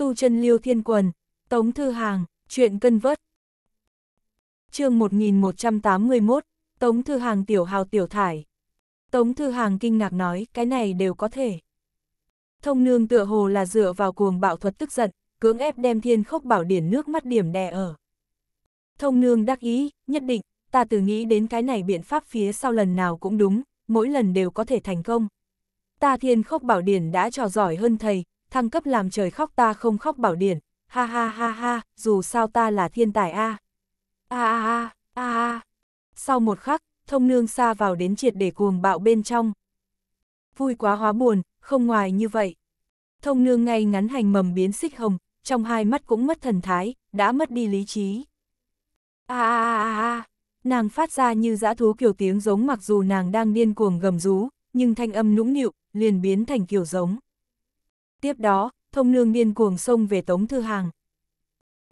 tu chân liêu thiên quần, tống thư hàng, chuyện cân vớt. chương 1181, tống thư hàng tiểu hào tiểu thải. Tống thư hàng kinh ngạc nói, cái này đều có thể. Thông nương tựa hồ là dựa vào cuồng bạo thuật tức giận, cưỡng ép đem thiên khốc bảo điển nước mắt điểm đè ở. Thông nương đắc ý, nhất định, ta từ nghĩ đến cái này biện pháp phía sau lần nào cũng đúng, mỗi lần đều có thể thành công. Ta thiên khốc bảo điển đã trò giỏi hơn thầy, thăng cấp làm trời khóc ta không khóc bảo điển, ha ha ha ha, dù sao ta là thiên tài a. A a a, a Sau một khắc, thông nương xa vào đến triệt để cuồng bạo bên trong. Vui quá hóa buồn, không ngoài như vậy. Thông nương ngay ngắn hành mầm biến xích hồng, trong hai mắt cũng mất thần thái, đã mất đi lý trí. A a a a, nàng phát ra như dã thú kiểu tiếng giống mặc dù nàng đang điên cuồng gầm rú, nhưng thanh âm nũng nịu, liền biến thành kiểu giống. Tiếp đó, thông nương điên cuồng xông về Tống Thư Hàng.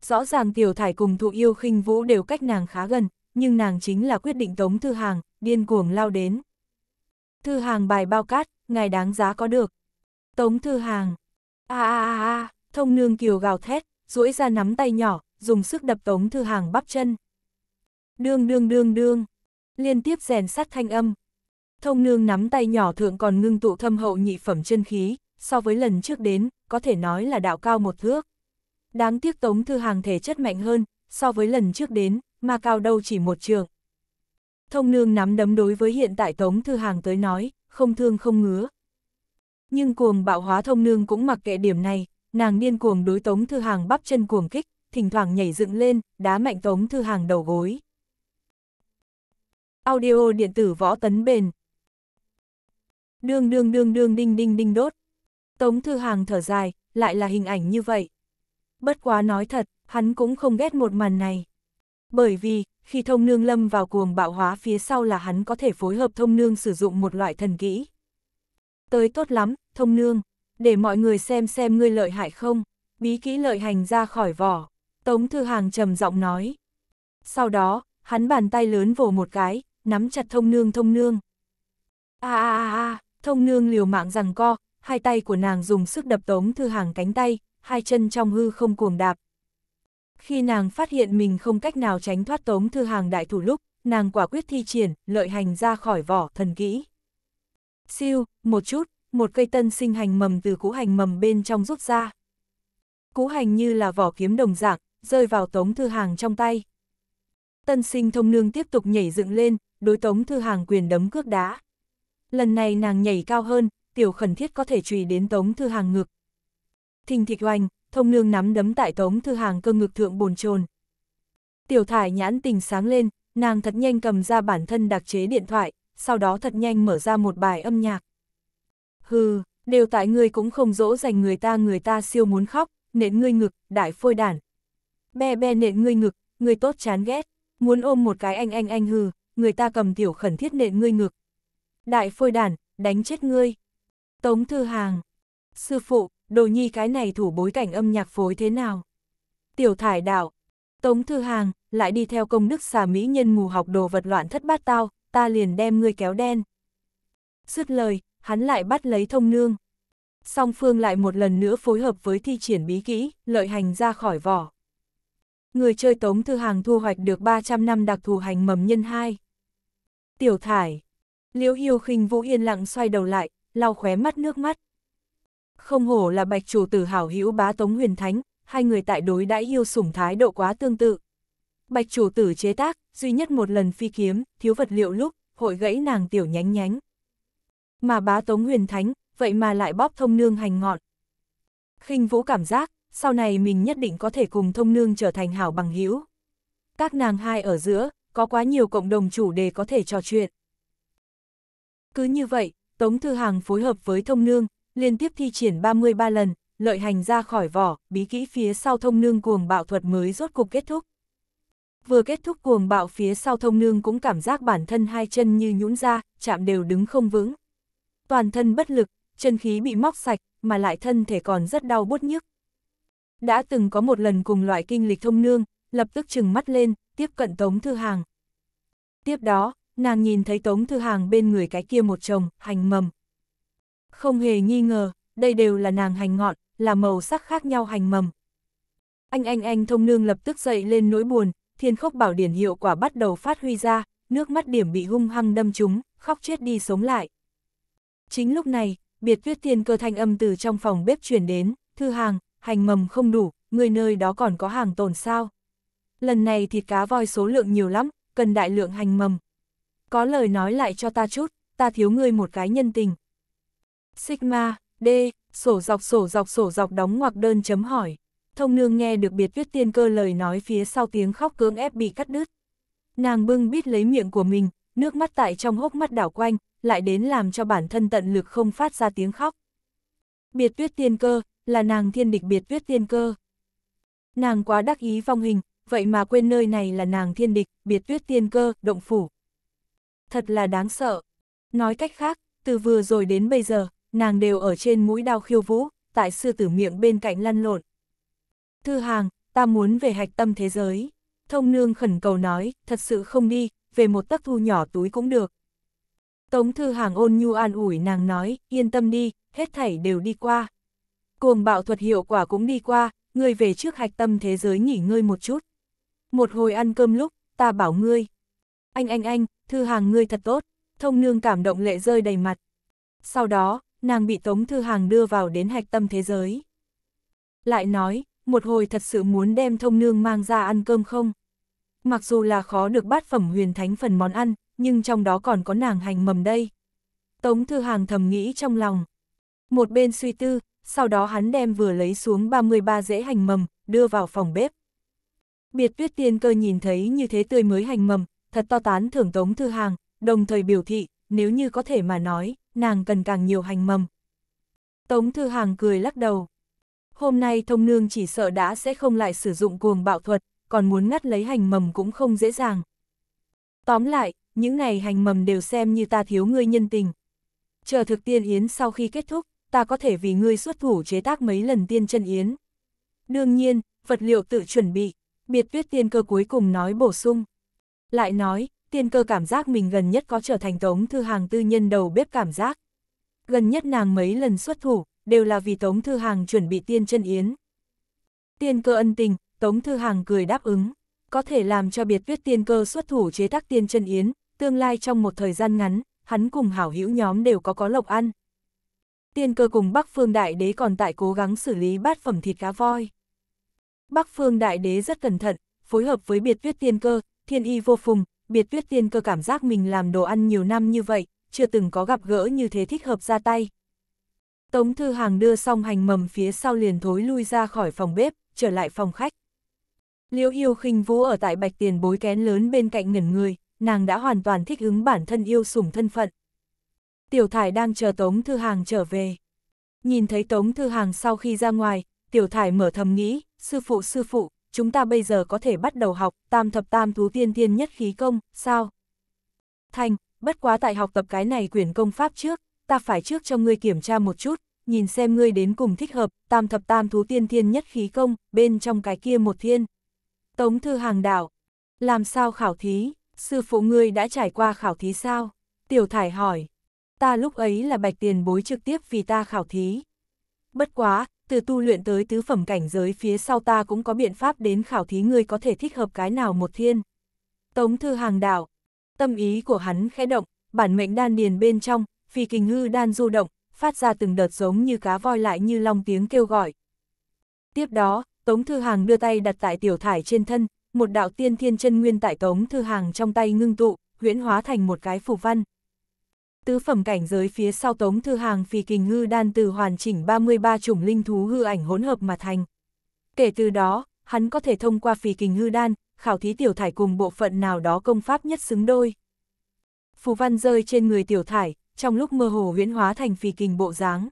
Rõ ràng Tiểu Thải cùng thụ yêu khinh vũ đều cách nàng khá gần, nhưng nàng chính là quyết định Tống Thư Hàng, điên cuồng lao đến. Thư Hàng bài bao cát, ngài đáng giá có được. Tống Thư Hàng. a a a a, thông nương kiều gào thét, duỗi ra nắm tay nhỏ, dùng sức đập Tống Thư Hàng bắp chân. Đương đương đương đương, liên tiếp rèn sát thanh âm. Thông nương nắm tay nhỏ thượng còn ngưng tụ thâm hậu nhị phẩm chân khí, so với lần trước đến, có thể nói là đạo cao một thước. Đáng tiếc Tống Thư Hàng thể chất mạnh hơn, so với lần trước đến, mà cao đâu chỉ một trường. Thông nương nắm đấm đối với hiện tại Tống Thư Hàng tới nói, không thương không ngứa. Nhưng cuồng bạo hóa thông nương cũng mặc kệ điểm này, nàng điên cuồng đối Tống Thư Hàng bắp chân cuồng kích, thỉnh thoảng nhảy dựng lên, đá mạnh Tống Thư Hàng đầu gối. Audio điện tử võ tấn bền. Đương đương đương đương đinh đinh đinh đốt. Tống Thư Hàng thở dài, lại là hình ảnh như vậy. Bất quá nói thật, hắn cũng không ghét một màn này. Bởi vì, khi thông nương lâm vào cuồng bạo hóa phía sau là hắn có thể phối hợp thông nương sử dụng một loại thần kỹ. Tới tốt lắm, thông nương, để mọi người xem xem ngươi lợi hại không, bí kỹ lợi hành ra khỏi vỏ. Tống Thư Hàng trầm giọng nói. Sau đó, hắn bàn tay lớn vồ một cái, nắm chặt thông nương thông nương. a a a a thông nương liều mạng rằng co, hai tay của nàng dùng sức đập Tống Thư Hàng cánh tay, hai chân trong hư không cuồng đạp. Khi nàng phát hiện mình không cách nào tránh thoát Tống Thư Hàng đại thủ lúc, nàng quả quyết thi triển, lợi hành ra khỏi vỏ thần kỹ. Siêu, một chút, một cây tân sinh hành mầm từ cũ hành mầm bên trong rút ra. Cú hành như là vỏ kiếm đồng dạng, rơi vào Tống Thư Hàng trong tay. Tân sinh thông nương tiếp tục nhảy dựng lên, đối Tống Thư Hàng quyền đấm cước đá. Lần này nàng nhảy cao hơn, tiểu khẩn thiết có thể chùy đến tống thư hàng ngực. Thình thịch oanh, thông nương nắm đấm tại tống thư hàng cơ ngực thượng bồn chồn. Tiểu thải nhãn tình sáng lên, nàng thật nhanh cầm ra bản thân đặc chế điện thoại, sau đó thật nhanh mở ra một bài âm nhạc. Hừ, đều tại ngươi cũng không dỗ dành người ta người ta siêu muốn khóc, nện ngươi ngực, đại phôi đản. Be be nện ngươi ngực, ngươi tốt chán ghét, muốn ôm một cái anh anh anh hừ, người ta cầm tiểu khẩn thiết nện ngươi ngực. Đại phôi đản, đánh chết ngươi. Tống Thư Hàng. Sư phụ, đồ nhi cái này thủ bối cảnh âm nhạc phối thế nào? Tiểu thải đạo. Tống Thư Hàng, lại đi theo công đức xà mỹ nhân mù học đồ vật loạn thất bát tao, ta liền đem ngươi kéo đen. Dứt lời, hắn lại bắt lấy thông nương. Song phương lại một lần nữa phối hợp với thi triển bí kỹ, lợi hành ra khỏi vỏ. Người chơi Tống Thư Hàng thu hoạch được 300 năm đặc thù hành mầm nhân 2. Tiểu thải. Liễu Hiêu khinh Vũ yên lặng xoay đầu lại, lau khóe mắt nước mắt. Không hổ là bạch chủ tử hảo hữu bá tống huyền thánh, hai người tại đối đãi yêu sủng thái độ quá tương tự. Bạch chủ tử chế tác, duy nhất một lần phi kiếm, thiếu vật liệu lúc, hội gãy nàng tiểu nhánh nhánh. Mà bá tống huyền thánh, vậy mà lại bóp thông nương hành ngọn. khinh vũ cảm giác, sau này mình nhất định có thể cùng thông nương trở thành hảo bằng hữu. Các nàng hai ở giữa, có quá nhiều cộng đồng chủ đề có thể trò chuyện. Cứ như vậy, Tống Thư Hàng phối hợp với thông nương, liên tiếp thi triển 33 lần, lợi hành ra khỏi vỏ, bí kỹ phía sau thông nương cuồng bạo thuật mới rốt cục kết thúc. Vừa kết thúc cuồng bạo phía sau thông nương cũng cảm giác bản thân hai chân như nhũn ra, chạm đều đứng không vững. Toàn thân bất lực, chân khí bị móc sạch, mà lại thân thể còn rất đau bút nhức. Đã từng có một lần cùng loại kinh lịch thông nương, lập tức chừng mắt lên, tiếp cận Tống Thư Hàng. Tiếp đó, nàng nhìn thấy Tống Thư Hàng bên người cái kia một chồng, hành mầm. Không hề nghi ngờ, đây đều là nàng hành ngọn, là màu sắc khác nhau hành mầm. Anh anh anh thông nương lập tức dậy lên nỗi buồn, thiên khốc bảo điển hiệu quả bắt đầu phát huy ra, nước mắt điểm bị hung hăng đâm trúng, khóc chết đi sống lại. Chính lúc này, biệt tuyết thiên cơ thanh âm từ trong phòng bếp chuyển đến, thư hàng, hành mầm không đủ, người nơi đó còn có hàng tồn sao. Lần này thịt cá voi số lượng nhiều lắm, cần đại lượng hành mầm, có lời nói lại cho ta chút, ta thiếu ngươi một cái nhân tình. Sigma, D, sổ dọc sổ dọc sổ dọc đóng ngoặc đơn chấm hỏi. Thông nương nghe được biệt viết tiên cơ lời nói phía sau tiếng khóc cưỡng ép bị cắt đứt. Nàng bưng bít lấy miệng của mình, nước mắt tại trong hốc mắt đảo quanh, lại đến làm cho bản thân tận lực không phát ra tiếng khóc. Biệt tuyết tiên cơ, là nàng thiên địch biệt tuyết tiên cơ. Nàng quá đắc ý vong hình, vậy mà quên nơi này là nàng thiên địch, biệt tuyết tiên cơ, động phủ thật là đáng sợ. Nói cách khác, từ vừa rồi đến bây giờ, nàng đều ở trên mũi đao khiêu vũ, tại sư tử miệng bên cạnh lăn lộn. Thư hàng, ta muốn về hạch tâm thế giới. Thông nương khẩn cầu nói, thật sự không đi, về một tấc thu nhỏ túi cũng được. Tống thư hàng ôn nhu an ủi nàng nói, yên tâm đi, hết thảy đều đi qua. Cuồng bạo thuật hiệu quả cũng đi qua, ngươi về trước hạch tâm thế giới nghỉ ngơi một chút. Một hồi ăn cơm lúc, ta bảo ngươi. Anh anh anh, Thư Hàng ngươi thật tốt, thông nương cảm động lệ rơi đầy mặt. Sau đó, nàng bị Tống Thư Hàng đưa vào đến hạch tâm thế giới. Lại nói, một hồi thật sự muốn đem thông nương mang ra ăn cơm không? Mặc dù là khó được bát phẩm huyền thánh phần món ăn, nhưng trong đó còn có nàng hành mầm đây. Tống Thư Hàng thầm nghĩ trong lòng. Một bên suy tư, sau đó hắn đem vừa lấy xuống 33 rễ hành mầm, đưa vào phòng bếp. Biệt tuyết tiên cơ nhìn thấy như thế tươi mới hành mầm, thật to tán thưởng Tống Thư Hàng, đồng thời biểu thị, nếu như có thể mà nói, nàng cần càng nhiều hành mầm. Tống Thư Hàng cười lắc đầu. Hôm nay thông nương chỉ sợ đã sẽ không lại sử dụng cuồng bạo thuật, còn muốn ngắt lấy hành mầm cũng không dễ dàng. Tóm lại, những ngày hành mầm đều xem như ta thiếu ngươi nhân tình. Chờ thực tiên yến sau khi kết thúc, ta có thể vì ngươi xuất thủ chế tác mấy lần tiên chân yến. Đương nhiên, vật liệu tự chuẩn bị, biệt viết tiên cơ cuối cùng nói bổ sung. Lại nói, tiên cơ cảm giác mình gần nhất có trở thành tống thư hàng tư nhân đầu bếp cảm giác. Gần nhất nàng mấy lần xuất thủ, đều là vì tống thư hàng chuẩn bị tiên chân yến. Tiên cơ ân tình, tống thư hàng cười đáp ứng, có thể làm cho biệt viết tiên cơ xuất thủ chế tác tiên chân yến, tương lai trong một thời gian ngắn, hắn cùng hảo hữu nhóm đều có có lộc ăn. Tiên cơ cùng Bắc Phương Đại Đế còn tại cố gắng xử lý bát phẩm thịt cá voi. Bắc Phương Đại Đế rất cẩn thận, phối hợp với biệt viết tiên cơ, thiên y vô phùng, biệt tuyết tiên cơ cảm giác mình làm đồ ăn nhiều năm như vậy, chưa từng có gặp gỡ như thế thích hợp ra tay. Tống Thư Hàng đưa xong hành mầm phía sau liền thối lui ra khỏi phòng bếp, trở lại phòng khách. Liễu yêu khinh vũ ở tại bạch tiền bối kén lớn bên cạnh ngẩn người, nàng đã hoàn toàn thích ứng bản thân yêu sủng thân phận. Tiểu thải đang chờ Tống Thư Hàng trở về. Nhìn thấy Tống Thư Hàng sau khi ra ngoài, tiểu thải mở thầm nghĩ, sư phụ sư phụ, chúng ta bây giờ có thể bắt đầu học tam thập tam thú tiên tiên nhất khí công, sao? Thành, bất quá tại học tập cái này quyển công pháp trước, ta phải trước cho ngươi kiểm tra một chút, nhìn xem ngươi đến cùng thích hợp, tam thập tam thú tiên tiên nhất khí công, bên trong cái kia một thiên. Tống thư hàng đảo, làm sao khảo thí, sư phụ ngươi đã trải qua khảo thí sao? Tiểu thải hỏi, ta lúc ấy là bạch tiền bối trực tiếp vì ta khảo thí. Bất quá, từ tu luyện tới tứ phẩm cảnh giới phía sau ta cũng có biện pháp đến khảo thí ngươi có thể thích hợp cái nào một thiên. Tống thư hàng đạo, tâm ý của hắn khẽ động, bản mệnh đan điền bên trong, phi kình hư đan du động, phát ra từng đợt giống như cá voi lại như long tiếng kêu gọi. Tiếp đó, Tống Thư Hàng đưa tay đặt tại tiểu thải trên thân, một đạo tiên thiên chân nguyên tại Tống Thư Hàng trong tay ngưng tụ, huyễn hóa thành một cái phù văn tứ phẩm cảnh giới phía sau Tống Thư Hàng phì kình ngư đan từ hoàn chỉnh 33 chủng linh thú hư ảnh hỗn hợp mà thành. Kể từ đó, hắn có thể thông qua phì kình ngư đan, khảo thí tiểu thải cùng bộ phận nào đó công pháp nhất xứng đôi. Phù văn rơi trên người tiểu thải, trong lúc mơ hồ huyễn hóa thành phì kình bộ dáng.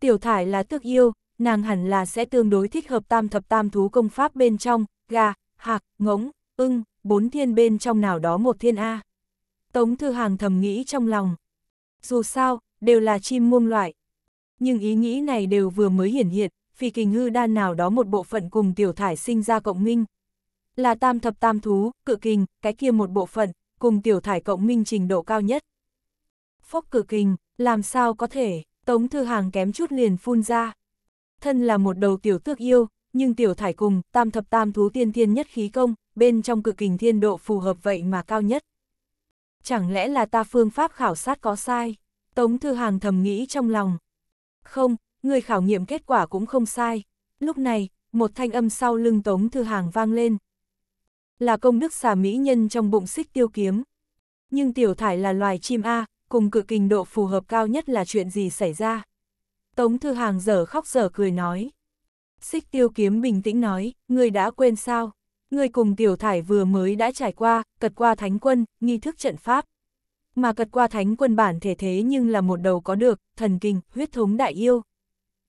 Tiểu thải là tước yêu, nàng hẳn là sẽ tương đối thích hợp tam thập tam thú công pháp bên trong, gà, hạc, ngỗng, ưng, bốn thiên bên trong nào đó một thiên A. Tống Thư Hàng thầm nghĩ trong lòng. Dù sao, đều là chim muông loại. Nhưng ý nghĩ này đều vừa mới hiển hiện, phi kình hư đan nào đó một bộ phận cùng tiểu thải sinh ra cộng minh. Là tam thập tam thú, cự kình, cái kia một bộ phận, cùng tiểu thải cộng minh trình độ cao nhất. Phốc cự kình, làm sao có thể, Tống Thư Hàng kém chút liền phun ra. Thân là một đầu tiểu tước yêu, nhưng tiểu thải cùng tam thập tam thú tiên thiên nhất khí công, bên trong cự kình thiên độ phù hợp vậy mà cao nhất chẳng lẽ là ta phương pháp khảo sát có sai? Tống Thư Hàng thầm nghĩ trong lòng. Không, người khảo nghiệm kết quả cũng không sai. Lúc này, một thanh âm sau lưng Tống Thư Hàng vang lên. Là công đức xà mỹ nhân trong bụng xích tiêu kiếm. Nhưng tiểu thải là loài chim A, cùng cực kinh độ phù hợp cao nhất là chuyện gì xảy ra? Tống Thư Hàng dở khóc dở cười nói. Xích tiêu kiếm bình tĩnh nói, người đã quên sao? người cùng tiểu thải vừa mới đã trải qua, cật qua thánh quân, nghi thức trận pháp. Mà cật qua thánh quân bản thể thế nhưng là một đầu có được, thần kinh, huyết thống đại yêu.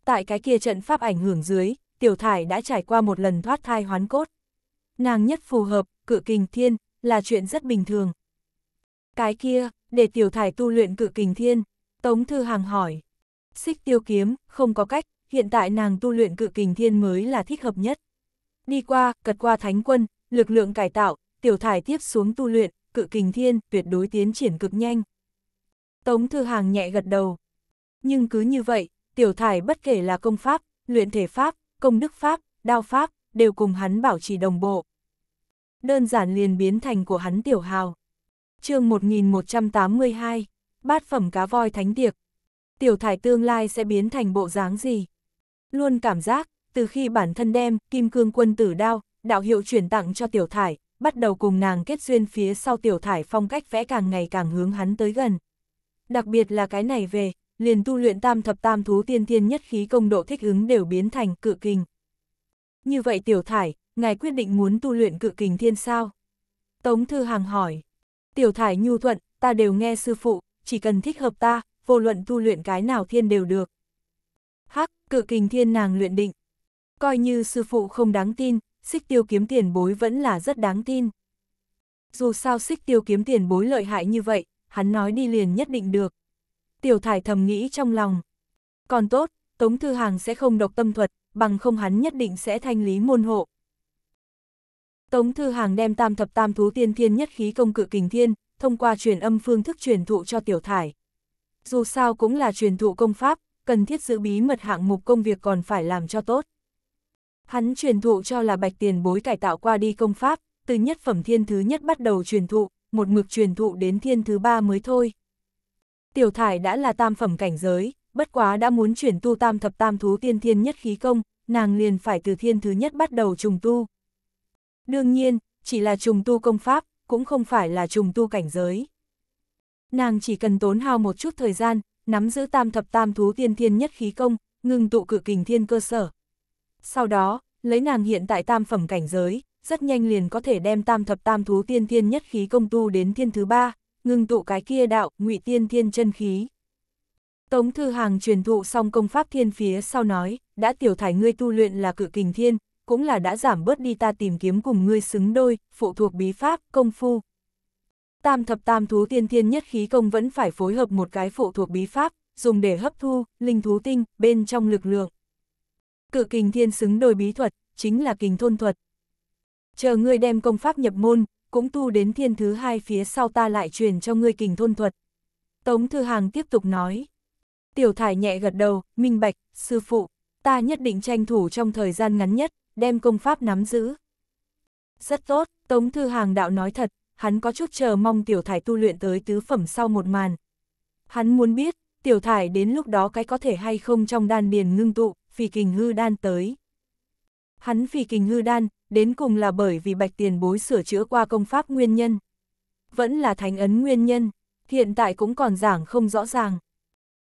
Tại cái kia trận pháp ảnh hưởng dưới, tiểu thải đã trải qua một lần thoát thai hoán cốt. Nàng nhất phù hợp, cự kình thiên, là chuyện rất bình thường. Cái kia, để tiểu thải tu luyện cự kình thiên, Tống Thư Hàng hỏi. Xích tiêu kiếm, không có cách, hiện tại nàng tu luyện cự kình thiên mới là thích hợp nhất. Đi qua, cật qua thánh quân, lực lượng cải tạo, tiểu thải tiếp xuống tu luyện, cự kình thiên, tuyệt đối tiến triển cực nhanh. Tống Thư Hàng nhẹ gật đầu. Nhưng cứ như vậy, tiểu thải bất kể là công pháp, luyện thể pháp, công đức pháp, đao pháp, đều cùng hắn bảo trì đồng bộ. Đơn giản liền biến thành của hắn tiểu hào. chương 1182, bát phẩm cá voi thánh tiệc. Tiểu thải tương lai sẽ biến thành bộ dáng gì? Luôn cảm giác, từ khi bản thân đem Kim Cương Quân Tử Đao, đạo hiệu chuyển tặng cho Tiểu Thải, bắt đầu cùng nàng kết duyên phía sau Tiểu Thải phong cách vẽ càng ngày càng hướng hắn tới gần. Đặc biệt là cái này về, liền tu luyện tam thập tam thú tiên thiên nhất khí công độ thích ứng đều biến thành cự kình. Như vậy Tiểu Thải, ngài quyết định muốn tu luyện cự kình thiên sao? Tống Thư Hàng hỏi. Tiểu Thải nhu thuận, ta đều nghe sư phụ, chỉ cần thích hợp ta, vô luận tu luyện cái nào thiên đều được. Hắc, cự kình thiên nàng luyện định, Coi như sư phụ không đáng tin, xích tiêu kiếm tiền bối vẫn là rất đáng tin. Dù sao xích tiêu kiếm tiền bối lợi hại như vậy, hắn nói đi liền nhất định được. Tiểu thải thầm nghĩ trong lòng. Còn tốt, Tống Thư Hàng sẽ không độc tâm thuật, bằng không hắn nhất định sẽ thanh lý môn hộ. Tống Thư Hàng đem tam thập tam thú tiên thiên nhất khí công cự kình thiên, thông qua truyền âm phương thức truyền thụ cho tiểu thải. Dù sao cũng là truyền thụ công pháp, cần thiết giữ bí mật hạng mục công việc còn phải làm cho tốt. Hắn truyền thụ cho là bạch tiền bối cải tạo qua đi công pháp, từ nhất phẩm thiên thứ nhất bắt đầu truyền thụ, một mực truyền thụ đến thiên thứ ba mới thôi. Tiểu thải đã là tam phẩm cảnh giới, bất quá đã muốn chuyển tu tam thập tam thú tiên thiên nhất khí công, nàng liền phải từ thiên thứ nhất bắt đầu trùng tu. Đương nhiên, chỉ là trùng tu công pháp, cũng không phải là trùng tu cảnh giới. Nàng chỉ cần tốn hao một chút thời gian, nắm giữ tam thập tam thú tiên thiên nhất khí công, ngừng tụ cự kình thiên cơ sở, sau đó, lấy nàng hiện tại tam phẩm cảnh giới, rất nhanh liền có thể đem tam thập tam thú tiên thiên nhất khí công tu đến thiên thứ ba, ngưng tụ cái kia đạo ngụy tiên thiên chân khí. Tống Thư Hàng truyền thụ xong công pháp thiên phía sau nói, đã tiểu thải ngươi tu luyện là cự kình thiên, cũng là đã giảm bớt đi ta tìm kiếm cùng ngươi xứng đôi, phụ thuộc bí pháp, công phu. Tam thập tam thú tiên thiên nhất khí công vẫn phải phối hợp một cái phụ thuộc bí pháp, dùng để hấp thu, linh thú tinh, bên trong lực lượng. Cự kình thiên xứng đôi bí thuật, chính là kình thôn thuật. Chờ ngươi đem công pháp nhập môn, cũng tu đến thiên thứ hai phía sau ta lại truyền cho ngươi kình thôn thuật. Tống Thư Hàng tiếp tục nói. Tiểu Thải nhẹ gật đầu, minh bạch, sư phụ, ta nhất định tranh thủ trong thời gian ngắn nhất, đem công pháp nắm giữ. Rất tốt, Tống Thư Hàng đạo nói thật, hắn có chút chờ mong Tiểu Thải tu luyện tới tứ phẩm sau một màn. Hắn muốn biết, Tiểu Thải đến lúc đó cái có thể hay không trong đan điền ngưng tụ, phì kình hư đan tới. Hắn phì kình hư đan, đến cùng là bởi vì bạch tiền bối sửa chữa qua công pháp nguyên nhân. Vẫn là thánh ấn nguyên nhân, hiện tại cũng còn giảng không rõ ràng.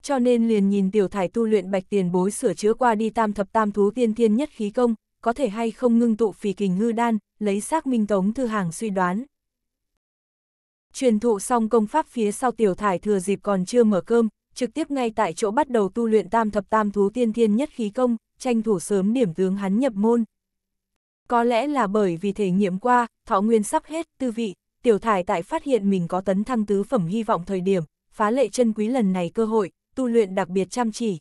Cho nên liền nhìn tiểu thải tu luyện bạch tiền bối sửa chữa qua đi tam thập tam thú tiên thiên nhất khí công, có thể hay không ngưng tụ phì kình hư đan, lấy xác minh tống thư hàng suy đoán. Truyền thụ xong công pháp phía sau tiểu thải thừa dịp còn chưa mở cơm, trực tiếp ngay tại chỗ bắt đầu tu luyện tam thập tam thú tiên thiên nhất khí công, tranh thủ sớm điểm tướng hắn nhập môn. Có lẽ là bởi vì thể nghiệm qua, thọ nguyên sắp hết, tư vị, tiểu thải tại phát hiện mình có tấn thăng tứ phẩm hy vọng thời điểm, phá lệ chân quý lần này cơ hội, tu luyện đặc biệt chăm chỉ.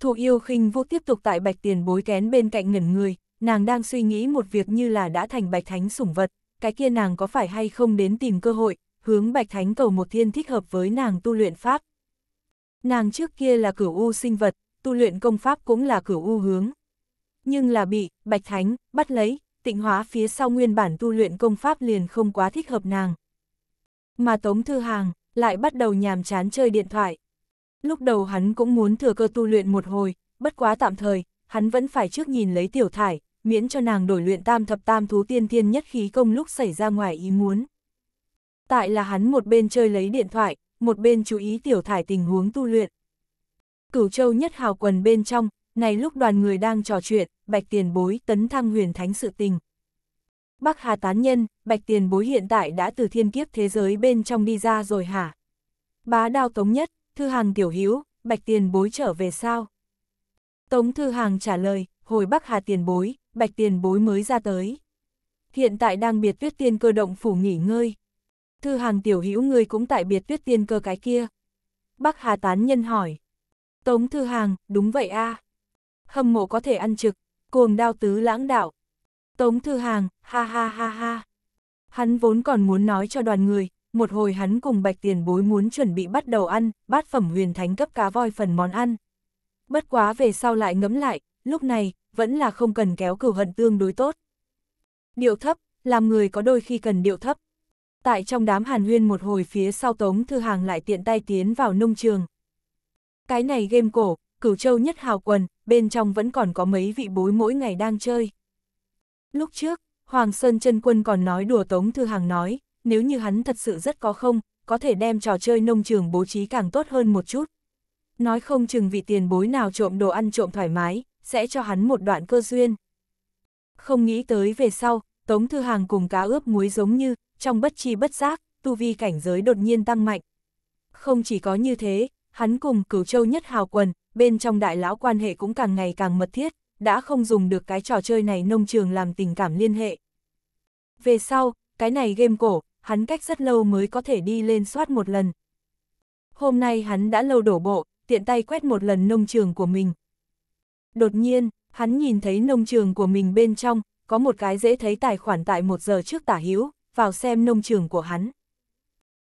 Thụ yêu khinh vô tiếp tục tại bạch tiền bối kén bên cạnh ngẩn người, nàng đang suy nghĩ một việc như là đã thành bạch thánh sủng vật, cái kia nàng có phải hay không đến tìm cơ hội, hướng bạch thánh cầu một thiên thích hợp với nàng tu luyện pháp. Nàng trước kia là cửu u sinh vật, tu luyện công pháp cũng là cửu u hướng. Nhưng là bị, Bạch Thánh, bắt lấy, tịnh hóa phía sau nguyên bản tu luyện công pháp liền không quá thích hợp nàng. Mà Tống Thư Hàng, lại bắt đầu nhàm chán chơi điện thoại. Lúc đầu hắn cũng muốn thừa cơ tu luyện một hồi, bất quá tạm thời, hắn vẫn phải trước nhìn lấy tiểu thải, miễn cho nàng đổi luyện tam thập tam thú tiên thiên nhất khí công lúc xảy ra ngoài ý muốn. Tại là hắn một bên chơi lấy điện thoại, một bên chú ý tiểu thải tình huống tu luyện. Cửu châu nhất hào quần bên trong, này lúc đoàn người đang trò chuyện, bạch tiền bối tấn thăng huyền thánh sự tình. Bắc Hà tán nhân, bạch tiền bối hiện tại đã từ thiên kiếp thế giới bên trong đi ra rồi hả? Bá đao tống nhất, thư hàng tiểu hiếu, bạch tiền bối trở về sao? Tống thư hàng trả lời, hồi Bắc Hà tiền bối, bạch tiền bối mới ra tới. Hiện tại đang biệt viết tiên cơ động phủ nghỉ ngơi. Thư hàng tiểu hữu người cũng tại biệt tuyết tiên cơ cái kia. Bắc Hà Tán Nhân hỏi. Tống Thư Hàng, đúng vậy a à. Hâm mộ có thể ăn trực, cuồng đao tứ lãng đạo. Tống Thư Hàng, ha ha ha ha. Hắn vốn còn muốn nói cho đoàn người, một hồi hắn cùng bạch tiền bối muốn chuẩn bị bắt đầu ăn, bát phẩm huyền thánh cấp cá voi phần món ăn. Bất quá về sau lại ngấm lại, lúc này, vẫn là không cần kéo cửu hận tương đối tốt. Điệu thấp, làm người có đôi khi cần điệu thấp tại trong đám hàn huyên một hồi phía sau Tống Thư Hàng lại tiện tay tiến vào nông trường. Cái này game cổ, cửu châu nhất hào quần, bên trong vẫn còn có mấy vị bối mỗi ngày đang chơi. Lúc trước, Hoàng Sơn chân Quân còn nói đùa Tống Thư Hàng nói, nếu như hắn thật sự rất có không, có thể đem trò chơi nông trường bố trí càng tốt hơn một chút. Nói không chừng vị tiền bối nào trộm đồ ăn trộm thoải mái, sẽ cho hắn một đoạn cơ duyên. Không nghĩ tới về sau, Tống Thư Hàng cùng cá ướp muối giống như, trong bất chi bất giác, tu vi cảnh giới đột nhiên tăng mạnh. Không chỉ có như thế, hắn cùng cửu châu nhất hào quần, bên trong đại lão quan hệ cũng càng ngày càng mật thiết, đã không dùng được cái trò chơi này nông trường làm tình cảm liên hệ. Về sau, cái này game cổ, hắn cách rất lâu mới có thể đi lên soát một lần. Hôm nay hắn đã lâu đổ bộ, tiện tay quét một lần nông trường của mình. Đột nhiên, hắn nhìn thấy nông trường của mình bên trong, có một cái dễ thấy tài khoản tại một giờ trước tả hữu vào xem nông trường của hắn.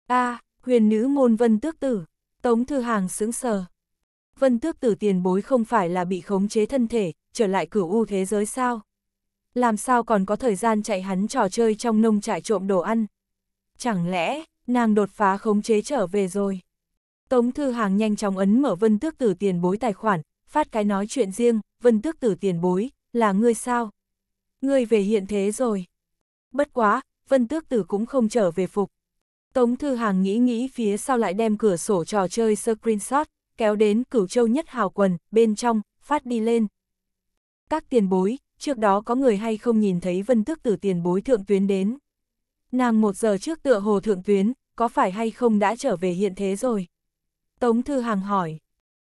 a à, huyền nữ môn vân tước tử, tống thư hàng sững sờ. Vân tước tử tiền bối không phải là bị khống chế thân thể, trở lại cửu u thế giới sao? Làm sao còn có thời gian chạy hắn trò chơi trong nông trại trộm đồ ăn? Chẳng lẽ, nàng đột phá khống chế trở về rồi? Tống Thư Hàng nhanh chóng ấn mở vân tước tử tiền bối tài khoản, phát cái nói chuyện riêng, vân tước tử tiền bối, là ngươi sao? Ngươi về hiện thế rồi. Bất quá, Vân Tước Tử cũng không trở về phục. Tống Thư Hàng nghĩ nghĩ phía sau lại đem cửa sổ trò chơi screenshot, kéo đến cửu châu nhất hào quần, bên trong, phát đi lên. Các tiền bối, trước đó có người hay không nhìn thấy Vân Tước Tử tiền bối thượng tuyến đến. Nàng một giờ trước tựa hồ thượng tuyến, có phải hay không đã trở về hiện thế rồi? Tống Thư Hàng hỏi.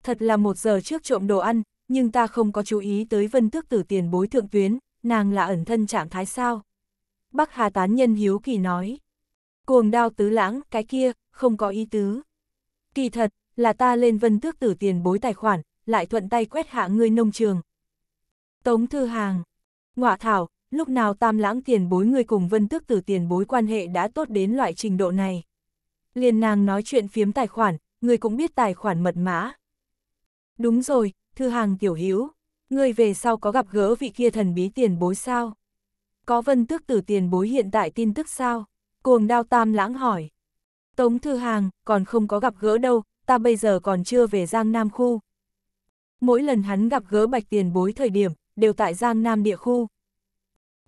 Thật là một giờ trước trộm đồ ăn, nhưng ta không có chú ý tới Vân Tước Tử tiền bối thượng tuyến, nàng là ẩn thân trạng thái sao? Bắc Hà tán nhân hiếu kỳ nói. Cuồng đao tứ lãng, cái kia, không có ý tứ. Kỳ thật, là ta lên vân tước tử tiền bối tài khoản, lại thuận tay quét hạ ngươi nông trường. Tống Thư Hàng. Ngọa Thảo, lúc nào tam lãng tiền bối ngươi cùng vân tước tử tiền bối quan hệ đã tốt đến loại trình độ này. Liền nàng nói chuyện phiếm tài khoản, người cũng biết tài khoản mật mã. Đúng rồi, Thư Hàng tiểu hiếu, ngươi về sau có gặp gỡ vị kia thần bí tiền bối sao? Có vân tước tử tiền bối hiện tại tin tức sao? Cuồng đao tam lãng hỏi. Tống Thư Hàng, còn không có gặp gỡ đâu, ta bây giờ còn chưa về Giang Nam khu. Mỗi lần hắn gặp gỡ bạch tiền bối thời điểm, đều tại Giang Nam địa khu.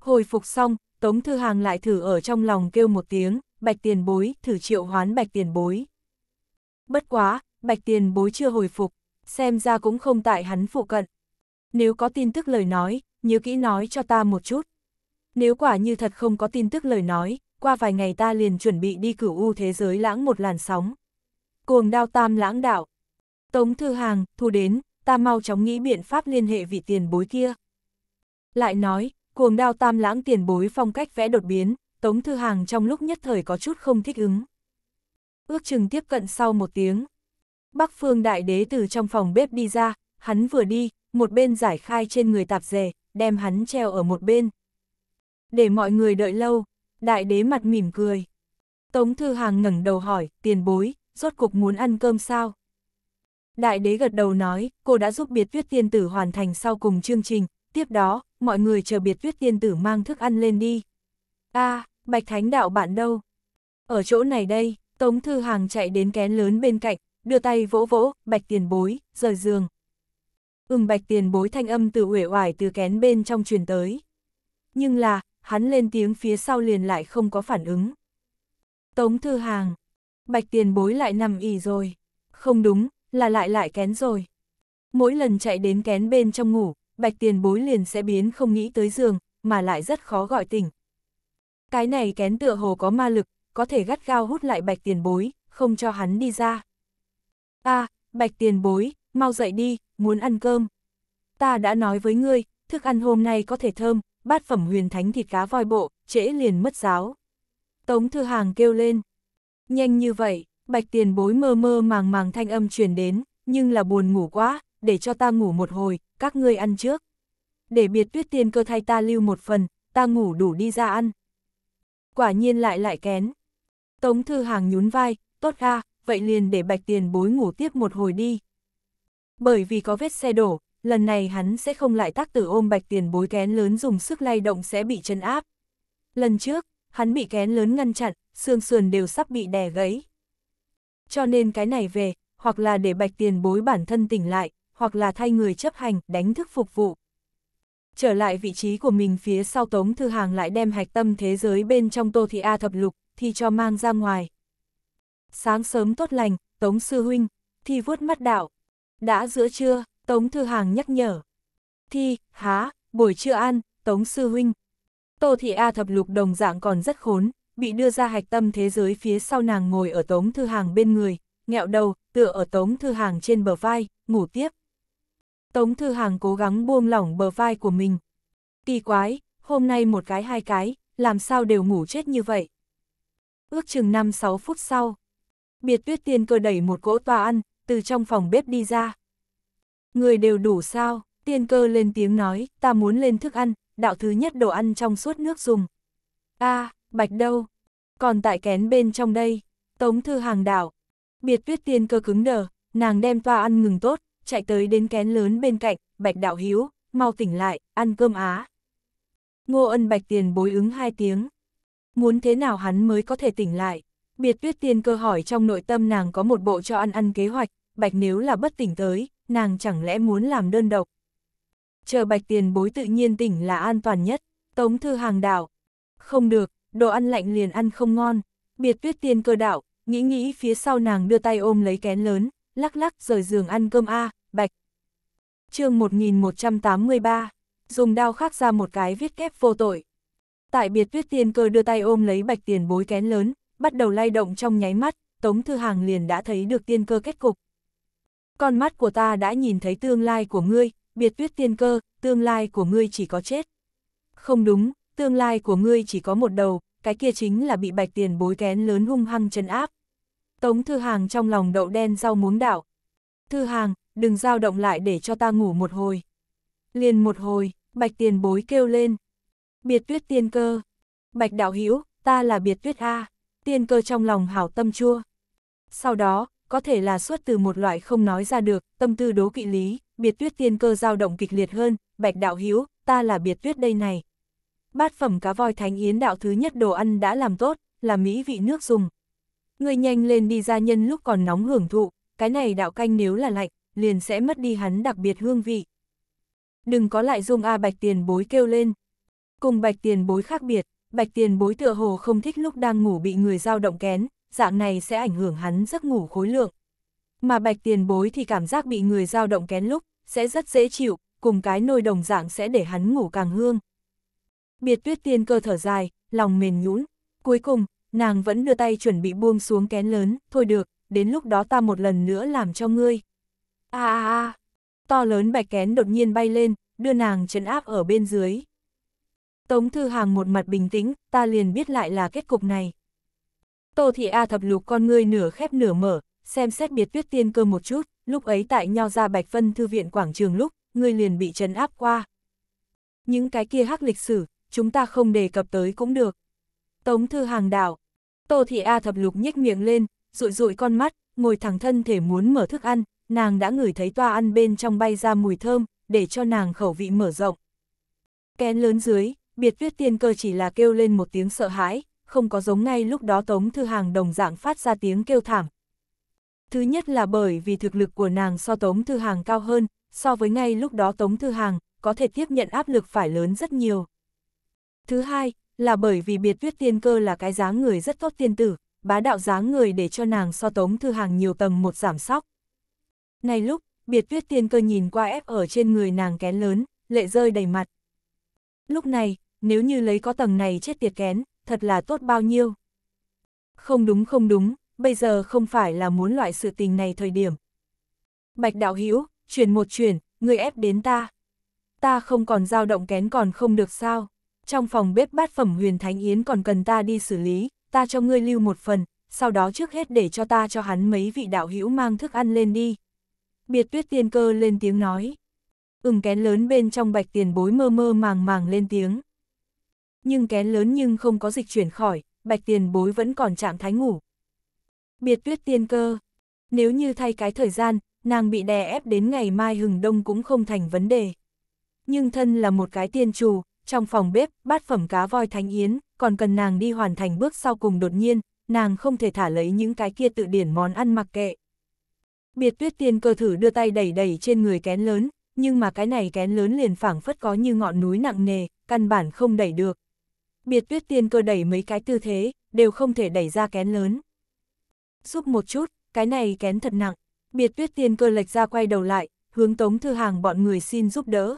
Hồi phục xong, Tống Thư Hàng lại thử ở trong lòng kêu một tiếng, bạch tiền bối, thử triệu hoán bạch tiền bối. Bất quá, bạch tiền bối chưa hồi phục, xem ra cũng không tại hắn phụ cận. Nếu có tin tức lời nói, nhớ kỹ nói cho ta một chút, nếu quả như thật không có tin tức lời nói, qua vài ngày ta liền chuẩn bị đi cửu u thế giới lãng một làn sóng. Cuồng đao tam lãng đạo. Tống thư hàng, thu đến, ta mau chóng nghĩ biện pháp liên hệ vị tiền bối kia. Lại nói, cuồng đao tam lãng tiền bối phong cách vẽ đột biến, Tống Thư Hàng trong lúc nhất thời có chút không thích ứng. Ước chừng tiếp cận sau một tiếng. Bắc Phương Đại Đế từ trong phòng bếp đi ra, hắn vừa đi, một bên giải khai trên người tạp dề, đem hắn treo ở một bên, để mọi người đợi lâu, đại đế mặt mỉm cười. Tống Thư Hàng ngẩng đầu hỏi, tiền bối, rốt cục muốn ăn cơm sao? Đại đế gật đầu nói, cô đã giúp biệt viết tiên tử hoàn thành sau cùng chương trình, tiếp đó, mọi người chờ biệt viết tiên tử mang thức ăn lên đi. a à, Bạch Thánh Đạo bạn đâu? Ở chỗ này đây, Tống Thư Hàng chạy đến kén lớn bên cạnh, đưa tay vỗ vỗ, Bạch Tiền Bối, rời giường. Ừm Bạch Tiền Bối thanh âm từ uể oải từ kén bên trong truyền tới. Nhưng là, hắn lên tiếng phía sau liền lại không có phản ứng. Tống Thư Hàng, bạch tiền bối lại nằm ỉ rồi, không đúng, là lại lại kén rồi. Mỗi lần chạy đến kén bên trong ngủ, bạch tiền bối liền sẽ biến không nghĩ tới giường, mà lại rất khó gọi tỉnh. Cái này kén tựa hồ có ma lực, có thể gắt gao hút lại bạch tiền bối, không cho hắn đi ra. a à, bạch tiền bối, mau dậy đi, muốn ăn cơm. Ta đã nói với ngươi, thức ăn hôm nay có thể thơm, bát phẩm huyền thánh thịt cá voi bộ, trễ liền mất giáo. Tống Thư Hàng kêu lên. Nhanh như vậy, bạch tiền bối mơ mơ màng màng thanh âm truyền đến, nhưng là buồn ngủ quá, để cho ta ngủ một hồi, các ngươi ăn trước. Để biệt tuyết tiên cơ thay ta lưu một phần, ta ngủ đủ đi ra ăn. Quả nhiên lại lại kén. Tống Thư Hàng nhún vai, tốt ra, vậy liền để bạch tiền bối ngủ tiếp một hồi đi. Bởi vì có vết xe đổ, lần này hắn sẽ không lại tác tử ôm bạch tiền bối kén lớn dùng sức lay động sẽ bị chân áp. Lần trước, hắn bị kén lớn ngăn chặn, xương sườn đều sắp bị đè gãy. Cho nên cái này về, hoặc là để bạch tiền bối bản thân tỉnh lại, hoặc là thay người chấp hành, đánh thức phục vụ. Trở lại vị trí của mình phía sau Tống Thư Hàng lại đem hạch tâm thế giới bên trong Tô Thị A thập lục, thì cho mang ra ngoài. Sáng sớm tốt lành, Tống Sư Huynh, thì vuốt mắt đạo. Đã giữa trưa, Tống Thư Hàng nhắc nhở. Thi, há, buổi trưa ăn, Tống Sư Huynh. Tô Thị A thập lục đồng dạng còn rất khốn, bị đưa ra hạch tâm thế giới phía sau nàng ngồi ở Tống Thư Hàng bên người, nghẹo đầu, tựa ở Tống Thư Hàng trên bờ vai, ngủ tiếp. Tống Thư Hàng cố gắng buông lỏng bờ vai của mình. Kỳ quái, hôm nay một cái hai cái, làm sao đều ngủ chết như vậy. Ước chừng 5-6 phút sau, biệt tuyết tiên cơ đẩy một cỗ tòa ăn, từ trong phòng bếp đi ra. Người đều đủ sao, tiên cơ lên tiếng nói, ta muốn lên thức ăn, đạo thứ nhất đồ ăn trong suốt nước dùng. a bạch đâu, còn tại kén bên trong đây, tống thư hàng đảo. Biệt tuyết tiên cơ cứng đờ, nàng đem toa ăn ngừng tốt, chạy tới đến kén lớn bên cạnh, bạch đạo hiếu, mau tỉnh lại, ăn cơm á. Ngô ân bạch tiền bối ứng hai tiếng. Muốn thế nào hắn mới có thể tỉnh lại? Biệt tuyết tiên cơ hỏi trong nội tâm nàng có một bộ cho ăn ăn kế hoạch, bạch nếu là bất tỉnh tới, nàng chẳng lẽ muốn làm đơn độc. Chờ bạch tiền bối tự nhiên tỉnh là an toàn nhất, tống thư hàng đảo. Không được, đồ ăn lạnh liền ăn không ngon, biệt tuyết tiên cơ đảo, nghĩ nghĩ phía sau nàng đưa tay ôm lấy kén lớn, lắc lắc rời giường ăn cơm A, bạch. chương 1183, dùng đao khắc ra một cái viết kép vô tội. Tại biệt tuyết tiên cơ đưa tay ôm lấy bạch tiền bối kén lớn, bắt đầu lay động trong nháy mắt, Tống Thư Hàng liền đã thấy được tiên cơ kết cục con mắt của ta đã nhìn thấy tương lai của ngươi, biệt tuyết tiên cơ, tương lai của ngươi chỉ có chết. Không đúng, tương lai của ngươi chỉ có một đầu, cái kia chính là bị bạch tiền bối kén lớn hung hăng chân áp. Tống Thư Hàng trong lòng đậu đen rau muống đảo. Thư Hàng, đừng dao động lại để cho ta ngủ một hồi. Liền một hồi, bạch tiền bối kêu lên. Biệt tuyết tiên cơ. Bạch đạo hữu ta là biệt tuyết A. Tiên cơ trong lòng hảo tâm chua. Sau đó, có thể là xuất từ một loại không nói ra được, tâm tư đố kỵ lý, biệt tuyết tiên cơ dao động kịch liệt hơn, bạch đạo hiếu, ta là biệt tuyết đây này. Bát phẩm cá voi thánh yến đạo thứ nhất đồ ăn đã làm tốt, là mỹ vị nước dùng. Người nhanh lên đi ra nhân lúc còn nóng hưởng thụ, cái này đạo canh nếu là lạnh, liền sẽ mất đi hắn đặc biệt hương vị. Đừng có lại dung A bạch tiền bối kêu lên. Cùng bạch tiền bối khác biệt, bạch tiền bối tựa hồ không thích lúc đang ngủ bị người dao động kén, dạng này sẽ ảnh hưởng hắn giấc ngủ khối lượng. Mà bạch tiền bối thì cảm giác bị người dao động kén lúc, sẽ rất dễ chịu, cùng cái nồi đồng dạng sẽ để hắn ngủ càng hương. Biệt tuyết tiên cơ thở dài, lòng mềm nhũn cuối cùng, nàng vẫn đưa tay chuẩn bị buông xuống kén lớn, thôi được, đến lúc đó ta một lần nữa làm cho ngươi. a a a to lớn bạch kén đột nhiên bay lên, đưa nàng chấn áp ở bên dưới. Tống Thư Hàng một mặt bình tĩnh, ta liền biết lại là kết cục này. Tô Thị A thập lục con ngươi nửa khép nửa mở, xem xét biệt viết tiên cơ một chút, lúc ấy tại nho ra Bạch phân Thư viện quảng trường lúc, ngươi liền bị trấn áp qua. Những cái kia hắc lịch sử, chúng ta không đề cập tới cũng được. Tống Thư Hàng đảo, Tô Thị A thập lục nhếch miệng lên, rụi rụi con mắt, ngồi thẳng thân thể muốn mở thức ăn, nàng đã ngửi thấy toa ăn bên trong bay ra mùi thơm, để cho nàng khẩu vị mở rộng. Kén lớn dưới, biệt viết tiên cơ chỉ là kêu lên một tiếng sợ hãi, không có giống ngay lúc đó Tống Thư Hàng đồng dạng phát ra tiếng kêu thảm. Thứ nhất là bởi vì thực lực của nàng so Tống Thư Hàng cao hơn, so với ngay lúc đó Tống Thư Hàng, có thể tiếp nhận áp lực phải lớn rất nhiều. Thứ hai, là bởi vì biệt viết tiên cơ là cái dáng người rất tốt tiên tử, bá đạo dáng người để cho nàng so Tống Thư Hàng nhiều tầng một giảm sóc. Này lúc, biệt viết tiên cơ nhìn qua ép ở trên người nàng kén lớn, lệ rơi đầy mặt. Lúc này, nếu như lấy có tầng này chết tiệt kén, thật là tốt bao nhiêu. Không đúng không đúng, bây giờ không phải là muốn loại sự tình này thời điểm. Bạch đạo hữu chuyển một chuyển, người ép đến ta. Ta không còn dao động kén còn không được sao. Trong phòng bếp bát phẩm huyền thánh yến còn cần ta đi xử lý, ta cho ngươi lưu một phần, sau đó trước hết để cho ta cho hắn mấy vị đạo hữu mang thức ăn lên đi. Biệt tuyết tiên cơ lên tiếng nói. Ừm kén lớn bên trong bạch tiền bối mơ mơ màng màng lên tiếng nhưng kén lớn nhưng không có dịch chuyển khỏi, bạch tiền bối vẫn còn trạng thái ngủ. Biệt tuyết tiên cơ, nếu như thay cái thời gian, nàng bị đè ép đến ngày mai hừng đông cũng không thành vấn đề. Nhưng thân là một cái tiên trù, trong phòng bếp, bát phẩm cá voi thánh yến, còn cần nàng đi hoàn thành bước sau cùng đột nhiên, nàng không thể thả lấy những cái kia tự điển món ăn mặc kệ. Biệt tuyết tiên cơ thử đưa tay đẩy đẩy trên người kén lớn, nhưng mà cái này kén lớn liền phảng phất có như ngọn núi nặng nề, căn bản không đẩy được, biệt tuyết tiên cơ đẩy mấy cái tư thế, đều không thể đẩy ra kén lớn. giúp một chút, cái này kén thật nặng, biệt tuyết tiên cơ lệch ra quay đầu lại, hướng Tống Thư Hàng bọn người xin giúp đỡ.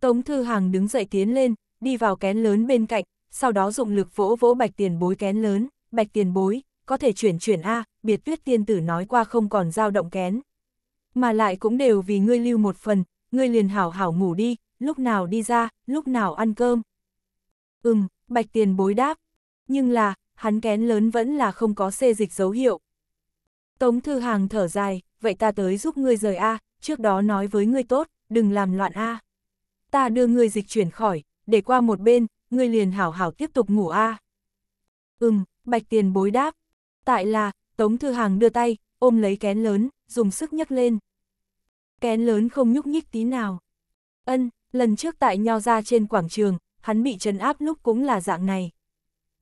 Tống Thư Hàng đứng dậy tiến lên, đi vào kén lớn bên cạnh, sau đó dụng lực vỗ vỗ bạch tiền bối kén lớn, bạch tiền bối, có thể chuyển chuyển A, biệt tuyết tiên tử nói qua không còn dao động kén. Mà lại cũng đều vì ngươi lưu một phần, ngươi liền hảo hảo ngủ đi, lúc nào đi ra, lúc nào ăn cơm. Ừm, bạch tiền bối đáp. Nhưng là, hắn kén lớn vẫn là không có xê dịch dấu hiệu. Tống Thư Hàng thở dài, vậy ta tới giúp ngươi rời A, trước đó nói với ngươi tốt, đừng làm loạn A. Ta đưa ngươi dịch chuyển khỏi, để qua một bên, ngươi liền hảo hảo tiếp tục ngủ A. Ừm, bạch tiền bối đáp. Tại là, Tống Thư Hàng đưa tay, ôm lấy kén lớn, dùng sức nhấc lên. Kén lớn không nhúc nhích tí nào. Ân, lần trước tại nho ra trên quảng trường, hắn bị trấn áp lúc cũng là dạng này.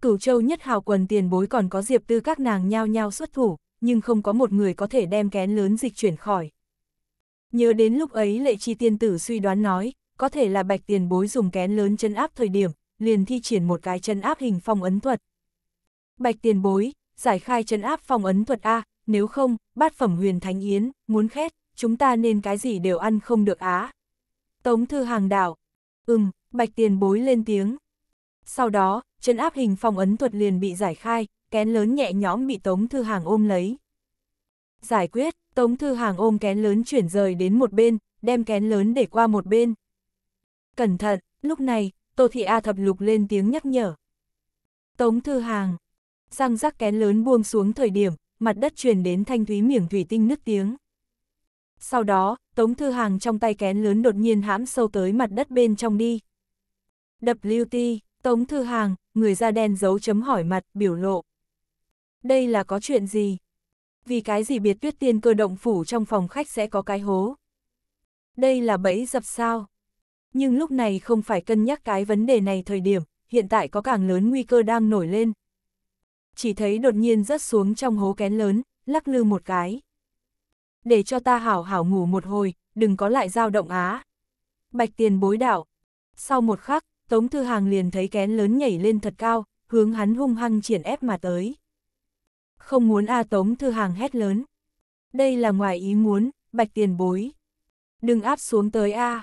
Cửu châu nhất hào quần tiền bối còn có diệp tư các nàng nhao nhao xuất thủ, nhưng không có một người có thể đem kén lớn dịch chuyển khỏi. Nhớ đến lúc ấy lệ chi tiên tử suy đoán nói, có thể là bạch tiền bối dùng kén lớn chân áp thời điểm, liền thi triển một cái chân áp hình phong ấn thuật. Bạch tiền bối, giải khai chân áp phong ấn thuật A, nếu không, bát phẩm huyền thánh yến, muốn khét, chúng ta nên cái gì đều ăn không được á. Tống thư hàng đảo, ừm, Bạch tiền bối lên tiếng. Sau đó, chân áp hình phong ấn thuật liền bị giải khai, kén lớn nhẹ nhõm bị Tống Thư Hàng ôm lấy. Giải quyết, Tống Thư Hàng ôm kén lớn chuyển rời đến một bên, đem kén lớn để qua một bên. Cẩn thận, lúc này, Tô Thị A thập lục lên tiếng nhắc nhở. Tống Thư Hàng, răng rắc kén lớn buông xuống thời điểm, mặt đất truyền đến thanh thúy miệng thủy tinh nứt tiếng. Sau đó, Tống Thư Hàng trong tay kén lớn đột nhiên hãm sâu tới mặt đất bên trong đi. WT, Tống Thư Hàng, người da đen giấu chấm hỏi mặt, biểu lộ. Đây là có chuyện gì? Vì cái gì biệt tuyết tiên cơ động phủ trong phòng khách sẽ có cái hố? Đây là bẫy dập sao? Nhưng lúc này không phải cân nhắc cái vấn đề này thời điểm, hiện tại có càng lớn nguy cơ đang nổi lên. Chỉ thấy đột nhiên rớt xuống trong hố kén lớn, lắc lư một cái. Để cho ta hảo hảo ngủ một hồi, đừng có lại dao động á. Bạch tiền bối đạo. Sau một khắc, Tống Thư Hàng liền thấy kén lớn nhảy lên thật cao, hướng hắn hung hăng triển ép mà tới. Không muốn A Tống Thư Hàng hét lớn. Đây là ngoài ý muốn, bạch tiền bối. Đừng áp xuống tới A.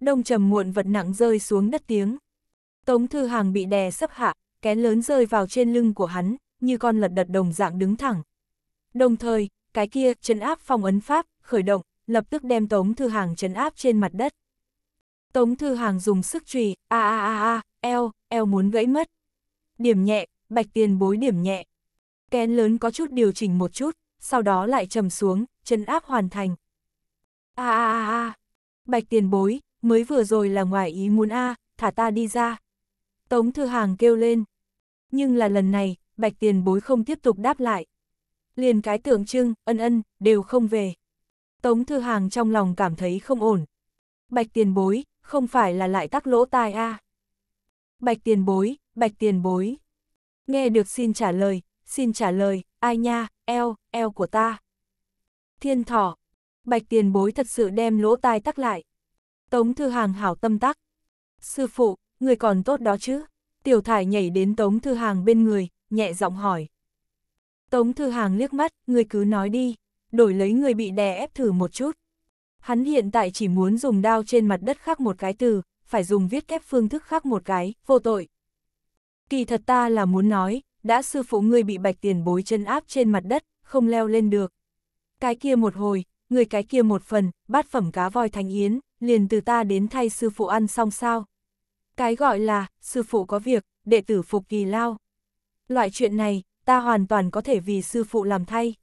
Đông trầm muộn vật nặng rơi xuống đất tiếng. Tống Thư Hàng bị đè sấp hạ, kén lớn rơi vào trên lưng của hắn, như con lật đật đồng dạng đứng thẳng. Đồng thời, cái kia, chân áp phong ấn pháp, khởi động, lập tức đem Tống Thư Hàng chấn áp trên mặt đất. Tống Thư Hàng dùng sức trùy, a a a a, eo, eo muốn gãy mất. Điểm nhẹ, bạch tiền bối điểm nhẹ. Kén lớn có chút điều chỉnh một chút, sau đó lại trầm xuống, chân áp hoàn thành. a a a a, bạch tiền bối, mới vừa rồi là ngoài ý muốn a, thả ta đi ra. Tống Thư Hàng kêu lên. Nhưng là lần này, bạch tiền bối không tiếp tục đáp lại. Liền cái tượng trưng, ân ân, đều không về. Tống Thư Hàng trong lòng cảm thấy không ổn. Bạch tiền bối, không phải là lại tắc lỗ tai a à. Bạch tiền bối, bạch tiền bối. Nghe được xin trả lời, xin trả lời, ai nha, eo, eo của ta. Thiên thỏ, bạch tiền bối thật sự đem lỗ tai tắc lại. Tống thư hàng hảo tâm tắc. Sư phụ, người còn tốt đó chứ. Tiểu thải nhảy đến tống thư hàng bên người, nhẹ giọng hỏi. Tống thư hàng liếc mắt, người cứ nói đi, đổi lấy người bị đè ép thử một chút. Hắn hiện tại chỉ muốn dùng đao trên mặt đất khắc một cái từ, phải dùng viết kép phương thức khắc một cái, vô tội. Kỳ thật ta là muốn nói, đã sư phụ ngươi bị bạch tiền bối chân áp trên mặt đất, không leo lên được. Cái kia một hồi, người cái kia một phần, bát phẩm cá voi thanh yến, liền từ ta đến thay sư phụ ăn xong sao. Cái gọi là, sư phụ có việc, đệ tử phục kỳ lao. Loại chuyện này, ta hoàn toàn có thể vì sư phụ làm thay.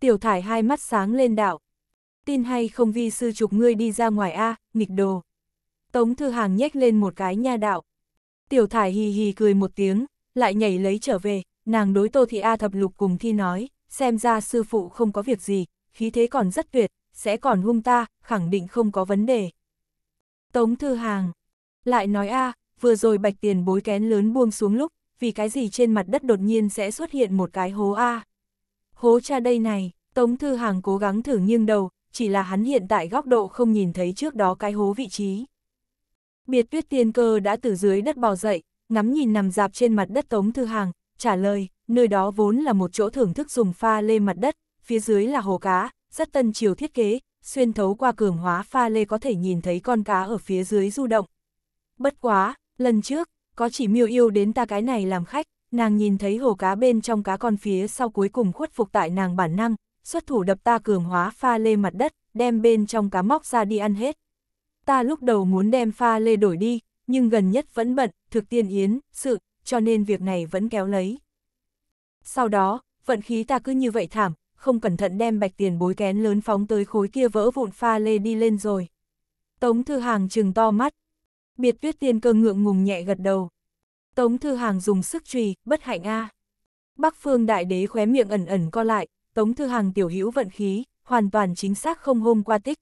Tiểu thải hai mắt sáng lên đạo, tin hay không vi sư chụp ngươi đi ra ngoài a, à, nghịch đồ. Tống Thư Hàng nhếch lên một cái nha đạo. Tiểu Thải hì hì cười một tiếng, lại nhảy lấy trở về, nàng đối Tô Thị A thập lục cùng thi nói, xem ra sư phụ không có việc gì, khí thế còn rất tuyệt, sẽ còn hung ta, khẳng định không có vấn đề. Tống Thư Hàng lại nói a à, vừa rồi bạch tiền bối kén lớn buông xuống lúc, vì cái gì trên mặt đất đột nhiên sẽ xuất hiện một cái hố a à. Hố cha đây này, Tống Thư Hàng cố gắng thử nghiêng đầu, chỉ là hắn hiện tại góc độ không nhìn thấy trước đó cái hố vị trí. Biệt tuyết tiên cơ đã từ dưới đất bò dậy, ngắm nhìn nằm dạp trên mặt đất Tống Thư Hàng, trả lời, nơi đó vốn là một chỗ thưởng thức dùng pha lê mặt đất, phía dưới là hồ cá, rất tân chiều thiết kế, xuyên thấu qua cường hóa pha lê có thể nhìn thấy con cá ở phía dưới du động. Bất quá, lần trước, có chỉ miêu yêu đến ta cái này làm khách, nàng nhìn thấy hồ cá bên trong cá con phía sau cuối cùng khuất phục tại nàng bản năng, xuất thủ đập ta cường hóa pha lê mặt đất, đem bên trong cá móc ra đi ăn hết. Ta lúc đầu muốn đem pha lê đổi đi, nhưng gần nhất vẫn bận, thực tiên yến, sự, cho nên việc này vẫn kéo lấy. Sau đó, vận khí ta cứ như vậy thảm, không cẩn thận đem bạch tiền bối kén lớn phóng tới khối kia vỡ vụn pha lê đi lên rồi. Tống Thư Hàng trừng to mắt. Biệt tuyết tiên cơ ngượng ngùng nhẹ gật đầu. Tống Thư Hàng dùng sức trùy, bất hạnh a. À. Bắc phương đại đế khóe miệng ẩn ẩn co lại, Tống Thư Hàng tiểu hữu vận khí, hoàn toàn chính xác không hôm qua tích.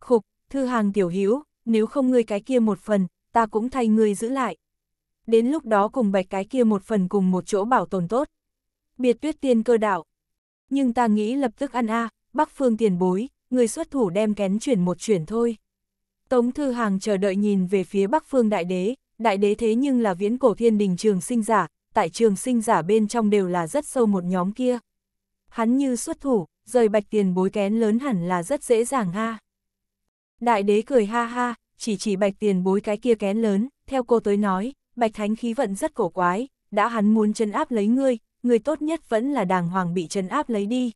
Khục, Thư Hàng tiểu hữu nếu không ngươi cái kia một phần, ta cũng thay ngươi giữ lại. Đến lúc đó cùng bạch cái kia một phần cùng một chỗ bảo tồn tốt. Biệt tuyết tiên cơ đạo. Nhưng ta nghĩ lập tức ăn a bắc phương tiền bối, người xuất thủ đem kén chuyển một chuyển thôi. Tống Thư Hàng chờ đợi nhìn về phía bắc phương đại đế, đại đế thế nhưng là viễn cổ thiên đình trường sinh giả, tại trường sinh giả bên trong đều là rất sâu một nhóm kia hắn như xuất thủ, rời bạch tiền bối kén lớn hẳn là rất dễ dàng ha. Đại đế cười ha ha, chỉ chỉ bạch tiền bối cái kia kén lớn, theo cô tới nói, bạch thánh khí vận rất cổ quái, đã hắn muốn chân áp lấy ngươi, người tốt nhất vẫn là đàng hoàng bị chân áp lấy đi.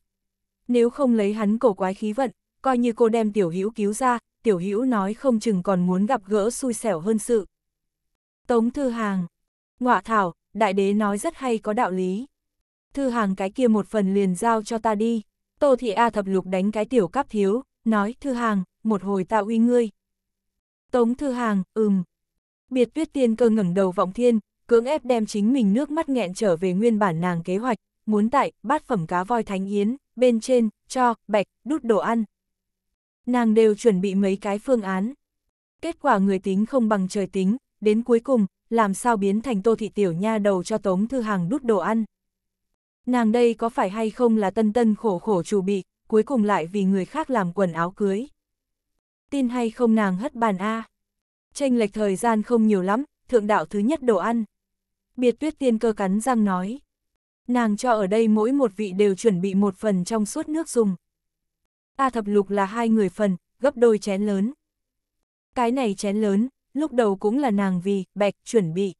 Nếu không lấy hắn cổ quái khí vận, coi như cô đem tiểu hữu cứu ra, tiểu hữu nói không chừng còn muốn gặp gỡ xui xẻo hơn sự. Tống Thư Hàng Ngọa Thảo, đại đế nói rất hay có đạo lý thư hàng cái kia một phần liền giao cho ta đi. Tô Thị A thập lục đánh cái tiểu cắp thiếu, nói thư hàng, một hồi ta uy ngươi. Tống thư hàng, ừm. Biệt Viết tiên cơ ngẩng đầu vọng thiên, cưỡng ép đem chính mình nước mắt nghẹn trở về nguyên bản nàng kế hoạch, muốn tại, bát phẩm cá voi thánh yến, bên trên, cho, bạch, đút đồ ăn. Nàng đều chuẩn bị mấy cái phương án. Kết quả người tính không bằng trời tính, đến cuối cùng, làm sao biến thành tô thị tiểu nha đầu cho Tống Thư Hàng đút đồ ăn. Nàng đây có phải hay không là tân tân khổ khổ chủ bị, cuối cùng lại vì người khác làm quần áo cưới. Tin hay không nàng hất bàn A. Tranh lệch thời gian không nhiều lắm, thượng đạo thứ nhất đồ ăn. Biệt tuyết tiên cơ cắn răng nói. Nàng cho ở đây mỗi một vị đều chuẩn bị một phần trong suốt nước dùng. A thập lục là hai người phần, gấp đôi chén lớn. Cái này chén lớn, lúc đầu cũng là nàng vì, bạch, chuẩn bị.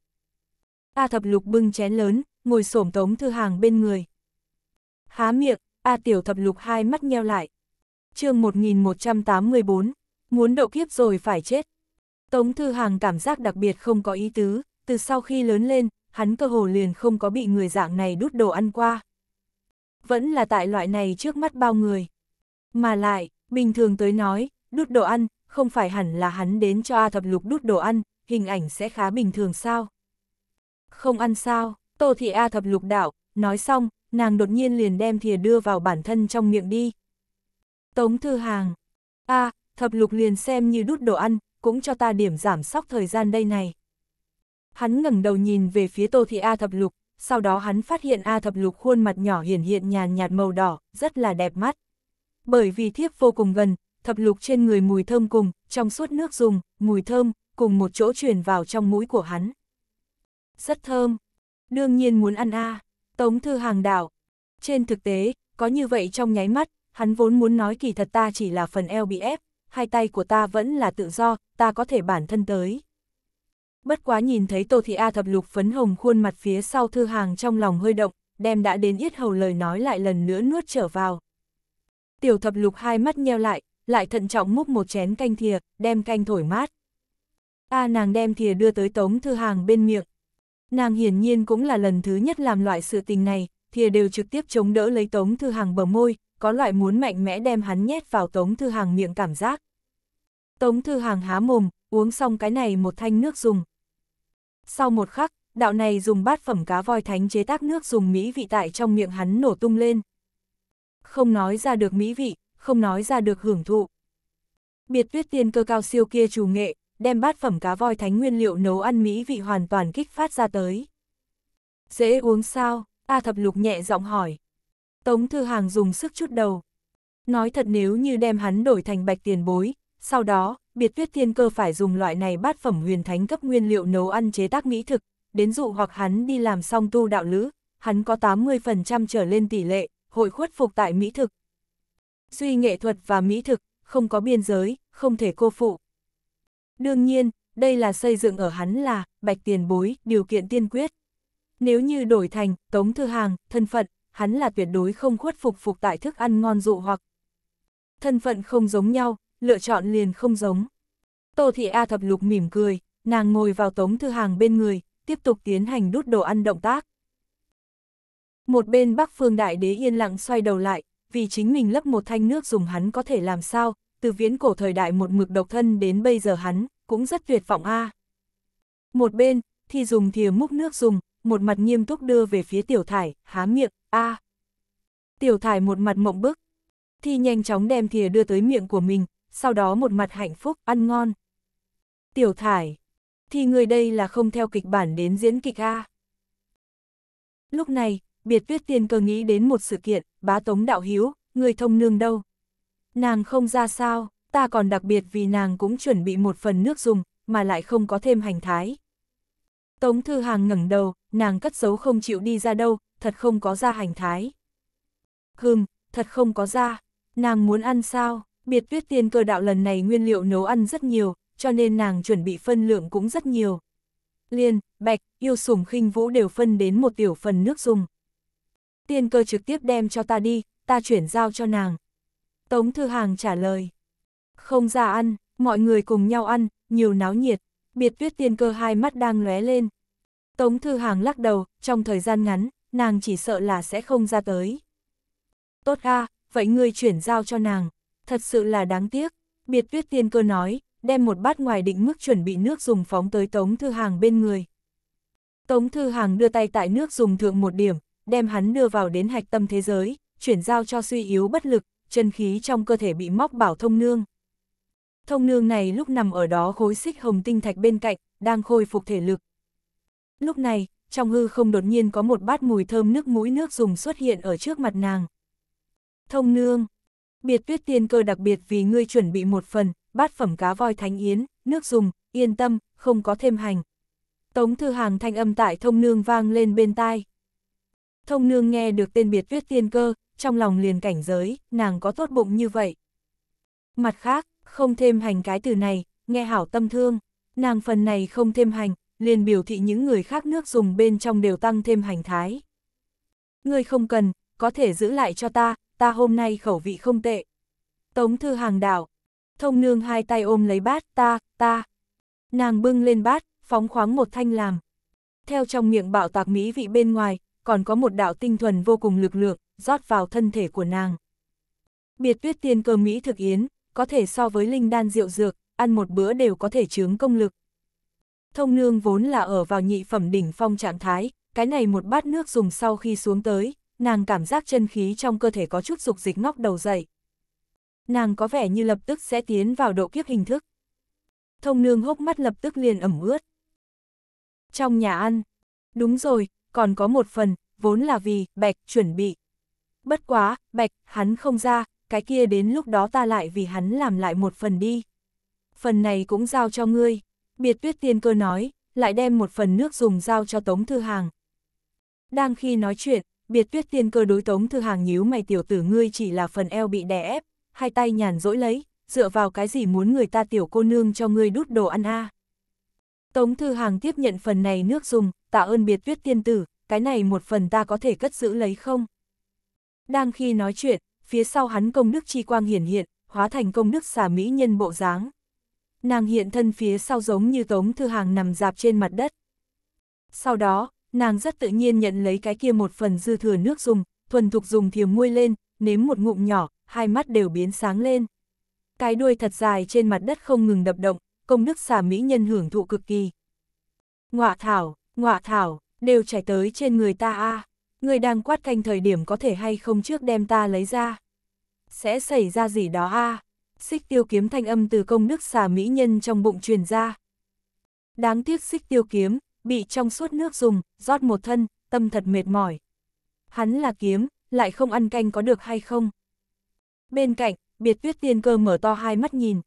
A thập lục bưng chén lớn, ngồi xổm Tống Thư Hàng bên người. Há miệng, A Tiểu Thập Lục hai mắt nheo lại. chương 1184, muốn độ kiếp rồi phải chết. Tống Thư Hàng cảm giác đặc biệt không có ý tứ, từ sau khi lớn lên, hắn cơ hồ liền không có bị người dạng này đút đồ ăn qua. Vẫn là tại loại này trước mắt bao người. Mà lại, bình thường tới nói, đút đồ ăn, không phải hẳn là hắn đến cho A Thập Lục đút đồ ăn, hình ảnh sẽ khá bình thường sao? Không ăn sao? Tô Thị A thập lục đảo, nói xong, nàng đột nhiên liền đem thìa đưa vào bản thân trong miệng đi. Tống Thư Hàng, A, thập lục liền xem như đút đồ ăn, cũng cho ta điểm giảm sóc thời gian đây này. Hắn ngẩng đầu nhìn về phía Tô Thị A thập lục, sau đó hắn phát hiện A thập lục khuôn mặt nhỏ hiển hiện nhàn nhạt màu đỏ, rất là đẹp mắt. Bởi vì thiếp vô cùng gần, thập lục trên người mùi thơm cùng, trong suốt nước dùng, mùi thơm, cùng một chỗ truyền vào trong mũi của hắn. Rất thơm, Đương nhiên muốn ăn a à, Tống Thư Hàng đảo. Trên thực tế, có như vậy trong nháy mắt, hắn vốn muốn nói kỳ thật ta chỉ là phần eo bị ép, hai tay của ta vẫn là tự do, ta có thể bản thân tới. Bất quá nhìn thấy Tô Thị A thập lục phấn hồng khuôn mặt phía sau Thư Hàng trong lòng hơi động, đem đã đến yết hầu lời nói lại lần nữa nuốt trở vào. Tiểu thập lục hai mắt nheo lại, lại thận trọng múc một chén canh thìa, đem canh thổi mát. A nàng đem thìa đưa tới Tống Thư Hàng bên miệng, Nàng hiển nhiên cũng là lần thứ nhất làm loại sự tình này, thìa đều trực tiếp chống đỡ lấy Tống Thư Hàng bờ môi, có loại muốn mạnh mẽ đem hắn nhét vào Tống Thư Hàng miệng cảm giác. Tống Thư Hàng há mồm, uống xong cái này một thanh nước dùng. Sau một khắc, đạo này dùng bát phẩm cá voi thánh chế tác nước dùng mỹ vị tại trong miệng hắn nổ tung lên. Không nói ra được mỹ vị, không nói ra được hưởng thụ. Biệt tuyết tiên cơ cao siêu kia chủ nghệ, đem bát phẩm cá voi thánh nguyên liệu nấu ăn mỹ vị hoàn toàn kích phát ra tới. Dễ uống sao? A thập lục nhẹ giọng hỏi. Tống Thư Hàng dùng sức chút đầu. Nói thật nếu như đem hắn đổi thành bạch tiền bối, sau đó, biệt viết tiên cơ phải dùng loại này bát phẩm huyền thánh cấp nguyên liệu nấu ăn chế tác mỹ thực, đến dụ hoặc hắn đi làm song tu đạo lữ, hắn có 80% trở lên tỷ lệ, hội khuất phục tại mỹ thực. Duy nghệ thuật và mỹ thực, không có biên giới, không thể cô phụ. Đương nhiên, đây là xây dựng ở hắn là, bạch tiền bối, điều kiện tiên quyết. Nếu như đổi thành, tống thư hàng, thân phận, hắn là tuyệt đối không khuất phục phục tại thức ăn ngon dụ hoặc. Thân phận không giống nhau, lựa chọn liền không giống. Tô Thị A thập lục mỉm cười, nàng ngồi vào tống thư hàng bên người, tiếp tục tiến hành đút đồ ăn động tác. Một bên Bắc Phương Đại Đế yên lặng xoay đầu lại, vì chính mình lấp một thanh nước dùng hắn có thể làm sao, từ viễn cổ thời đại một mực độc thân đến bây giờ hắn, cũng rất tuyệt vọng a. À. Một bên, thì dùng thìa múc nước dùng, một mặt nghiêm túc đưa về phía tiểu thải, há miệng, a. À. Tiểu thải một mặt mộng bức, thì nhanh chóng đem thìa đưa tới miệng của mình, sau đó một mặt hạnh phúc, ăn ngon. Tiểu thải, thì người đây là không theo kịch bản đến diễn kịch a. À. Lúc này, biệt tuyết tiên cơ nghĩ đến một sự kiện, bá tống đạo hiếu, người thông nương đâu. Nàng không ra sao, ta còn đặc biệt vì nàng cũng chuẩn bị một phần nước dùng, mà lại không có thêm hành thái. Tống Thư Hàng ngẩng đầu, nàng cất giấu không chịu đi ra đâu, thật không có ra hành thái. Hừm, thật không có ra, nàng muốn ăn sao, biệt tuyết tiên cơ đạo lần này nguyên liệu nấu ăn rất nhiều, cho nên nàng chuẩn bị phân lượng cũng rất nhiều. Liên, bạch, yêu sủng khinh vũ đều phân đến một tiểu phần nước dùng. Tiên cơ trực tiếp đem cho ta đi, ta chuyển giao cho nàng. Tống Thư Hàng trả lời. Không ra ăn, mọi người cùng nhau ăn, nhiều náo nhiệt, biệt Viết tiên cơ hai mắt đang lóe lên. Tống Thư Hàng lắc đầu, trong thời gian ngắn, nàng chỉ sợ là sẽ không ra tới. Tốt a vậy ngươi chuyển giao cho nàng, thật sự là đáng tiếc, biệt Viết tiên cơ nói, đem một bát ngoài định mức chuẩn bị nước dùng phóng tới Tống Thư Hàng bên người. Tống Thư Hàng đưa tay tại nước dùng thượng một điểm, đem hắn đưa vào đến hạch tâm thế giới, chuyển giao cho suy yếu bất lực, chân khí trong cơ thể bị móc bảo thông nương. Thông nương này lúc nằm ở đó khối xích hồng tinh thạch bên cạnh, đang khôi phục thể lực. Lúc này, trong hư không đột nhiên có một bát mùi thơm nước mũi nước dùng xuất hiện ở trước mặt nàng. Thông nương, biệt tuyết tiên cơ đặc biệt vì ngươi chuẩn bị một phần, bát phẩm cá voi thánh yến, nước dùng, yên tâm, không có thêm hành. Tống thư hàng thanh âm tại thông nương vang lên bên tai. Thông nương nghe được tên biệt tuyết tiên cơ, trong lòng liền cảnh giới, nàng có tốt bụng như vậy. Mặt khác, không thêm hành cái từ này, nghe hảo tâm thương, nàng phần này không thêm hành, liền biểu thị những người khác nước dùng bên trong đều tăng thêm hành thái. Người không cần, có thể giữ lại cho ta, ta hôm nay khẩu vị không tệ. Tống thư hàng đảo, thông nương hai tay ôm lấy bát, ta, ta. Nàng bưng lên bát, phóng khoáng một thanh làm. Theo trong miệng bạo tạc mỹ vị bên ngoài, còn có một đạo tinh thuần vô cùng lực lượng, rót vào thân thể của nàng. Biệt tuyết tiên cơ Mỹ thực yến, có thể so với linh đan rượu dược, ăn một bữa đều có thể chướng công lực. Thông nương vốn là ở vào nhị phẩm đỉnh phong trạng thái, cái này một bát nước dùng sau khi xuống tới, nàng cảm giác chân khí trong cơ thể có chút dục dịch ngóc đầu dậy. Nàng có vẻ như lập tức sẽ tiến vào độ kiếp hình thức. Thông nương hốc mắt lập tức liền ẩm ướt. Trong nhà ăn, đúng rồi, còn có một phần, vốn là vì, bạch, chuẩn bị, bất quá, bạch, hắn không ra, cái kia đến lúc đó ta lại vì hắn làm lại một phần đi. Phần này cũng giao cho ngươi, biệt tuyết tiên cơ nói, lại đem một phần nước dùng giao cho Tống Thư Hàng. Đang khi nói chuyện, biệt tuyết tiên cơ đối Tống Thư Hàng nhíu mày tiểu tử ngươi chỉ là phần eo bị đè ép, hai tay nhàn rỗi lấy, dựa vào cái gì muốn người ta tiểu cô nương cho ngươi đút đồ ăn a Tống Thư Hàng tiếp nhận phần này nước dùng, tạ ơn biệt tuyết tiên tử, cái này một phần ta có thể cất giữ lấy không? Đang khi nói chuyện, phía sau hắn công đức chi quang hiển hiện, hóa thành công đức xà mỹ nhân bộ dáng. Nàng hiện thân phía sau giống như tống thư hàng nằm dạp trên mặt đất. Sau đó, nàng rất tự nhiên nhận lấy cái kia một phần dư thừa nước dùng, thuần thục dùng thiềm muôi lên, nếm một ngụm nhỏ, hai mắt đều biến sáng lên. Cái đuôi thật dài trên mặt đất không ngừng đập động, công đức xà mỹ nhân hưởng thụ cực kỳ. Ngọa thảo, ngọa thảo, đều chảy tới trên người ta a. À ngươi đang quát canh thời điểm có thể hay không trước đem ta lấy ra. Sẽ xảy ra gì đó a Xích tiêu kiếm thanh âm từ công nước xà mỹ nhân trong bụng truyền ra. Đáng tiếc xích tiêu kiếm, bị trong suốt nước dùng, rót một thân, tâm thật mệt mỏi. Hắn là kiếm, lại không ăn canh có được hay không? Bên cạnh, biệt tuyết tiên cơ mở to hai mắt nhìn.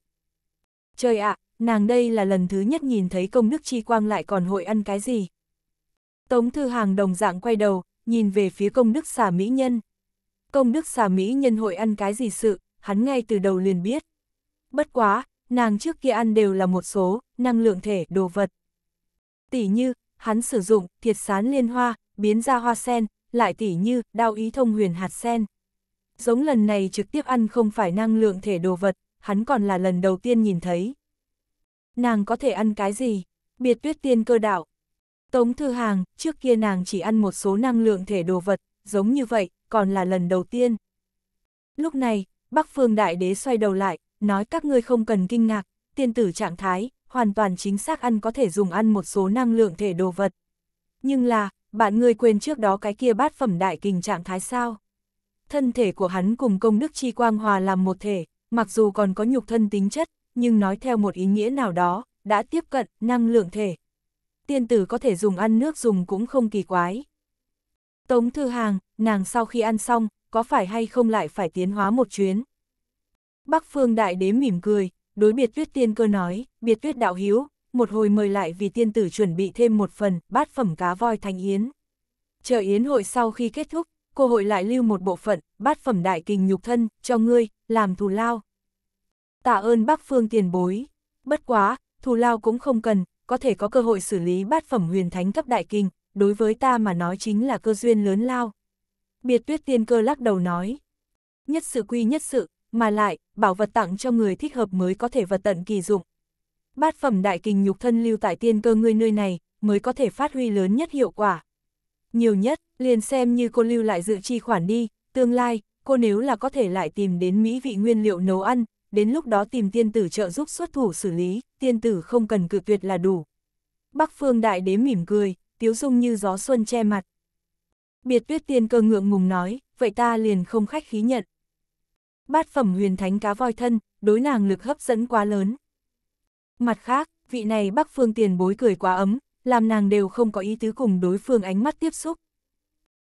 Trời ạ, nàng đây là lần thứ nhất nhìn thấy công nước chi quang lại còn hội ăn cái gì? Tống thư hàng đồng dạng quay đầu, nhìn về phía công đức xà mỹ nhân. Công đức xà mỹ nhân hội ăn cái gì sự, hắn ngay từ đầu liền biết. Bất quá, nàng trước kia ăn đều là một số, năng lượng thể, đồ vật. tỷ như, hắn sử dụng thiệt sán liên hoa, biến ra hoa sen, lại tỷ như đao ý thông huyền hạt sen. Giống lần này trực tiếp ăn không phải năng lượng thể đồ vật, hắn còn là lần đầu tiên nhìn thấy. Nàng có thể ăn cái gì? Biệt tuyết tiên cơ đạo, Tống Thư Hàng, trước kia nàng chỉ ăn một số năng lượng thể đồ vật, giống như vậy, còn là lần đầu tiên. Lúc này, Bắc Phương Đại Đế xoay đầu lại, nói các ngươi không cần kinh ngạc, tiên tử trạng thái, hoàn toàn chính xác ăn có thể dùng ăn một số năng lượng thể đồ vật. Nhưng là, bạn ngươi quên trước đó cái kia bát phẩm đại kình trạng thái sao? Thân thể của hắn cùng công đức chi quang hòa làm một thể, mặc dù còn có nhục thân tính chất, nhưng nói theo một ý nghĩa nào đó, đã tiếp cận năng lượng thể tiên tử có thể dùng ăn nước dùng cũng không kỳ quái. Tống Thư Hàng, nàng sau khi ăn xong, có phải hay không lại phải tiến hóa một chuyến? Bắc Phương Đại Đế mỉm cười, đối biệt tuyết tiên cơ nói, biệt tuyết đạo hiếu, một hồi mời lại vì tiên tử chuẩn bị thêm một phần bát phẩm cá voi thành yến. Chờ yến hội sau khi kết thúc, cô hội lại lưu một bộ phận bát phẩm đại kình nhục thân cho ngươi, làm thù lao. Tạ ơn Bắc Phương tiền bối. Bất quá, thù lao cũng không cần, có thể có cơ hội xử lý bát phẩm huyền thánh cấp đại kinh, đối với ta mà nói chính là cơ duyên lớn lao. Biệt tuyết tiên cơ lắc đầu nói, nhất sự quy nhất sự, mà lại, bảo vật tặng cho người thích hợp mới có thể vật tận kỳ dụng. Bát phẩm đại kinh nhục thân lưu tại tiên cơ ngươi nơi này, mới có thể phát huy lớn nhất hiệu quả. Nhiều nhất, liền xem như cô lưu lại dự chi khoản đi, tương lai, cô nếu là có thể lại tìm đến mỹ vị nguyên liệu nấu ăn, đến lúc đó tìm tiên tử trợ giúp xuất thủ xử lý, tiên tử không cần cự tuyệt là đủ. Bắc phương đại đế mỉm cười, tiếu dung như gió xuân che mặt. Biệt tuyết tiên cơ ngượng ngùng nói, vậy ta liền không khách khí nhận. Bát phẩm huyền thánh cá voi thân, đối nàng lực hấp dẫn quá lớn. Mặt khác, vị này bắc phương tiền bối cười quá ấm, làm nàng đều không có ý tứ cùng đối phương ánh mắt tiếp xúc.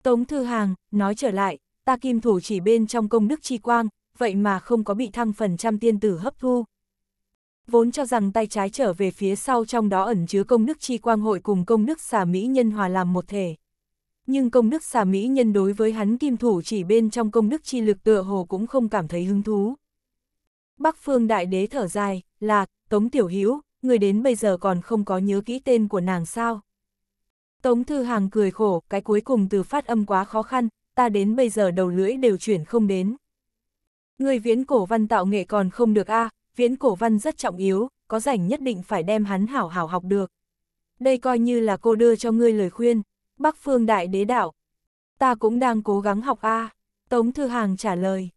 Tống Thư Hàng, nói trở lại, ta kim thủ chỉ bên trong công đức chi quang, vậy mà không có bị thăng phần trăm tiên tử hấp thu. Vốn cho rằng tay trái trở về phía sau trong đó ẩn chứa công đức chi quang hội cùng công đức xà mỹ nhân hòa làm một thể. Nhưng công đức xà mỹ nhân đối với hắn kim thủ chỉ bên trong công đức chi lực tựa hồ cũng không cảm thấy hứng thú. Bắc phương đại đế thở dài, là tống tiểu hữu người đến bây giờ còn không có nhớ kỹ tên của nàng sao. Tống Thư Hàng cười khổ, cái cuối cùng từ phát âm quá khó khăn, ta đến bây giờ đầu lưỡi đều chuyển không đến. Người viễn cổ văn tạo nghệ còn không được a à, viễn cổ văn rất trọng yếu, có rảnh nhất định phải đem hắn hảo hảo học được. Đây coi như là cô đưa cho ngươi lời khuyên, Bắc Phương Đại Đế Đạo. Ta cũng đang cố gắng học a à, Tống Thư Hàng trả lời.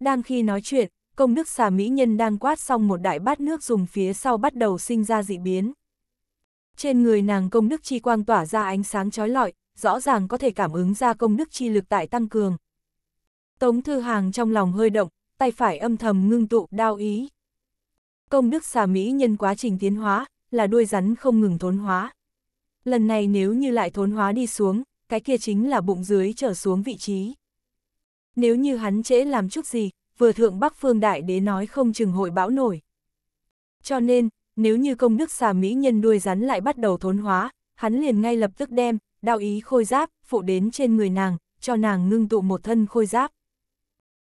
Đang khi nói chuyện, công đức xà mỹ nhân đang quát xong một đại bát nước dùng phía sau bắt đầu sinh ra dị biến. Trên người nàng công đức chi quang tỏa ra ánh sáng chói lọi, rõ ràng có thể cảm ứng ra công đức chi lực tại tăng cường, Tống Thư Hàng trong lòng hơi động, tay phải âm thầm ngưng tụ đao ý. Công đức xà Mỹ nhân quá trình tiến hóa, là đuôi rắn không ngừng thốn hóa. Lần này nếu như lại thốn hóa đi xuống, cái kia chính là bụng dưới trở xuống vị trí. Nếu như hắn trễ làm chút gì, vừa thượng Bắc Phương Đại Đế nói không chừng hội bão nổi. Cho nên, nếu như công đức xà Mỹ nhân đuôi rắn lại bắt đầu thốn hóa, hắn liền ngay lập tức đem, đao ý khôi giáp, phụ đến trên người nàng, cho nàng ngưng tụ một thân khôi giáp.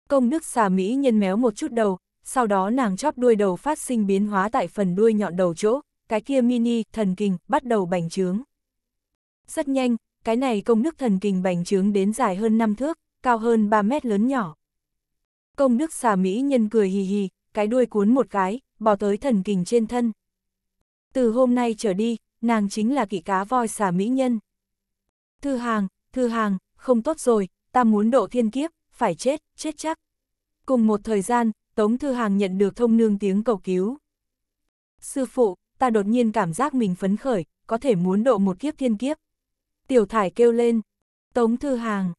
Công đức xà Mỹ nhân méo một chút đầu, sau đó nàng chóp đuôi đầu phát sinh biến hóa tại phần đuôi nhọn đầu chỗ, cái kia mini, thần kinh, bắt đầu bành trướng. Rất nhanh, cái này công đức thần kinh bành trướng đến dài hơn 5 thước, cao hơn 3 mét lớn nhỏ. Công đức xà Mỹ nhân cười hì hì, cái đuôi cuốn một cái, bỏ tới thần kinh trên thân. Từ hôm nay trở đi, nàng chính là kỵ cá voi xà Mỹ nhân. Thư hàng, thư hàng, không tốt rồi, ta muốn độ thiên kiếp, phải chết, chết chắc. Cùng một thời gian, Tống Thư Hàng nhận được thông nương tiếng cầu cứu. Sư phụ, ta đột nhiên cảm giác mình phấn khởi, có thể muốn độ một kiếp thiên kiếp. Tiểu Thải kêu lên, Tống Thư Hàng,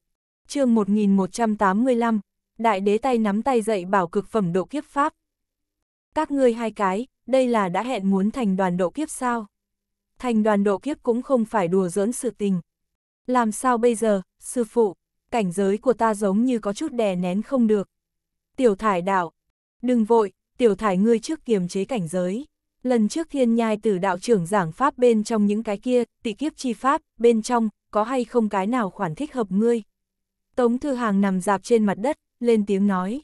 chương 1185, Đại đế tay nắm tay dậy bảo cực phẩm độ kiếp Pháp. Các ngươi hai cái, đây là đã hẹn muốn thành đoàn độ kiếp sao? Thành đoàn độ kiếp cũng không phải đùa giỡn sự tình. Làm sao bây giờ, sư phụ? cảnh giới của ta giống như có chút đè nén không được. Tiểu thải đạo, đừng vội, tiểu thải ngươi trước kiềm chế cảnh giới. Lần trước thiên nhai tử đạo trưởng giảng pháp bên trong những cái kia, tị kiếp chi pháp, bên trong, có hay không cái nào khoản thích hợp ngươi. Tống thư hàng nằm dạp trên mặt đất, lên tiếng nói.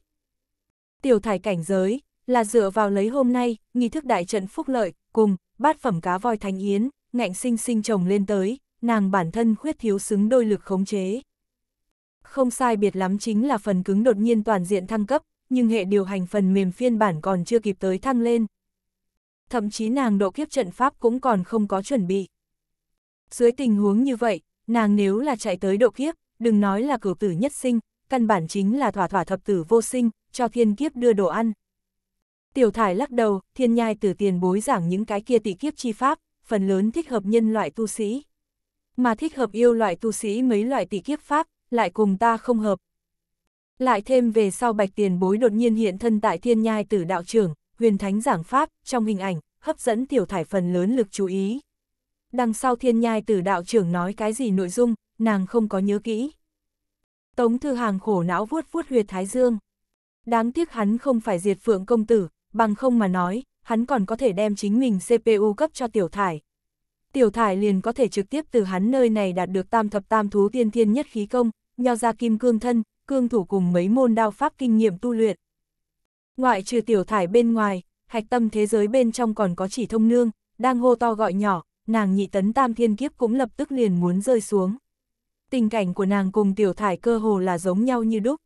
Tiểu thải cảnh giới, là dựa vào lấy hôm nay, nghi thức đại trận phúc lợi, cùng, bát phẩm cá voi thánh yến, ngạnh sinh sinh chồng lên tới, nàng bản thân khuyết thiếu xứng đôi lực khống chế không sai biệt lắm chính là phần cứng đột nhiên toàn diện thăng cấp, nhưng hệ điều hành phần mềm phiên bản còn chưa kịp tới thăng lên. Thậm chí nàng độ kiếp trận pháp cũng còn không có chuẩn bị. Dưới tình huống như vậy, nàng nếu là chạy tới độ kiếp, đừng nói là cửu tử nhất sinh, căn bản chính là thỏa thỏa thập tử vô sinh, cho thiên kiếp đưa đồ ăn. Tiểu thải lắc đầu, thiên nhai từ tiền bối giảng những cái kia tỷ kiếp chi pháp, phần lớn thích hợp nhân loại tu sĩ. Mà thích hợp yêu loại tu sĩ mấy loại tỷ kiếp pháp, lại cùng ta không hợp. Lại thêm về sau bạch tiền bối đột nhiên hiện thân tại thiên nhai tử đạo trưởng, huyền thánh giảng pháp, trong hình ảnh, hấp dẫn tiểu thải phần lớn lực chú ý. Đằng sau thiên nhai tử đạo trưởng nói cái gì nội dung, nàng không có nhớ kỹ. Tống thư hàng khổ não vuốt vuốt huyệt thái dương. Đáng tiếc hắn không phải diệt phượng công tử, bằng không mà nói, hắn còn có thể đem chính mình CPU cấp cho tiểu thải. Tiểu thải liền có thể trực tiếp từ hắn nơi này đạt được tam thập tam thú tiên thiên nhất khí công, nho ra kim cương thân, cương thủ cùng mấy môn đao pháp kinh nghiệm tu luyện. Ngoại trừ tiểu thải bên ngoài, hạch tâm thế giới bên trong còn có chỉ thông nương, đang hô to gọi nhỏ, nàng nhị tấn tam thiên kiếp cũng lập tức liền muốn rơi xuống. Tình cảnh của nàng cùng tiểu thải cơ hồ là giống nhau như đúc.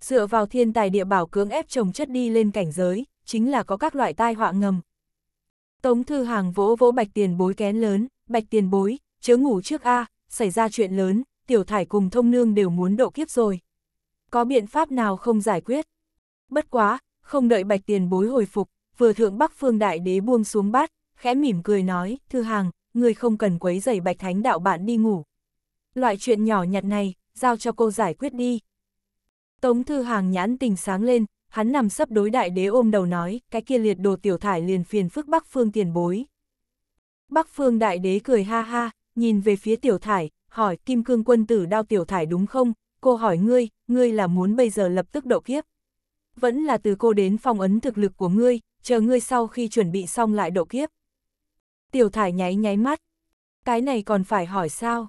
Dựa vào thiên tài địa bảo cưỡng ép trồng chất đi lên cảnh giới, chính là có các loại tai họa ngầm. Tống thư hàng vỗ vỗ bạch tiền bối kén lớn, bạch tiền bối, chớ ngủ trước A, xảy ra chuyện lớn, tiểu thải cùng thông nương đều muốn độ kiếp rồi. Có biện pháp nào không giải quyết? Bất quá, không đợi bạch tiền bối hồi phục, vừa thượng bắc phương đại đế buông xuống bát, khẽ mỉm cười nói, thư hàng, người không cần quấy giày bạch thánh đạo bạn đi ngủ. Loại chuyện nhỏ nhặt này, giao cho cô giải quyết đi. Tống thư hàng nhãn tình sáng lên, hắn nằm sấp đối đại đế ôm đầu nói, cái kia liệt đồ tiểu thải liền phiền phức bắc phương tiền bối. Bắc phương đại đế cười ha ha, nhìn về phía tiểu thải, hỏi kim cương quân tử đao tiểu thải đúng không, cô hỏi ngươi, ngươi là muốn bây giờ lập tức độ kiếp. Vẫn là từ cô đến phong ấn thực lực của ngươi, chờ ngươi sau khi chuẩn bị xong lại độ kiếp. Tiểu thải nháy nháy mắt. Cái này còn phải hỏi sao?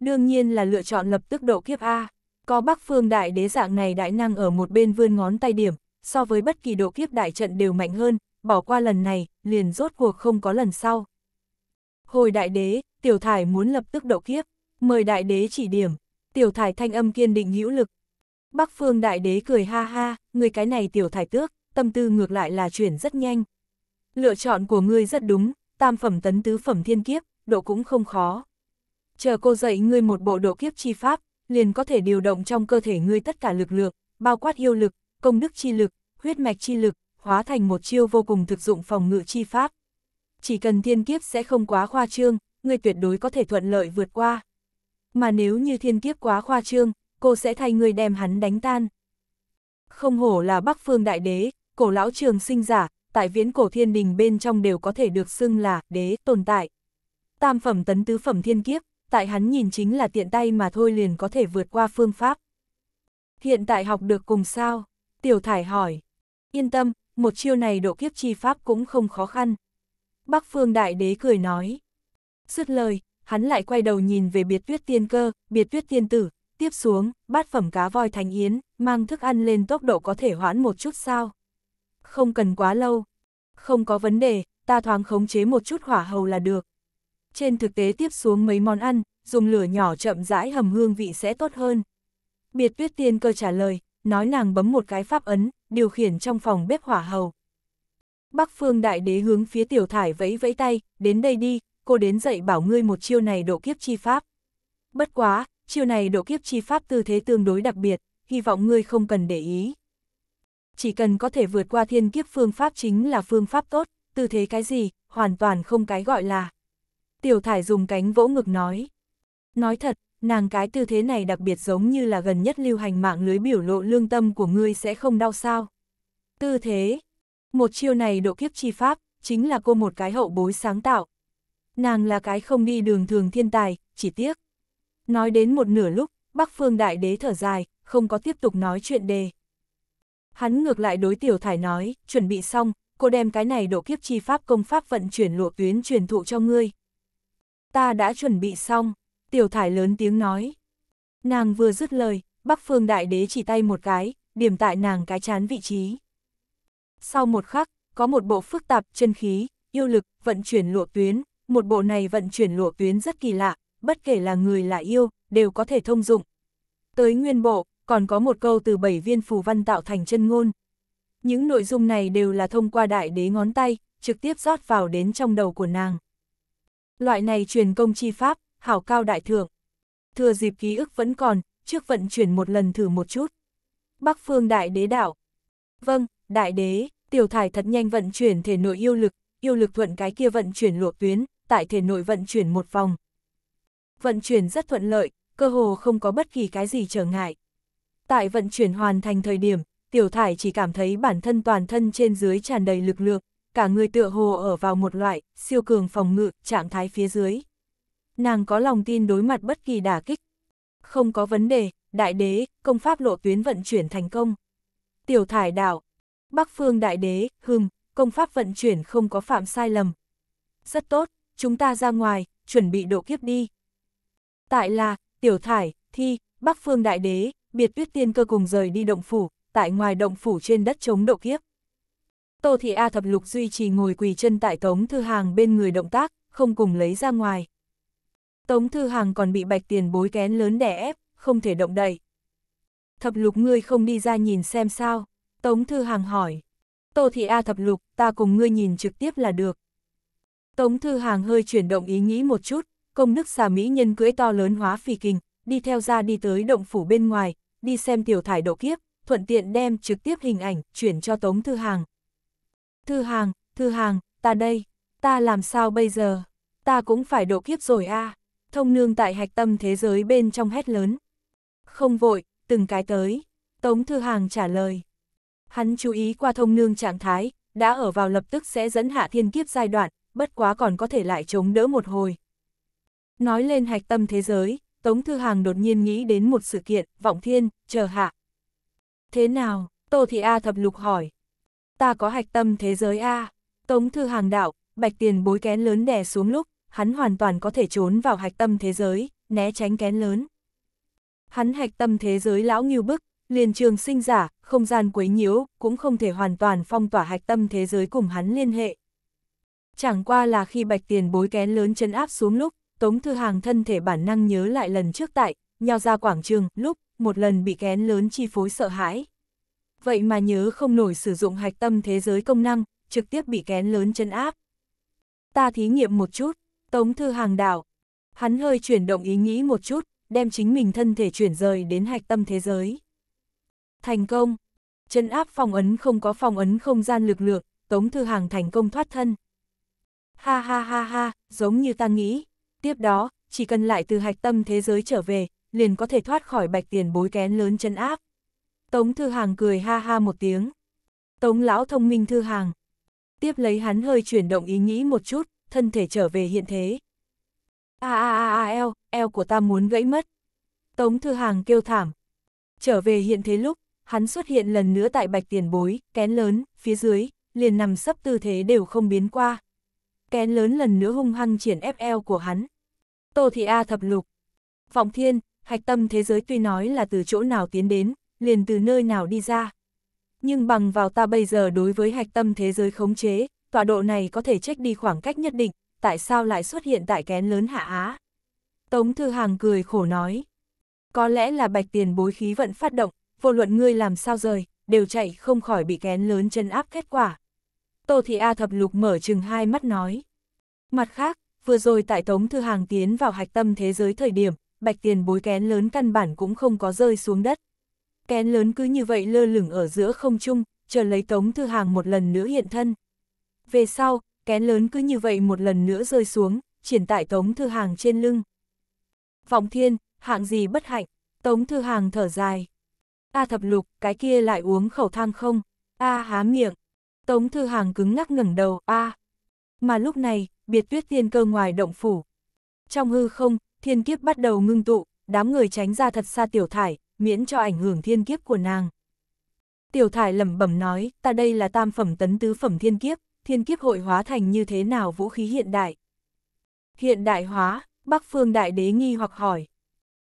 Đương nhiên là lựa chọn lập tức độ kiếp A. Có bắc phương đại đế dạng này đại năng ở một bên vươn ngón tay điểm, so với bất kỳ độ kiếp đại trận đều mạnh hơn, bỏ qua lần này, liền rốt cuộc không có lần sau. Hồi đại đế, tiểu thải muốn lập tức độ kiếp mời đại đế chỉ điểm, tiểu thải thanh âm kiên định hữu lực. Bắc phương đại đế cười ha ha, người cái này tiểu thải tước, tâm tư ngược lại là chuyển rất nhanh. Lựa chọn của ngươi rất đúng, tam phẩm tấn tứ phẩm thiên kiếp, độ cũng không khó. Chờ cô dạy ngươi một bộ độ kiếp chi pháp, liền có thể điều động trong cơ thể ngươi tất cả lực lượng, bao quát yêu lực, công đức chi lực, huyết mạch chi lực, hóa thành một chiêu vô cùng thực dụng phòng ngự chi pháp. Chỉ cần thiên kiếp sẽ không quá khoa trương, ngươi tuyệt đối có thể thuận lợi vượt qua mà nếu như thiên kiếp quá khoa trương, cô sẽ thay người đem hắn đánh tan. Không hổ là Bắc Phương Đại Đế, cổ lão trường sinh giả, tại viễn cổ thiên đình bên trong đều có thể được xưng là đế tồn tại. Tam phẩm tấn tứ phẩm thiên kiếp, tại hắn nhìn chính là tiện tay mà thôi liền có thể vượt qua phương pháp. Hiện tại học được cùng sao? Tiểu Thải hỏi. Yên tâm, một chiêu này độ kiếp chi pháp cũng không khó khăn. Bắc Phương Đại Đế cười nói. Dứt lời, hắn lại quay đầu nhìn về biệt tuyết tiên cơ, biệt tuyết tiên tử, tiếp xuống, bát phẩm cá voi thánh yến, mang thức ăn lên tốc độ có thể hoãn một chút sao. Không cần quá lâu. Không có vấn đề, ta thoáng khống chế một chút hỏa hầu là được. Trên thực tế tiếp xuống mấy món ăn, dùng lửa nhỏ chậm rãi hầm hương vị sẽ tốt hơn. Biệt tuyết tiên cơ trả lời, nói nàng bấm một cái pháp ấn, điều khiển trong phòng bếp hỏa hầu. Bắc phương đại đế hướng phía tiểu thải vẫy vẫy tay, đến đây đi, cô đến dạy bảo ngươi một chiêu này độ kiếp chi pháp. Bất quá, chiêu này độ kiếp chi pháp tư thế tương đối đặc biệt, hy vọng ngươi không cần để ý. Chỉ cần có thể vượt qua thiên kiếp phương pháp chính là phương pháp tốt, tư thế cái gì, hoàn toàn không cái gọi là. Tiểu thải dùng cánh vỗ ngực nói. Nói thật, nàng cái tư thế này đặc biệt giống như là gần nhất lưu hành mạng lưới biểu lộ lương tâm của ngươi sẽ không đau sao. Tư thế, một chiêu này độ kiếp chi pháp, chính là cô một cái hậu bối sáng tạo, nàng là cái không đi đường thường thiên tài, chỉ tiếc. Nói đến một nửa lúc, Bắc Phương Đại Đế thở dài, không có tiếp tục nói chuyện đề. Hắn ngược lại đối tiểu thải nói, chuẩn bị xong, cô đem cái này độ kiếp chi pháp công pháp vận chuyển lụa tuyến truyền thụ cho ngươi. Ta đã chuẩn bị xong, tiểu thải lớn tiếng nói. Nàng vừa dứt lời, Bắc Phương Đại Đế chỉ tay một cái, điểm tại nàng cái chán vị trí. Sau một khắc, có một bộ phức tạp chân khí, yêu lực, vận chuyển lụa tuyến, một bộ này vận chuyển lụa tuyến rất kỳ lạ, bất kể là người là yêu, đều có thể thông dụng. Tới nguyên bộ, còn có một câu từ bảy viên phù văn tạo thành chân ngôn. Những nội dung này đều là thông qua đại đế ngón tay, trực tiếp rót vào đến trong đầu của nàng. Loại này truyền công chi pháp, hảo cao đại thượng. Thừa dịp ký ức vẫn còn, trước vận chuyển một lần thử một chút. Bắc phương đại đế đảo. Vâng, đại đế, tiểu thải thật nhanh vận chuyển thể nội yêu lực, yêu lực thuận cái kia vận chuyển lộ tuyến, tại thể nội vận chuyển một vòng. Vận chuyển rất thuận lợi, cơ hồ không có bất kỳ cái gì trở ngại. Tại vận chuyển hoàn thành thời điểm, tiểu thải chỉ cảm thấy bản thân toàn thân trên dưới tràn đầy lực lượng, cả người tựa hồ ở vào một loại siêu cường phòng ngự trạng thái phía dưới. Nàng có lòng tin đối mặt bất kỳ đả kích. Không có vấn đề, đại đế, công pháp lộ tuyến vận chuyển thành công. Tiểu thải đạo, bắc phương đại đế, hưng, công pháp vận chuyển không có phạm sai lầm. Rất tốt, chúng ta ra ngoài, chuẩn bị độ kiếp đi. Tại là, Tiểu Thải, Thi, Bắc Phương Đại Đế, biệt tuyết tiên cơ cùng rời đi động phủ, tại ngoài động phủ trên đất chống độ kiếp. Tô Thị A Thập Lục duy trì ngồi quỳ chân tại Tống Thư Hàng bên người động tác, không cùng lấy ra ngoài. Tống Thư Hàng còn bị bạch tiền bối kén lớn đè ép, không thể động đậy. Thập Lục ngươi không đi ra nhìn xem sao? Tống Thư Hàng hỏi. Tô Thị A Thập Lục, ta cùng ngươi nhìn trực tiếp là được. Tống Thư Hàng hơi chuyển động ý nghĩ một chút, công nước xà mỹ nhân cưỡi to lớn hóa phi kình, đi theo ra đi tới động phủ bên ngoài, đi xem tiểu thải độ kiếp, thuận tiện đem trực tiếp hình ảnh chuyển cho Tống Thư Hàng. Thư Hàng, Thư Hàng, ta đây, ta làm sao bây giờ? Ta cũng phải độ kiếp rồi a Thông nương tại hạch tâm thế giới bên trong hét lớn. Không vội, từng cái tới. Tống Thư Hàng trả lời. Hắn chú ý qua thông nương trạng thái, đã ở vào lập tức sẽ dẫn hạ thiên kiếp giai đoạn, bất quá còn có thể lại chống đỡ một hồi. Nói lên hạch tâm thế giới, Tống Thư Hàng đột nhiên nghĩ đến một sự kiện, vọng thiên, chờ hạ. Thế nào, Tô Thị A thập lục hỏi. Ta có hạch tâm thế giới A, Tống Thư Hàng đạo, bạch tiền bối kén lớn đè xuống lúc, hắn hoàn toàn có thể trốn vào hạch tâm thế giới, né tránh kén lớn. Hắn hạch tâm thế giới lão nghiêu bức, liền trường sinh giả, không gian quấy nhiễu, cũng không thể hoàn toàn phong tỏa hạch tâm thế giới cùng hắn liên hệ. Chẳng qua là khi bạch tiền bối kén lớn chân áp xuống lúc, Tống Thư Hàng thân thể bản năng nhớ lại lần trước tại, nhào ra quảng trường, lúc, một lần bị kén lớn chi phối sợ hãi. Vậy mà nhớ không nổi sử dụng hạch tâm thế giới công năng, trực tiếp bị kén lớn chân áp. Ta thí nghiệm một chút, Tống Thư Hàng đảo. Hắn hơi chuyển động ý nghĩ một chút, đem chính mình thân thể chuyển rời đến hạch tâm thế giới. Thành công! Chân áp phong ấn không có phong ấn không gian lực lượng, Tống Thư Hàng thành công thoát thân. Ha ha ha ha, giống như ta nghĩ. Tiếp đó, chỉ cần lại từ hạch tâm thế giới trở về, liền có thể thoát khỏi bạch tiền bối kén lớn chân áp. Tống Thư Hàng cười ha ha một tiếng. Tống lão thông minh Thư Hàng. Tiếp lấy hắn hơi chuyển động ý nghĩ một chút, thân thể trở về hiện thế. A a a a eo, eo của ta muốn gãy mất. Tống Thư Hàng kêu thảm. Trở về hiện thế lúc, hắn xuất hiện lần nữa tại bạch tiền bối, kén lớn, phía dưới, liền nằm sấp tư thế đều không biến qua kén lớn lần nữa hung hăng triển ép eo của hắn. Tô Thị A thập lục. Vọng thiên, hạch tâm thế giới tuy nói là từ chỗ nào tiến đến, liền từ nơi nào đi ra. Nhưng bằng vào ta bây giờ đối với hạch tâm thế giới khống chế, tọa độ này có thể trách đi khoảng cách nhất định, tại sao lại xuất hiện tại kén lớn hạ á? Tống Thư Hàng cười khổ nói. Có lẽ là bạch tiền bối khí vận phát động, vô luận ngươi làm sao rời, đều chạy không khỏi bị kén lớn chân áp kết quả. Tô Thị A thập lục mở chừng hai mắt nói. Mặt khác, vừa rồi tại Tống Thư Hàng tiến vào hạch tâm thế giới thời điểm, bạch tiền bối kén lớn căn bản cũng không có rơi xuống đất. Kén lớn cứ như vậy lơ lửng ở giữa không trung, chờ lấy Tống Thư Hàng một lần nữa hiện thân. Về sau, kén lớn cứ như vậy một lần nữa rơi xuống, triển tại Tống Thư Hàng trên lưng. Vọng thiên, hạng gì bất hạnh, Tống Thư Hàng thở dài. A thập lục, cái kia lại uống khẩu thang không? A há miệng, Tống Thư Hàng cứng ngắc ngẩng đầu, a. À. Mà lúc này, biệt tuyết thiên cơ ngoài động phủ. Trong hư không, thiên kiếp bắt đầu ngưng tụ, đám người tránh ra thật xa tiểu thải, miễn cho ảnh hưởng thiên kiếp của nàng. Tiểu thải lẩm bẩm nói, ta đây là tam phẩm tấn tứ phẩm thiên kiếp, thiên kiếp hội hóa thành như thế nào vũ khí hiện đại. Hiện đại hóa, Bắc Phương Đại Đế nghi hoặc hỏi.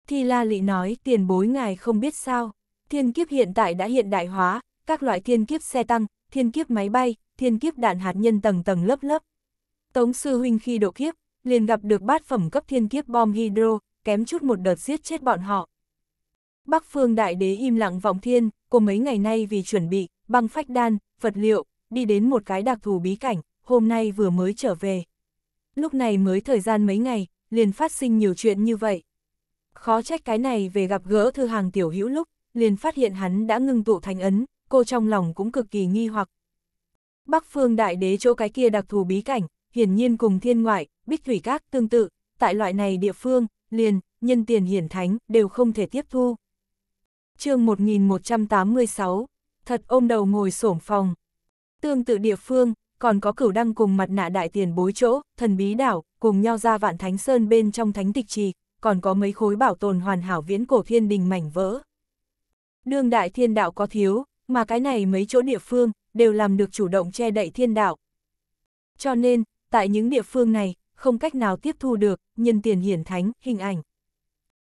Thi La Lị nói, tiền bối ngài không biết sao, thiên kiếp hiện tại đã hiện đại hóa, các loại thiên kiếp xe tăng, thiên kiếp máy bay, thiên kiếp đạn hạt nhân tầng tầng lớp lớp. Tống sư huynh khi độ kiếp, liền gặp được bát phẩm cấp thiên kiếp bom hydro, kém chút một đợt giết chết bọn họ. Bắc phương đại đế im lặng vọng thiên, cô mấy ngày nay vì chuẩn bị, băng phách đan, vật liệu, đi đến một cái đặc thù bí cảnh, hôm nay vừa mới trở về. Lúc này mới thời gian mấy ngày, liền phát sinh nhiều chuyện như vậy. Khó trách cái này về gặp gỡ thư hàng tiểu hữu lúc, liền phát hiện hắn đã ngưng tụ thành ấn, cô trong lòng cũng cực kỳ nghi hoặc. Bắc phương đại đế chỗ cái kia đặc thù bí cảnh, hiển nhiên cùng thiên ngoại, bích thủy các tương tự, tại loại này địa phương, liền, nhân tiền hiển thánh, đều không thể tiếp thu. chương 1186, thật ôm đầu ngồi xổm phòng. Tương tự địa phương, còn có cửu đăng cùng mặt nạ đại tiền bối chỗ, thần bí đảo, cùng nhau ra vạn thánh sơn bên trong thánh tịch trì, còn có mấy khối bảo tồn hoàn hảo viễn cổ thiên đình mảnh vỡ. Đương đại thiên đạo có thiếu, mà cái này mấy chỗ địa phương đều làm được chủ động che đậy thiên đạo. Cho nên, tại những địa phương này, không cách nào tiếp thu được nhân tiền hiển thánh, hình ảnh.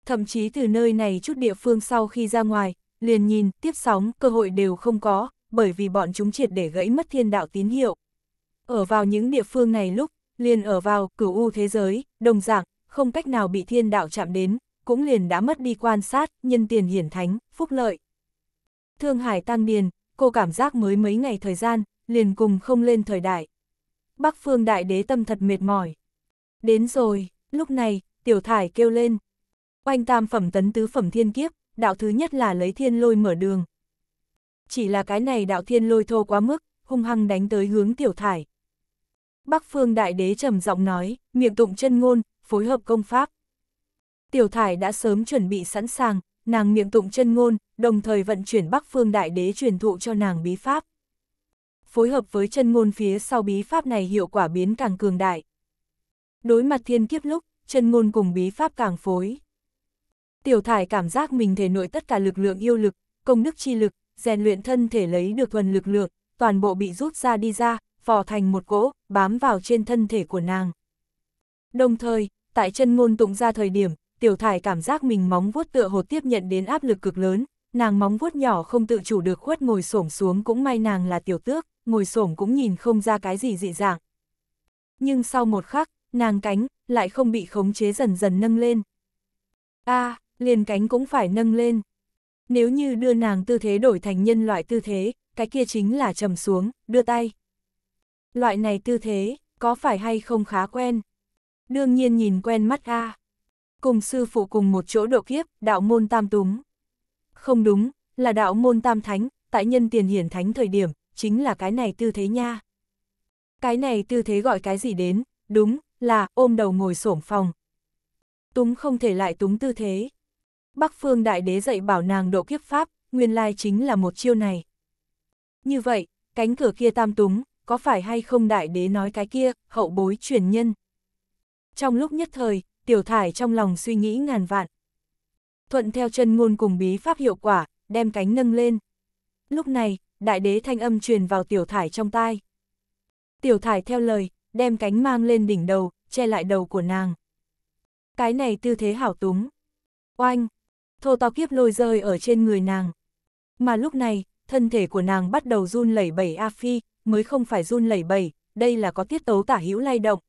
Thậm chí từ nơi này chút địa phương sau khi ra ngoài, liền nhìn, tiếp sóng, cơ hội đều không có, bởi vì bọn chúng triệt để gãy mất thiên đạo tín hiệu. Ở vào những địa phương này lúc, liền ở vào cửu u thế giới, đồng dạng, không cách nào bị thiên đạo chạm đến, cũng liền đã mất đi quan sát, nhân tiền hiển thánh, phúc lợi. Thương Hải tan điền, cô cảm giác mới mấy ngày thời gian, liền cùng không lên thời đại. Bắc phương đại đế tâm thật mệt mỏi. Đến rồi, lúc này, tiểu thải kêu lên. Oanh tam phẩm tấn tứ phẩm thiên kiếp, đạo thứ nhất là lấy thiên lôi mở đường. Chỉ là cái này đạo thiên lôi thô quá mức, hung hăng đánh tới hướng tiểu thải. Bắc phương đại đế trầm giọng nói, miệng tụng chân ngôn, phối hợp công pháp. Tiểu thải đã sớm chuẩn bị sẵn sàng, nàng miệng tụng chân ngôn, đồng thời vận chuyển Bắc Phương Đại Đế truyền thụ cho nàng bí pháp. Phối hợp với chân ngôn phía sau bí pháp này hiệu quả biến càng cường đại. Đối mặt thiên kiếp lúc, chân ngôn cùng bí pháp càng phối. Tiểu thải cảm giác mình thể nội tất cả lực lượng yêu lực, công đức chi lực, rèn luyện thân thể lấy được thuần lực lượng, toàn bộ bị rút ra đi ra, vò thành một cỗ, bám vào trên thân thể của nàng. Đồng thời, tại chân ngôn tụng ra thời điểm, tiểu thải cảm giác mình móng vuốt tựa hồ tiếp nhận đến áp lực cực lớn, nàng móng vuốt nhỏ không tự chủ được khuất ngồi xổm xuống cũng may nàng là tiểu tước, ngồi xổm cũng nhìn không ra cái gì dị dạng. Nhưng sau một khắc, nàng cánh lại không bị khống chế dần dần nâng lên. A, liền cánh cũng phải nâng lên. Nếu như đưa nàng tư thế đổi thành nhân loại tư thế, cái kia chính là trầm xuống, đưa tay. Loại này tư thế, có phải hay không khá quen? Đương nhiên nhìn quen mắt a. À cùng sư phụ cùng một chỗ độ kiếp, đạo môn tam túng. Không đúng, là đạo môn tam thánh, tại nhân tiền hiển thánh thời điểm, chính là cái này tư thế nha. Cái này tư thế gọi cái gì đến, đúng, là ôm đầu ngồi xổm phòng. Túng không thể lại túng tư thế. Bắc phương đại đế dạy bảo nàng độ kiếp pháp, nguyên lai chính là một chiêu này. Như vậy, cánh cửa kia tam túng, có phải hay không đại đế nói cái kia, hậu bối truyền nhân. Trong lúc nhất thời, tiểu thải trong lòng suy nghĩ ngàn vạn. Thuận theo chân ngôn cùng bí pháp hiệu quả, đem cánh nâng lên. Lúc này, đại đế thanh âm truyền vào tiểu thải trong tai. Tiểu thải theo lời, đem cánh mang lên đỉnh đầu, che lại đầu của nàng. Cái này tư thế hảo túng. Oanh! Thô to kiếp lôi rơi ở trên người nàng. Mà lúc này, thân thể của nàng bắt đầu run lẩy bẩy A Phi, mới không phải run lẩy bẩy, đây là có tiết tấu tả hữu lay động.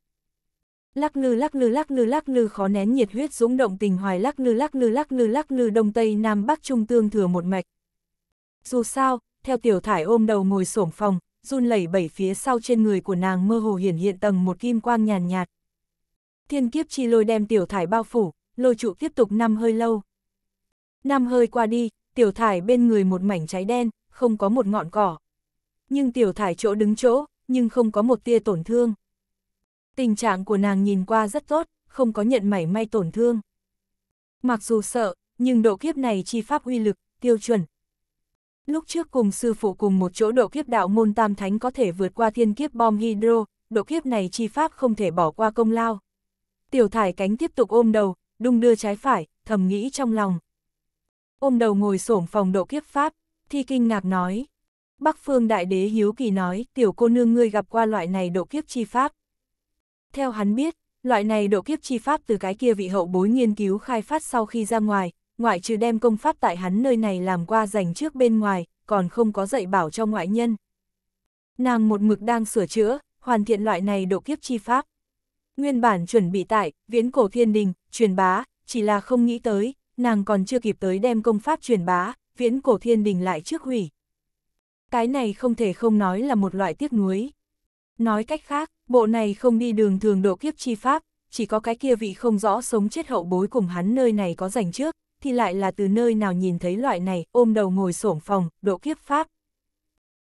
Lắc lư lắc lư lắc lư lắc lư khó nén nhiệt huyết dũng động tình hoài lắc lư lắc lư lắc lư lắc lư đông tây nam bắc trung tương thừa một mạch. Dù sao, theo tiểu thải ôm đầu ngồi xổm phòng, run lẩy bẩy phía sau trên người của nàng mơ hồ hiển hiện tầng một kim quang nhàn nhạt, nhạt. Thiên kiếp chi lôi đem tiểu thải bao phủ, lôi trụ tiếp tục năm hơi lâu. Năm hơi qua đi, tiểu thải bên người một mảnh cháy đen, không có một ngọn cỏ. Nhưng tiểu thải chỗ đứng chỗ, nhưng không có một tia tổn thương. Tình trạng của nàng nhìn qua rất tốt, không có nhận mảy may tổn thương. Mặc dù sợ, nhưng độ kiếp này chi pháp uy lực, tiêu chuẩn. Lúc trước cùng sư phụ cùng một chỗ độ kiếp đạo môn tam thánh có thể vượt qua thiên kiếp bom hydro, độ kiếp này chi pháp không thể bỏ qua công lao. Tiểu thải cánh tiếp tục ôm đầu, đung đưa trái phải, thầm nghĩ trong lòng. Ôm đầu ngồi xổm phòng độ kiếp pháp, thi kinh ngạc nói. Bắc phương đại đế hiếu kỳ nói, tiểu cô nương ngươi gặp qua loại này độ kiếp chi pháp. Theo hắn biết, loại này độ kiếp chi pháp từ cái kia vị hậu bối nghiên cứu khai phát sau khi ra ngoài, ngoại trừ đem công pháp tại hắn nơi này làm qua dành trước bên ngoài, còn không có dạy bảo cho ngoại nhân. Nàng một mực đang sửa chữa, hoàn thiện loại này độ kiếp chi pháp. Nguyên bản chuẩn bị tại, viễn cổ thiên đình, truyền bá, chỉ là không nghĩ tới, nàng còn chưa kịp tới đem công pháp truyền bá, viễn cổ thiên đình lại trước hủy. Cái này không thể không nói là một loại tiếc nuối. Nói cách khác, Bộ này không đi đường thường độ kiếp chi pháp, chỉ có cái kia vị không rõ sống chết hậu bối cùng hắn nơi này có rảnh trước, thì lại là từ nơi nào nhìn thấy loại này ôm đầu ngồi sổm phòng, độ kiếp pháp.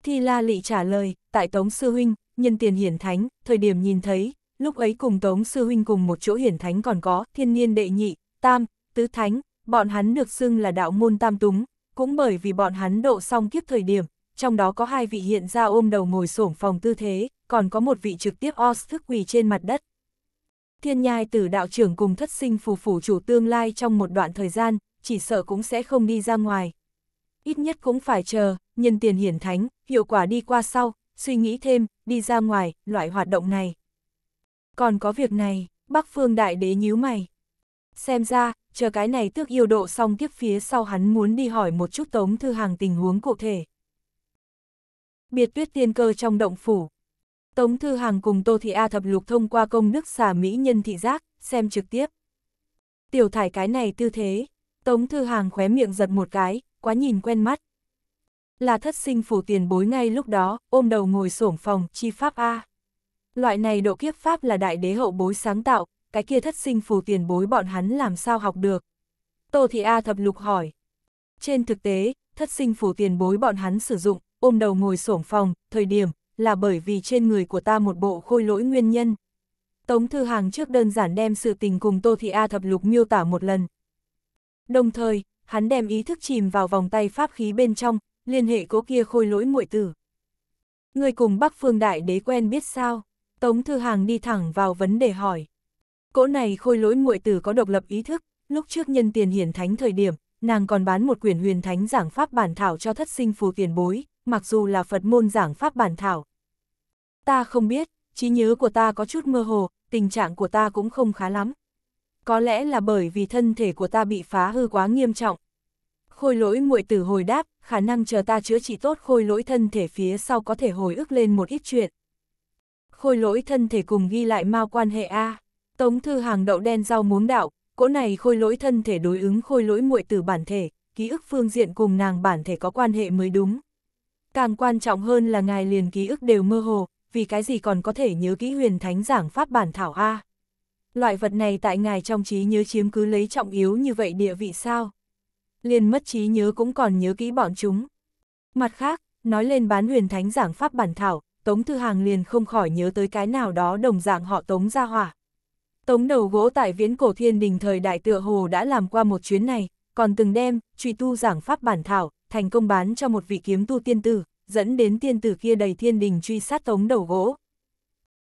thì La Lị trả lời, tại Tống Sư Huynh, nhân tiền hiển thánh, thời điểm nhìn thấy, lúc ấy cùng Tống Sư Huynh cùng một chỗ hiển thánh còn có thiên niên đệ nhị, tam, tứ thánh, bọn hắn được xưng là đạo môn tam túng, cũng bởi vì bọn hắn độ xong kiếp thời điểm, trong đó có hai vị hiện ra ôm đầu ngồi xổm phòng tư thế, còn có một vị trực tiếp os thức quỳ trên mặt đất. Thiên nhai tử đạo trưởng cùng thất sinh phù phủ chủ tương lai trong một đoạn thời gian, chỉ sợ cũng sẽ không đi ra ngoài. Ít nhất cũng phải chờ, nhân tiền hiển thánh, hiệu quả đi qua sau, suy nghĩ thêm, đi ra ngoài, loại hoạt động này. Còn có việc này, Bắc Phương Đại Đế nhíu mày. Xem ra, chờ cái này tước yêu độ xong tiếp phía sau hắn muốn đi hỏi một chút Tống Thư Hàng tình huống cụ thể biệt tuyết tiên cơ trong động phủ. Tống Thư Hàng cùng Tô Thị A Thập Lục thông qua công đức xả mỹ nhân thị giác, xem trực tiếp. Tiểu thải cái này tư thế, Tống Thư Hàng khóe miệng giật một cái, quá nhìn quen mắt. Là thất sinh phủ tiền bối ngay lúc đó, ôm đầu ngồi sổm phòng, chi pháp A. Loại này độ kiếp pháp là đại đế hậu bối sáng tạo, cái kia thất sinh phủ tiền bối bọn hắn làm sao học được. Tô Thị A Thập Lục hỏi. Trên thực tế, thất sinh phủ tiền bối bọn hắn sử dụng, ôm đầu ngồi xổm phòng, thời điểm, là bởi vì trên người của ta một bộ khôi lỗi nguyên nhân. Tống Thư Hàng trước đơn giản đem sự tình cùng Tô Thị A thập lục miêu tả một lần. Đồng thời, hắn đem ý thức chìm vào vòng tay pháp khí bên trong, liên hệ cố kia khôi lỗi muội tử. Người cùng Bắc Phương Đại Đế quen biết sao? Tống Thư Hàng đi thẳng vào vấn đề hỏi. Cỗ này khôi lỗi muội tử có độc lập ý thức, lúc trước nhân tiền hiển thánh thời điểm, nàng còn bán một quyển huyền thánh giảng pháp bản thảo cho thất sinh phù tiền bối, mặc dù là Phật môn giảng pháp bản thảo. Ta không biết, trí nhớ của ta có chút mơ hồ, tình trạng của ta cũng không khá lắm. Có lẽ là bởi vì thân thể của ta bị phá hư quá nghiêm trọng. Khôi lỗi muội tử hồi đáp, khả năng chờ ta chữa trị tốt khôi lỗi thân thể phía sau có thể hồi ức lên một ít chuyện. Khôi lỗi thân thể cùng ghi lại mao quan hệ A. Tống thư hàng đậu đen rau muống đạo, cỗ này khôi lỗi thân thể đối ứng khôi lỗi muội tử bản thể, ký ức phương diện cùng nàng bản thể có quan hệ mới đúng càng quan trọng hơn là ngài liền ký ức đều mơ hồ, vì cái gì còn có thể nhớ kỹ huyền thánh giảng pháp bản thảo A. Loại vật này tại ngài trong trí nhớ chiếm cứ lấy trọng yếu như vậy địa vị sao? Liền mất trí nhớ cũng còn nhớ kỹ bọn chúng. Mặt khác, nói lên bán huyền thánh giảng pháp bản thảo, Tống Thư Hàng liền không khỏi nhớ tới cái nào đó đồng dạng họ Tống ra hỏa. Tống đầu gỗ tại viễn cổ thiên đình thời đại tựa hồ đã làm qua một chuyến này, còn từng đem, truy tu giảng pháp bản thảo, thành công bán cho một vị kiếm tu tiên tử, dẫn đến tiên tử kia đầy thiên đình truy sát tống đầu gỗ.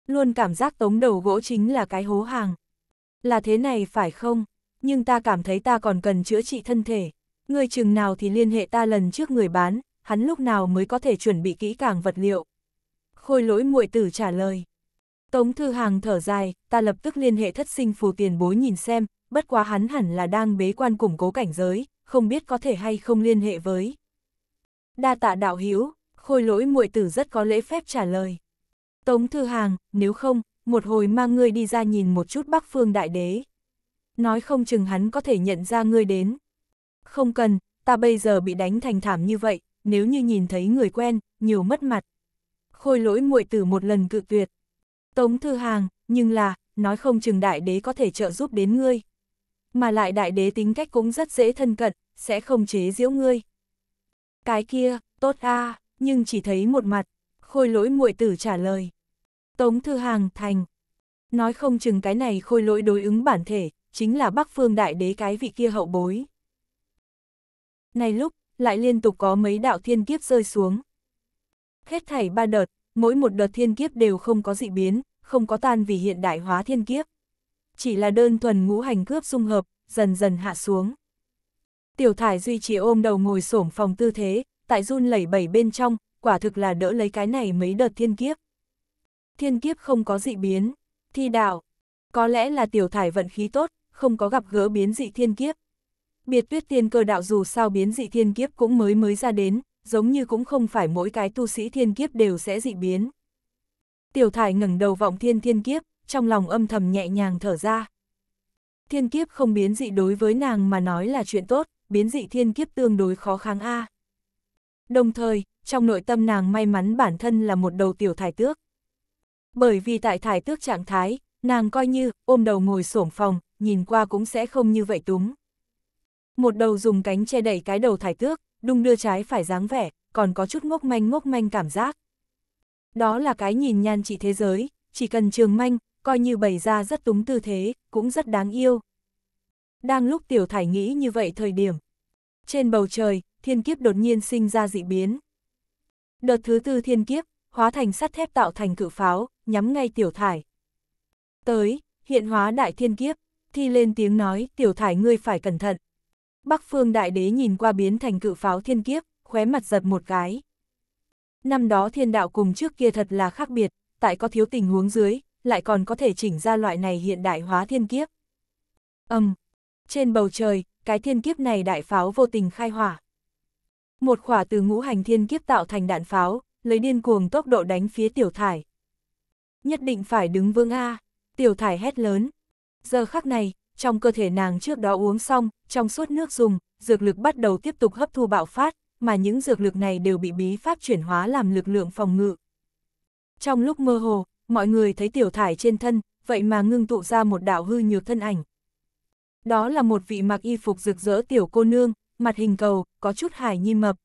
Luôn cảm giác tống đầu gỗ chính là cái hố hàng. Là thế này phải không? Nhưng ta cảm thấy ta còn cần chữa trị thân thể. Người chừng nào thì liên hệ ta lần trước người bán, hắn lúc nào mới có thể chuẩn bị kỹ càng vật liệu. Khôi lỗi muội tử trả lời. Tống Thư Hàng thở dài, ta lập tức liên hệ thất sinh phù tiền bối nhìn xem, bất quá hắn hẳn là đang bế quan củng cố cảnh giới, không biết có thể hay không liên hệ với. Đa tạ đạo hiếu, khôi lỗi muội tử rất có lễ phép trả lời. Tống Thư Hàng, nếu không, một hồi mang ngươi đi ra nhìn một chút bắc phương đại đế. Nói không chừng hắn có thể nhận ra ngươi đến. Không cần, ta bây giờ bị đánh thành thảm như vậy, nếu như nhìn thấy người quen, nhiều mất mặt. Khôi lỗi muội tử một lần cự tuyệt. Tống Thư Hàng, nhưng là, nói không chừng đại đế có thể trợ giúp đến ngươi mà lại đại đế tính cách cũng rất dễ thân cận, sẽ không chế giễu ngươi. Cái kia, tốt a à, nhưng chỉ thấy một mặt, khôi lỗi muội tử trả lời. Tống Thư Hàng thành. Nói không chừng cái này khôi lỗi đối ứng bản thể, chính là bắc phương đại đế cái vị kia hậu bối. Này lúc, lại liên tục có mấy đạo thiên kiếp rơi xuống. Hết thảy ba đợt, mỗi một đợt thiên kiếp đều không có dị biến, không có tan vì hiện đại hóa thiên kiếp chỉ là đơn thuần ngũ hành cướp dung hợp, dần dần hạ xuống. Tiểu thải duy trì ôm đầu ngồi xổm phòng tư thế, tại run lẩy bẩy bên trong, quả thực là đỡ lấy cái này mấy đợt thiên kiếp. Thiên kiếp không có dị biến, thi đạo, có lẽ là tiểu thải vận khí tốt, không có gặp gỡ biến dị thiên kiếp. Biệt tuyết tiên cơ đạo dù sao biến dị thiên kiếp cũng mới mới ra đến, giống như cũng không phải mỗi cái tu sĩ thiên kiếp đều sẽ dị biến. Tiểu thải ngẩng đầu vọng thiên thiên kiếp, trong lòng âm thầm nhẹ nhàng thở ra. Thiên kiếp không biến dị đối với nàng mà nói là chuyện tốt, biến dị thiên kiếp tương đối khó kháng A. Đồng thời, trong nội tâm nàng may mắn bản thân là một đầu tiểu thải tước. Bởi vì tại thải tước trạng thái, nàng coi như ôm đầu ngồi xổm phòng, nhìn qua cũng sẽ không như vậy túng. Một đầu dùng cánh che đẩy cái đầu thải tước, đung đưa trái phải dáng vẻ, còn có chút ngốc manh ngốc manh cảm giác. Đó là cái nhìn nhan trị thế giới, chỉ cần trường manh, coi như bày ra rất túng tư thế, cũng rất đáng yêu. Đang lúc Tiểu Thải nghĩ như vậy thời điểm. Trên bầu trời, thiên kiếp đột nhiên sinh ra dị biến. Đợt thứ tư thiên kiếp, hóa thành sắt thép tạo thành cự pháo, nhắm ngay Tiểu Thải. Tới, hiện hóa đại thiên kiếp, thi lên tiếng nói, Tiểu Thải ngươi phải cẩn thận. Bắc Phương Đại Đế nhìn qua biến thành cự pháo thiên kiếp, khóe mặt giật một cái. Năm đó thiên đạo cùng trước kia thật là khác biệt, tại có thiếu tình huống dưới, lại còn có thể chỉnh ra loại này hiện đại hóa thiên kiếp. Âm, um, trên bầu trời, cái thiên kiếp này đại pháo vô tình khai hỏa. Một khỏa từ ngũ hành thiên kiếp tạo thành đạn pháo, lấy điên cuồng tốc độ đánh phía tiểu thải. Nhất định phải đứng vương A, tiểu thải hét lớn. Giờ khắc này, trong cơ thể nàng trước đó uống xong, trong suốt nước dùng, dược lực bắt đầu tiếp tục hấp thu bạo phát, mà những dược lực này đều bị bí pháp chuyển hóa làm lực lượng phòng ngự. Trong lúc mơ hồ, mọi người thấy tiểu thải trên thân, vậy mà ngưng tụ ra một đạo hư nhược thân ảnh. Đó là một vị mặc y phục rực rỡ tiểu cô nương, mặt hình cầu, có chút hải nhi mập.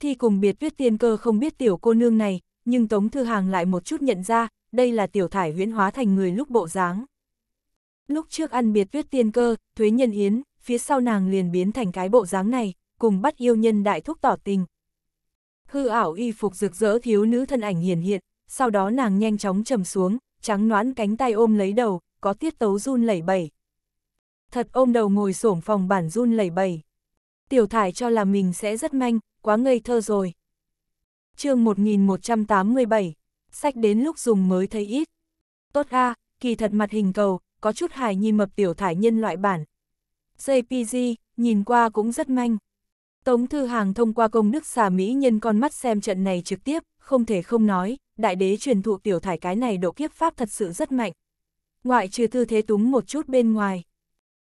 Thi cùng biệt viết tiên cơ không biết tiểu cô nương này, nhưng Tống Thư Hàng lại một chút nhận ra, đây là tiểu thải huyễn hóa thành người lúc bộ dáng. Lúc trước ăn biệt viết tiên cơ, thuế nhân yến, phía sau nàng liền biến thành cái bộ dáng này, cùng bắt yêu nhân đại thúc tỏ tình. Hư ảo y phục rực rỡ thiếu nữ thân ảnh hiền hiện, sau đó nàng nhanh chóng trầm xuống, trắng noãn cánh tay ôm lấy đầu, có tiết tấu run lẩy bẩy. Thật ôm đầu ngồi xổm phòng bản run lẩy bẩy. Tiểu thải cho là mình sẽ rất manh, quá ngây thơ rồi. chương 1187, sách đến lúc dùng mới thấy ít. Tốt a kỳ thật mặt hình cầu, có chút hài nhi mập tiểu thải nhân loại bản. JPG, nhìn qua cũng rất manh. Tống Thư Hàng thông qua công đức xà Mỹ nhân con mắt xem trận này trực tiếp, không thể không nói đại đế truyền thụ tiểu thải cái này độ kiếp pháp thật sự rất mạnh. Ngoại trừ tư thế túng một chút bên ngoài.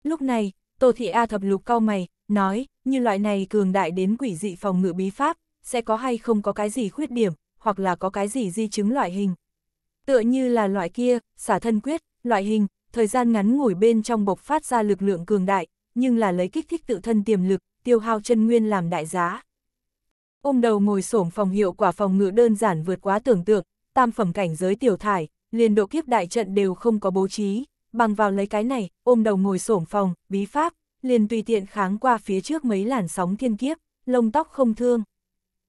Lúc này, Tô Thị A thập lục cao mày, nói, như loại này cường đại đến quỷ dị phòng ngự bí pháp, sẽ có hay không có cái gì khuyết điểm, hoặc là có cái gì di chứng loại hình. Tựa như là loại kia, xả thân quyết, loại hình, thời gian ngắn ngủi bên trong bộc phát ra lực lượng cường đại, nhưng là lấy kích thích tự thân tiềm lực, tiêu hao chân nguyên làm đại giá. Ôm đầu ngồi xổm phòng hiệu quả phòng ngự đơn giản vượt quá tưởng tượng, tam phẩm cảnh giới tiểu thải, liền độ kiếp đại trận đều không có bố trí, bằng vào lấy cái này, ôm đầu ngồi xổm phòng, bí pháp, liền tùy tiện kháng qua phía trước mấy làn sóng thiên kiếp, lông tóc không thương.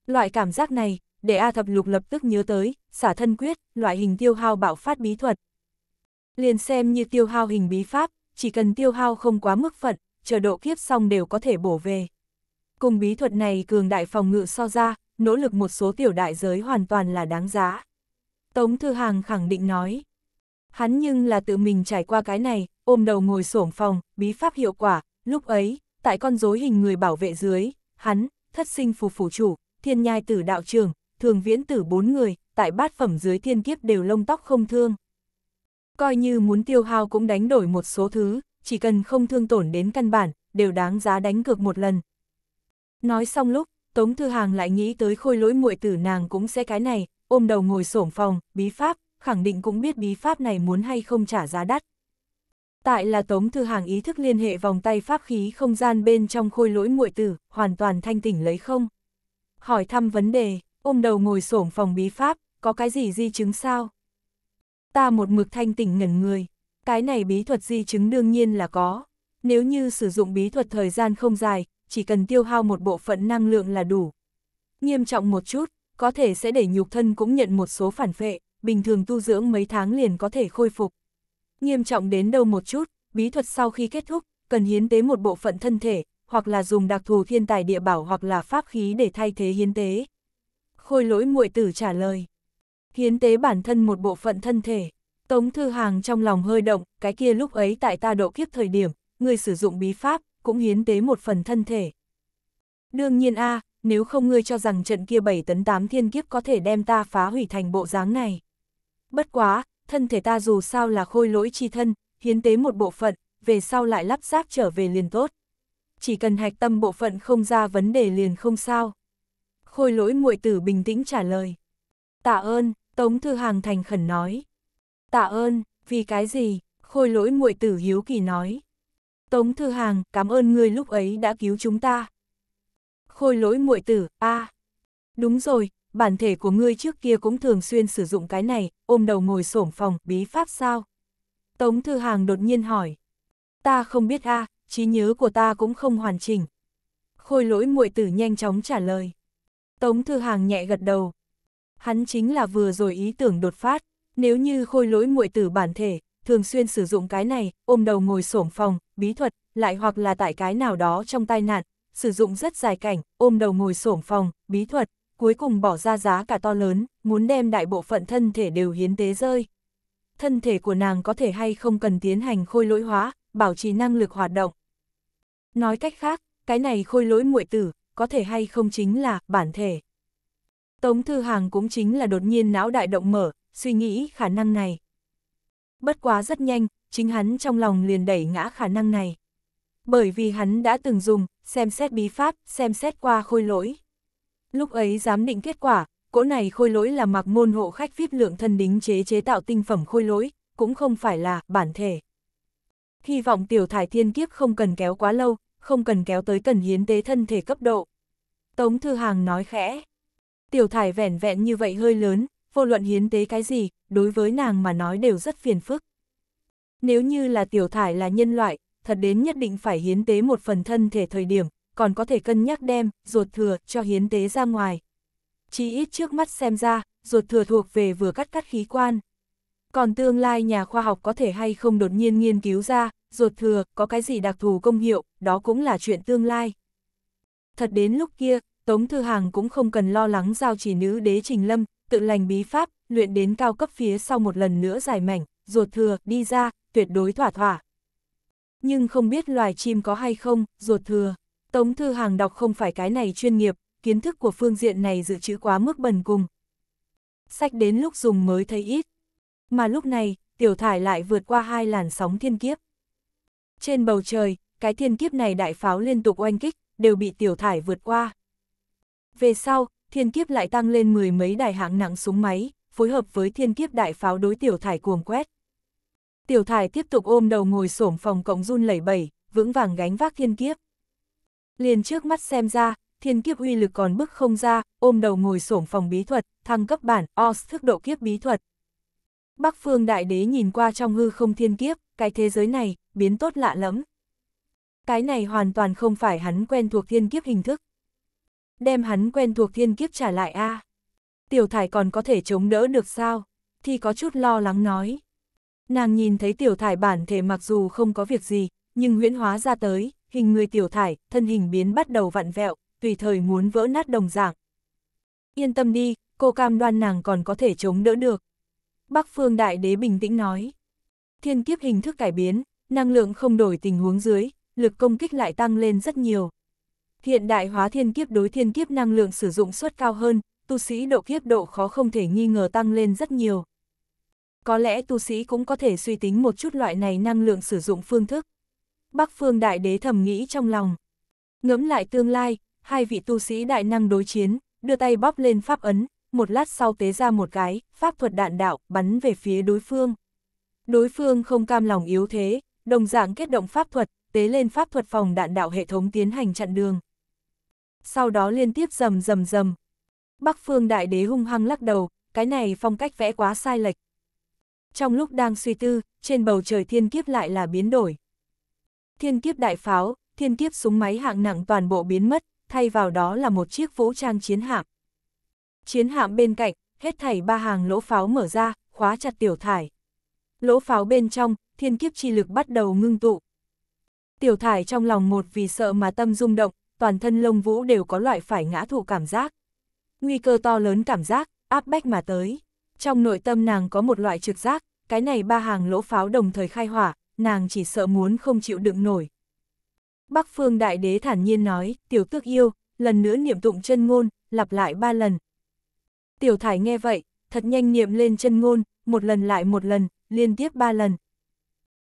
Loại cảm giác này, để A Thập Lục lập tức nhớ tới, xả thân quyết, loại hình tiêu hao bạo phát bí thuật. Liền xem như tiêu hao hình bí pháp, chỉ cần tiêu hao không quá mức phận, chờ độ kiếp xong đều có thể bổ về cùng bí thuật này cường đại phòng ngự so ra, nỗ lực một số tiểu đại giới hoàn toàn là đáng giá. Tống Thư Hàng khẳng định nói. Hắn nhưng là tự mình trải qua cái này, ôm đầu ngồi xổm phòng, bí pháp hiệu quả, lúc ấy, tại con rối hình người bảo vệ dưới, hắn, thất sinh phù phủ chủ, thiên nhai tử đạo trưởng, thường viễn tử bốn người, tại bát phẩm dưới thiên kiếp đều lông tóc không thương. Coi như muốn tiêu hao cũng đánh đổi một số thứ, chỉ cần không thương tổn đến căn bản, đều đáng giá đánh cược một lần, Nói xong lúc, Tống Thư Hàng lại nghĩ tới khôi lỗi muội tử nàng cũng sẽ cái này, ôm đầu ngồi xổm phòng, bí pháp, khẳng định cũng biết bí pháp này muốn hay không trả giá đắt. Tại là Tống Thư Hàng ý thức liên hệ vòng tay pháp khí không gian bên trong khôi lỗi muội tử, hoàn toàn thanh tỉnh lấy không. Hỏi thăm vấn đề, ôm đầu ngồi xổm phòng bí pháp, có cái gì di chứng sao? Ta một mực thanh tỉnh ngẩn người, cái này bí thuật di chứng đương nhiên là có. Nếu như sử dụng bí thuật thời gian không dài, chỉ cần tiêu hao một bộ phận năng lượng là đủ. Nghiêm trọng một chút, có thể sẽ để nhục thân cũng nhận một số phản phệ, bình thường tu dưỡng mấy tháng liền có thể khôi phục. Nghiêm trọng đến đâu một chút, bí thuật sau khi kết thúc, cần hiến tế một bộ phận thân thể, hoặc là dùng đặc thù thiên tài địa bảo hoặc là pháp khí để thay thế hiến tế. Khôi lỗi muội tử trả lời. Hiến tế bản thân một bộ phận thân thể. Tống Thư Hàng trong lòng hơi động, cái kia lúc ấy tại ta độ kiếp thời điểm, người sử dụng bí pháp, cũng hiến tế một phần thân thể. Đương nhiên a à, nếu không ngươi cho rằng trận kia 7 tấn 8 thiên kiếp có thể đem ta phá hủy thành bộ dáng này. Bất quá, thân thể ta dù sao là khôi lỗi chi thân, hiến tế một bộ phận, về sau lại lắp ráp trở về liền tốt. Chỉ cần hạch tâm bộ phận không ra vấn đề liền không sao. Khôi lỗi muội tử bình tĩnh trả lời. Tạ ơn, Tống Thư Hàng thành khẩn nói. Tạ ơn, vì cái gì? Khôi lỗi muội tử hiếu kỳ nói. Tống Thư Hàng, cảm ơn ngươi lúc ấy đã cứu chúng ta. Khôi lỗi muội tử, a à. Đúng rồi, bản thể của ngươi trước kia cũng thường xuyên sử dụng cái này, ôm đầu ngồi xổm phòng, bí pháp sao? Tống Thư Hàng đột nhiên hỏi. Ta không biết a à, trí nhớ của ta cũng không hoàn chỉnh. Khôi lỗi muội tử nhanh chóng trả lời. Tống Thư Hàng nhẹ gật đầu. Hắn chính là vừa rồi ý tưởng đột phát, nếu như khôi lỗi muội tử bản thể, thường xuyên sử dụng cái này, ôm đầu ngồi xổm phòng, bí thuật, lại hoặc là tại cái nào đó trong tai nạn, sử dụng rất dài cảnh, ôm đầu ngồi xổm phòng, bí thuật, cuối cùng bỏ ra giá cả to lớn, muốn đem đại bộ phận thân thể đều hiến tế rơi. Thân thể của nàng có thể hay không cần tiến hành khôi lỗi hóa, bảo trì năng lực hoạt động. Nói cách khác, cái này khôi lỗi muội tử, có thể hay không chính là bản thể. Tống Thư Hàng cũng chính là đột nhiên não đại động mở, suy nghĩ khả năng này bất quá rất nhanh, chính hắn trong lòng liền đẩy ngã khả năng này. Bởi vì hắn đã từng dùng, xem xét bí pháp, xem xét qua khôi lỗi. Lúc ấy giám định kết quả, cỗ này khôi lỗi là mặc môn hộ khách phíp lượng thân đính chế chế tạo tinh phẩm khôi lỗi, cũng không phải là bản thể. Hy vọng tiểu thải thiên kiếp không cần kéo quá lâu, không cần kéo tới cần hiến tế thân thể cấp độ. Tống Thư Hàng nói khẽ. Tiểu thải vẻn vẹn như vậy hơi lớn, vô luận hiến tế cái gì, đối với nàng mà nói đều rất phiền phức. Nếu như là tiểu thải là nhân loại, thật đến nhất định phải hiến tế một phần thân thể thời điểm, còn có thể cân nhắc đem, ruột thừa, cho hiến tế ra ngoài. Chỉ ít trước mắt xem ra, ruột thừa thuộc về vừa cắt cắt khí quan. Còn tương lai nhà khoa học có thể hay không đột nhiên nghiên cứu ra, ruột thừa, có cái gì đặc thù công hiệu, đó cũng là chuyện tương lai. Thật đến lúc kia, Tống Thư Hàng cũng không cần lo lắng giao chỉ nữ đế Trình Lâm, tự lành bí pháp, luyện đến cao cấp phía sau một lần nữa dài mảnh, ruột thừa, đi ra, tuyệt đối thỏa thỏa. Nhưng không biết loài chim có hay không, ruột thừa. Tống Thư Hàng đọc không phải cái này chuyên nghiệp, kiến thức của phương diện này dự trữ quá mức bần cùng. Sách đến lúc dùng mới thấy ít. Mà lúc này, tiểu thải lại vượt qua hai làn sóng thiên kiếp. Trên bầu trời, cái thiên kiếp này đại pháo liên tục oanh kích, đều bị tiểu thải vượt qua. Về sau, thiên kiếp lại tăng lên mười mấy đài hạng nặng súng máy, phối hợp với thiên kiếp đại pháo đối tiểu thải cuồng quét. Tiểu thải tiếp tục ôm đầu ngồi xổm phòng cộng run lẩy bẩy, vững vàng gánh vác thiên kiếp. Liền trước mắt xem ra, thiên kiếp uy lực còn bức không ra, ôm đầu ngồi xổm phòng bí thuật, thăng cấp bản, OS thức độ kiếp bí thuật. Bắc phương đại đế nhìn qua trong hư không thiên kiếp, cái thế giới này, biến tốt lạ lẫm. Cái này hoàn toàn không phải hắn quen thuộc thiên kiếp hình thức đem hắn quen thuộc thiên kiếp trả lại a. À. Tiểu thải còn có thể chống đỡ được sao? Thì có chút lo lắng nói. Nàng nhìn thấy tiểu thải bản thể mặc dù không có việc gì, nhưng huyễn hóa ra tới, hình người tiểu thải, thân hình biến bắt đầu vặn vẹo, tùy thời muốn vỡ nát đồng dạng. Yên tâm đi, cô cam đoan nàng còn có thể chống đỡ được. Bắc phương đại đế bình tĩnh nói. Thiên kiếp hình thức cải biến, năng lượng không đổi tình huống dưới, lực công kích lại tăng lên rất nhiều. Hiện đại hóa thiên kiếp đối thiên kiếp năng lượng sử dụng suất cao hơn, tu sĩ độ kiếp độ khó không thể nghi ngờ tăng lên rất nhiều. Có lẽ tu sĩ cũng có thể suy tính một chút loại này năng lượng sử dụng phương thức. Bắc phương đại đế thầm nghĩ trong lòng. Ngẫm lại tương lai, hai vị tu sĩ đại năng đối chiến, đưa tay bóp lên pháp ấn, một lát sau tế ra một cái, pháp thuật đạn đạo, bắn về phía đối phương. Đối phương không cam lòng yếu thế, đồng dạng kết động pháp thuật, tế lên pháp thuật phòng đạn đạo hệ thống tiến hành chặn đường sau đó liên tiếp rầm rầm rầm. Bắc phương đại đế hung hăng lắc đầu, cái này phong cách vẽ quá sai lệch. Trong lúc đang suy tư, trên bầu trời thiên kiếp lại là biến đổi. Thiên kiếp đại pháo, thiên kiếp súng máy hạng nặng toàn bộ biến mất, thay vào đó là một chiếc vũ trang chiến hạm. Chiến hạm bên cạnh, hết thảy ba hàng lỗ pháo mở ra, khóa chặt tiểu thải. Lỗ pháo bên trong, thiên kiếp chi lực bắt đầu ngưng tụ. Tiểu thải trong lòng một vì sợ mà tâm rung động, toàn thân lông vũ đều có loại phải ngã thủ cảm giác. Nguy cơ to lớn cảm giác, áp bách mà tới. Trong nội tâm nàng có một loại trực giác, cái này ba hàng lỗ pháo đồng thời khai hỏa, nàng chỉ sợ muốn không chịu đựng nổi. Bắc phương đại đế thản nhiên nói, tiểu tước yêu, lần nữa niệm tụng chân ngôn, lặp lại ba lần. Tiểu thải nghe vậy, thật nhanh niệm lên chân ngôn, một lần lại một lần, liên tiếp ba lần.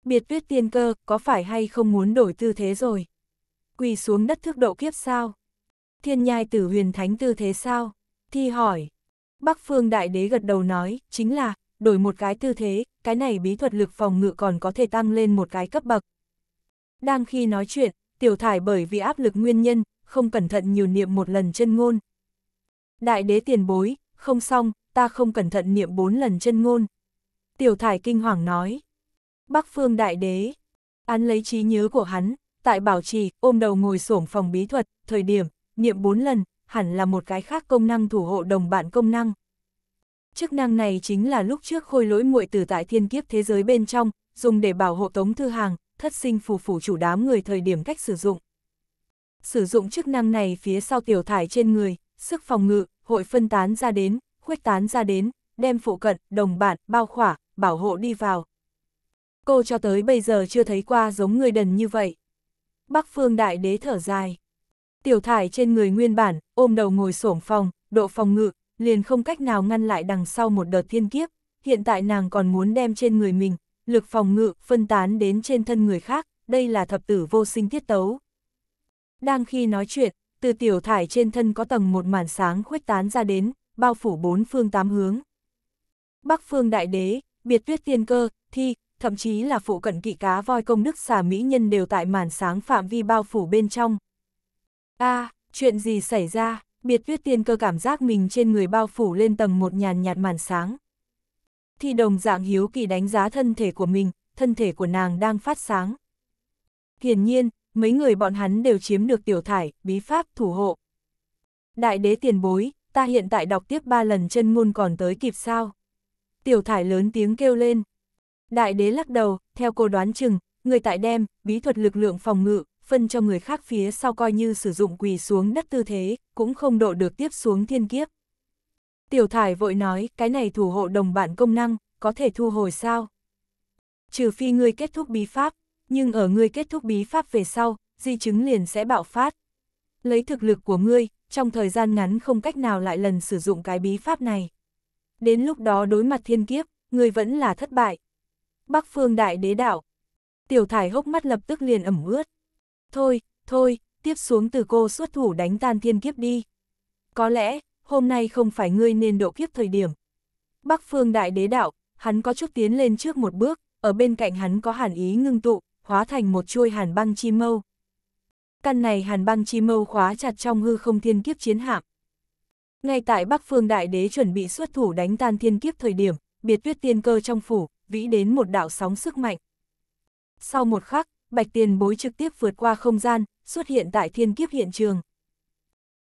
Biệt viết tiên cơ, có phải hay không muốn đổi tư thế rồi? quỳ xuống đất thước độ kiếp sao? Thiên nhai tử huyền thánh tư thế sao? Thi hỏi. Bắc phương đại đế gật đầu nói, chính là, đổi một cái tư thế, cái này bí thuật lực phòng ngự còn có thể tăng lên một cái cấp bậc. Đang khi nói chuyện, tiểu thải bởi vì áp lực nguyên nhân, không cẩn thận nhiều niệm một lần chân ngôn. Đại đế tiền bối, không xong, ta không cẩn thận niệm bốn lần chân ngôn. Tiểu thải kinh hoàng nói. Bắc phương đại đế, án lấy trí nhớ của hắn, tại bảo trì, ôm đầu ngồi xổm phòng bí thuật, thời điểm, niệm 4 lần, hẳn là một cái khác công năng thủ hộ đồng bạn công năng. Chức năng này chính là lúc trước khôi lỗi muội từ tại thiên kiếp thế giới bên trong, dùng để bảo hộ tống thư hàng, thất sinh phù phủ chủ đám người thời điểm cách sử dụng. Sử dụng chức năng này phía sau tiểu thải trên người, sức phòng ngự, hội phân tán ra đến, khuếch tán ra đến, đem phụ cận, đồng bạn, bao khỏa, bảo hộ đi vào. Cô cho tới bây giờ chưa thấy qua giống người đần như vậy. Bắc phương đại đế thở dài. Tiểu thải trên người nguyên bản, ôm đầu ngồi xổm phòng, độ phòng ngự, liền không cách nào ngăn lại đằng sau một đợt thiên kiếp, hiện tại nàng còn muốn đem trên người mình, lực phòng ngự phân tán đến trên thân người khác, đây là thập tử vô sinh tiết tấu. Đang khi nói chuyện, từ tiểu thải trên thân có tầng một màn sáng khuếch tán ra đến, bao phủ bốn phương tám hướng. Bắc phương đại đế, biệt tuyết tiên cơ, thi, thậm chí là phụ cận kỵ cá voi công đức xà mỹ nhân đều tại màn sáng phạm vi bao phủ bên trong. a à, chuyện gì xảy ra, biệt viết tiên cơ cảm giác mình trên người bao phủ lên tầng một nhàn nhạt màn sáng. Thì đồng dạng hiếu kỳ đánh giá thân thể của mình, thân thể của nàng đang phát sáng. Hiển nhiên, mấy người bọn hắn đều chiếm được tiểu thải, bí pháp, thủ hộ. Đại đế tiền bối, ta hiện tại đọc tiếp ba lần chân ngôn còn tới kịp sao. Tiểu thải lớn tiếng kêu lên, Đại đế lắc đầu, theo cô đoán chừng, người tại đem, bí thuật lực lượng phòng ngự, phân cho người khác phía sau coi như sử dụng quỳ xuống đất tư thế, cũng không độ được tiếp xuống thiên kiếp. Tiểu thải vội nói, cái này thủ hộ đồng bạn công năng, có thể thu hồi sao? Trừ phi ngươi kết thúc bí pháp, nhưng ở ngươi kết thúc bí pháp về sau, di chứng liền sẽ bạo phát. Lấy thực lực của ngươi, trong thời gian ngắn không cách nào lại lần sử dụng cái bí pháp này. Đến lúc đó đối mặt thiên kiếp, ngươi vẫn là thất bại. Bắc phương đại đế đảo. Tiểu thải hốc mắt lập tức liền ẩm ướt. Thôi, thôi, tiếp xuống từ cô xuất thủ đánh tan thiên kiếp đi. Có lẽ, hôm nay không phải ngươi nên độ kiếp thời điểm. Bắc phương đại đế đạo, hắn có chút tiến lên trước một bước, ở bên cạnh hắn có hàn ý ngưng tụ, hóa thành một chuôi hàn băng chi mâu. Căn này hàn băng chi mâu khóa chặt trong hư không thiên kiếp chiến hạm. Ngay tại Bắc phương đại đế chuẩn bị xuất thủ đánh tan thiên kiếp thời điểm, biệt tuyết tiên cơ trong phủ, vĩ đến một đạo sóng sức mạnh. Sau một khắc, bạch tiền bối trực tiếp vượt qua không gian, xuất hiện tại thiên kiếp hiện trường.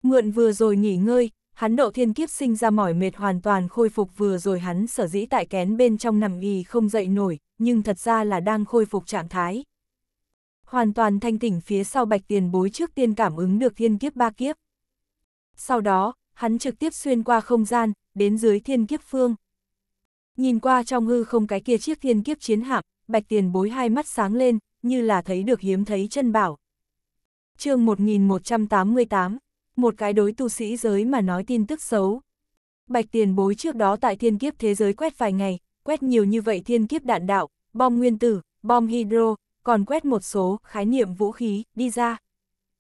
Mượn vừa rồi nghỉ ngơi, hắn độ thiên kiếp sinh ra mỏi mệt hoàn toàn khôi phục vừa rồi hắn sở dĩ tại kén bên trong nằm y không dậy nổi, nhưng thật ra là đang khôi phục trạng thái. Hoàn toàn thanh tỉnh phía sau bạch tiền bối trước tiên cảm ứng được thiên kiếp ba kiếp. Sau đó, hắn trực tiếp xuyên qua không gian, đến dưới thiên kiếp phương. Nhìn qua trong hư không cái kia chiếc thiên kiếp chiến hạm, bạch tiền bối hai mắt sáng lên, như là thấy được hiếm thấy chân bảo. chương 1188, một cái đối tu sĩ giới mà nói tin tức xấu. Bạch tiền bối trước đó tại thiên kiếp thế giới quét vài ngày, quét nhiều như vậy thiên kiếp đạn đạo, bom nguyên tử, bom hydro, còn quét một số khái niệm vũ khí, đi ra.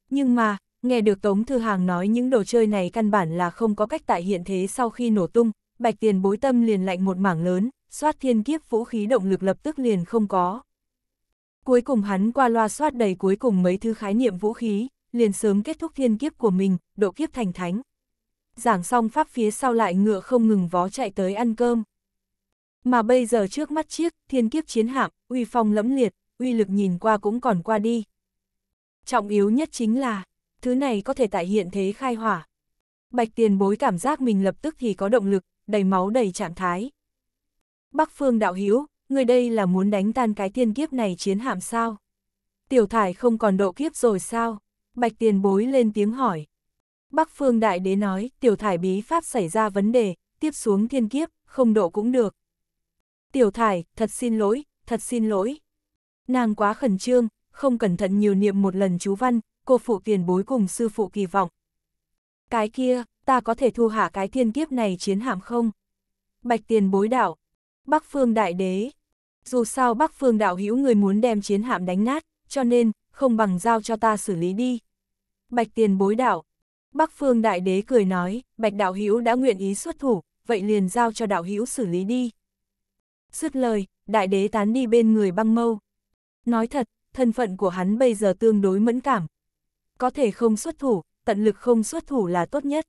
Nhưng mà, nghe được Tống Thư Hàng nói những đồ chơi này căn bản là không có cách tại hiện thế sau khi nổ tung, bạch tiền bối tâm liền lạnh một mảng lớn, xoát thiên kiếp vũ khí động lực lập tức liền không có. Cuối cùng hắn qua loa xoát đầy cuối cùng mấy thứ khái niệm vũ khí, liền sớm kết thúc thiên kiếp của mình, độ kiếp thành thánh. Giảng xong pháp phía sau lại ngựa không ngừng vó chạy tới ăn cơm. Mà bây giờ trước mắt chiếc, thiên kiếp chiến hạm, uy phong lẫm liệt, uy lực nhìn qua cũng còn qua đi. Trọng yếu nhất chính là, thứ này có thể tại hiện thế khai hỏa. Bạch tiền bối cảm giác mình lập tức thì có động lực, đầy máu đầy trạng thái. Bắc Phương đạo Hiếu, người đây là muốn đánh tan cái tiên kiếp này chiến hạm sao? Tiểu thải không còn độ kiếp rồi sao? Bạch tiền bối lên tiếng hỏi. Bắc Phương Đại Đế nói, tiểu thải bí pháp xảy ra vấn đề, tiếp xuống thiên kiếp, không độ cũng được. Tiểu thải, thật xin lỗi, thật xin lỗi. Nàng quá khẩn trương, không cẩn thận nhiều niệm một lần chú văn, cô phụ tiền bối cùng sư phụ kỳ vọng. Cái kia, ta có thể thu hạ cái thiên kiếp này chiến hạm không? Bạch tiền bối đảo, Bắc Phương Đại Đế. Dù sao Bắc Phương đạo hữu người muốn đem chiến hạm đánh nát, cho nên, không bằng giao cho ta xử lý đi. Bạch tiền bối đảo. Bắc Phương Đại Đế cười nói, Bạch đạo hữu đã nguyện ý xuất thủ, vậy liền giao cho đạo hữu xử lý đi. Dứt lời, Đại Đế tán đi bên người băng mâu. Nói thật, thân phận của hắn bây giờ tương đối mẫn cảm. Có thể không xuất thủ, tận lực không xuất thủ là tốt nhất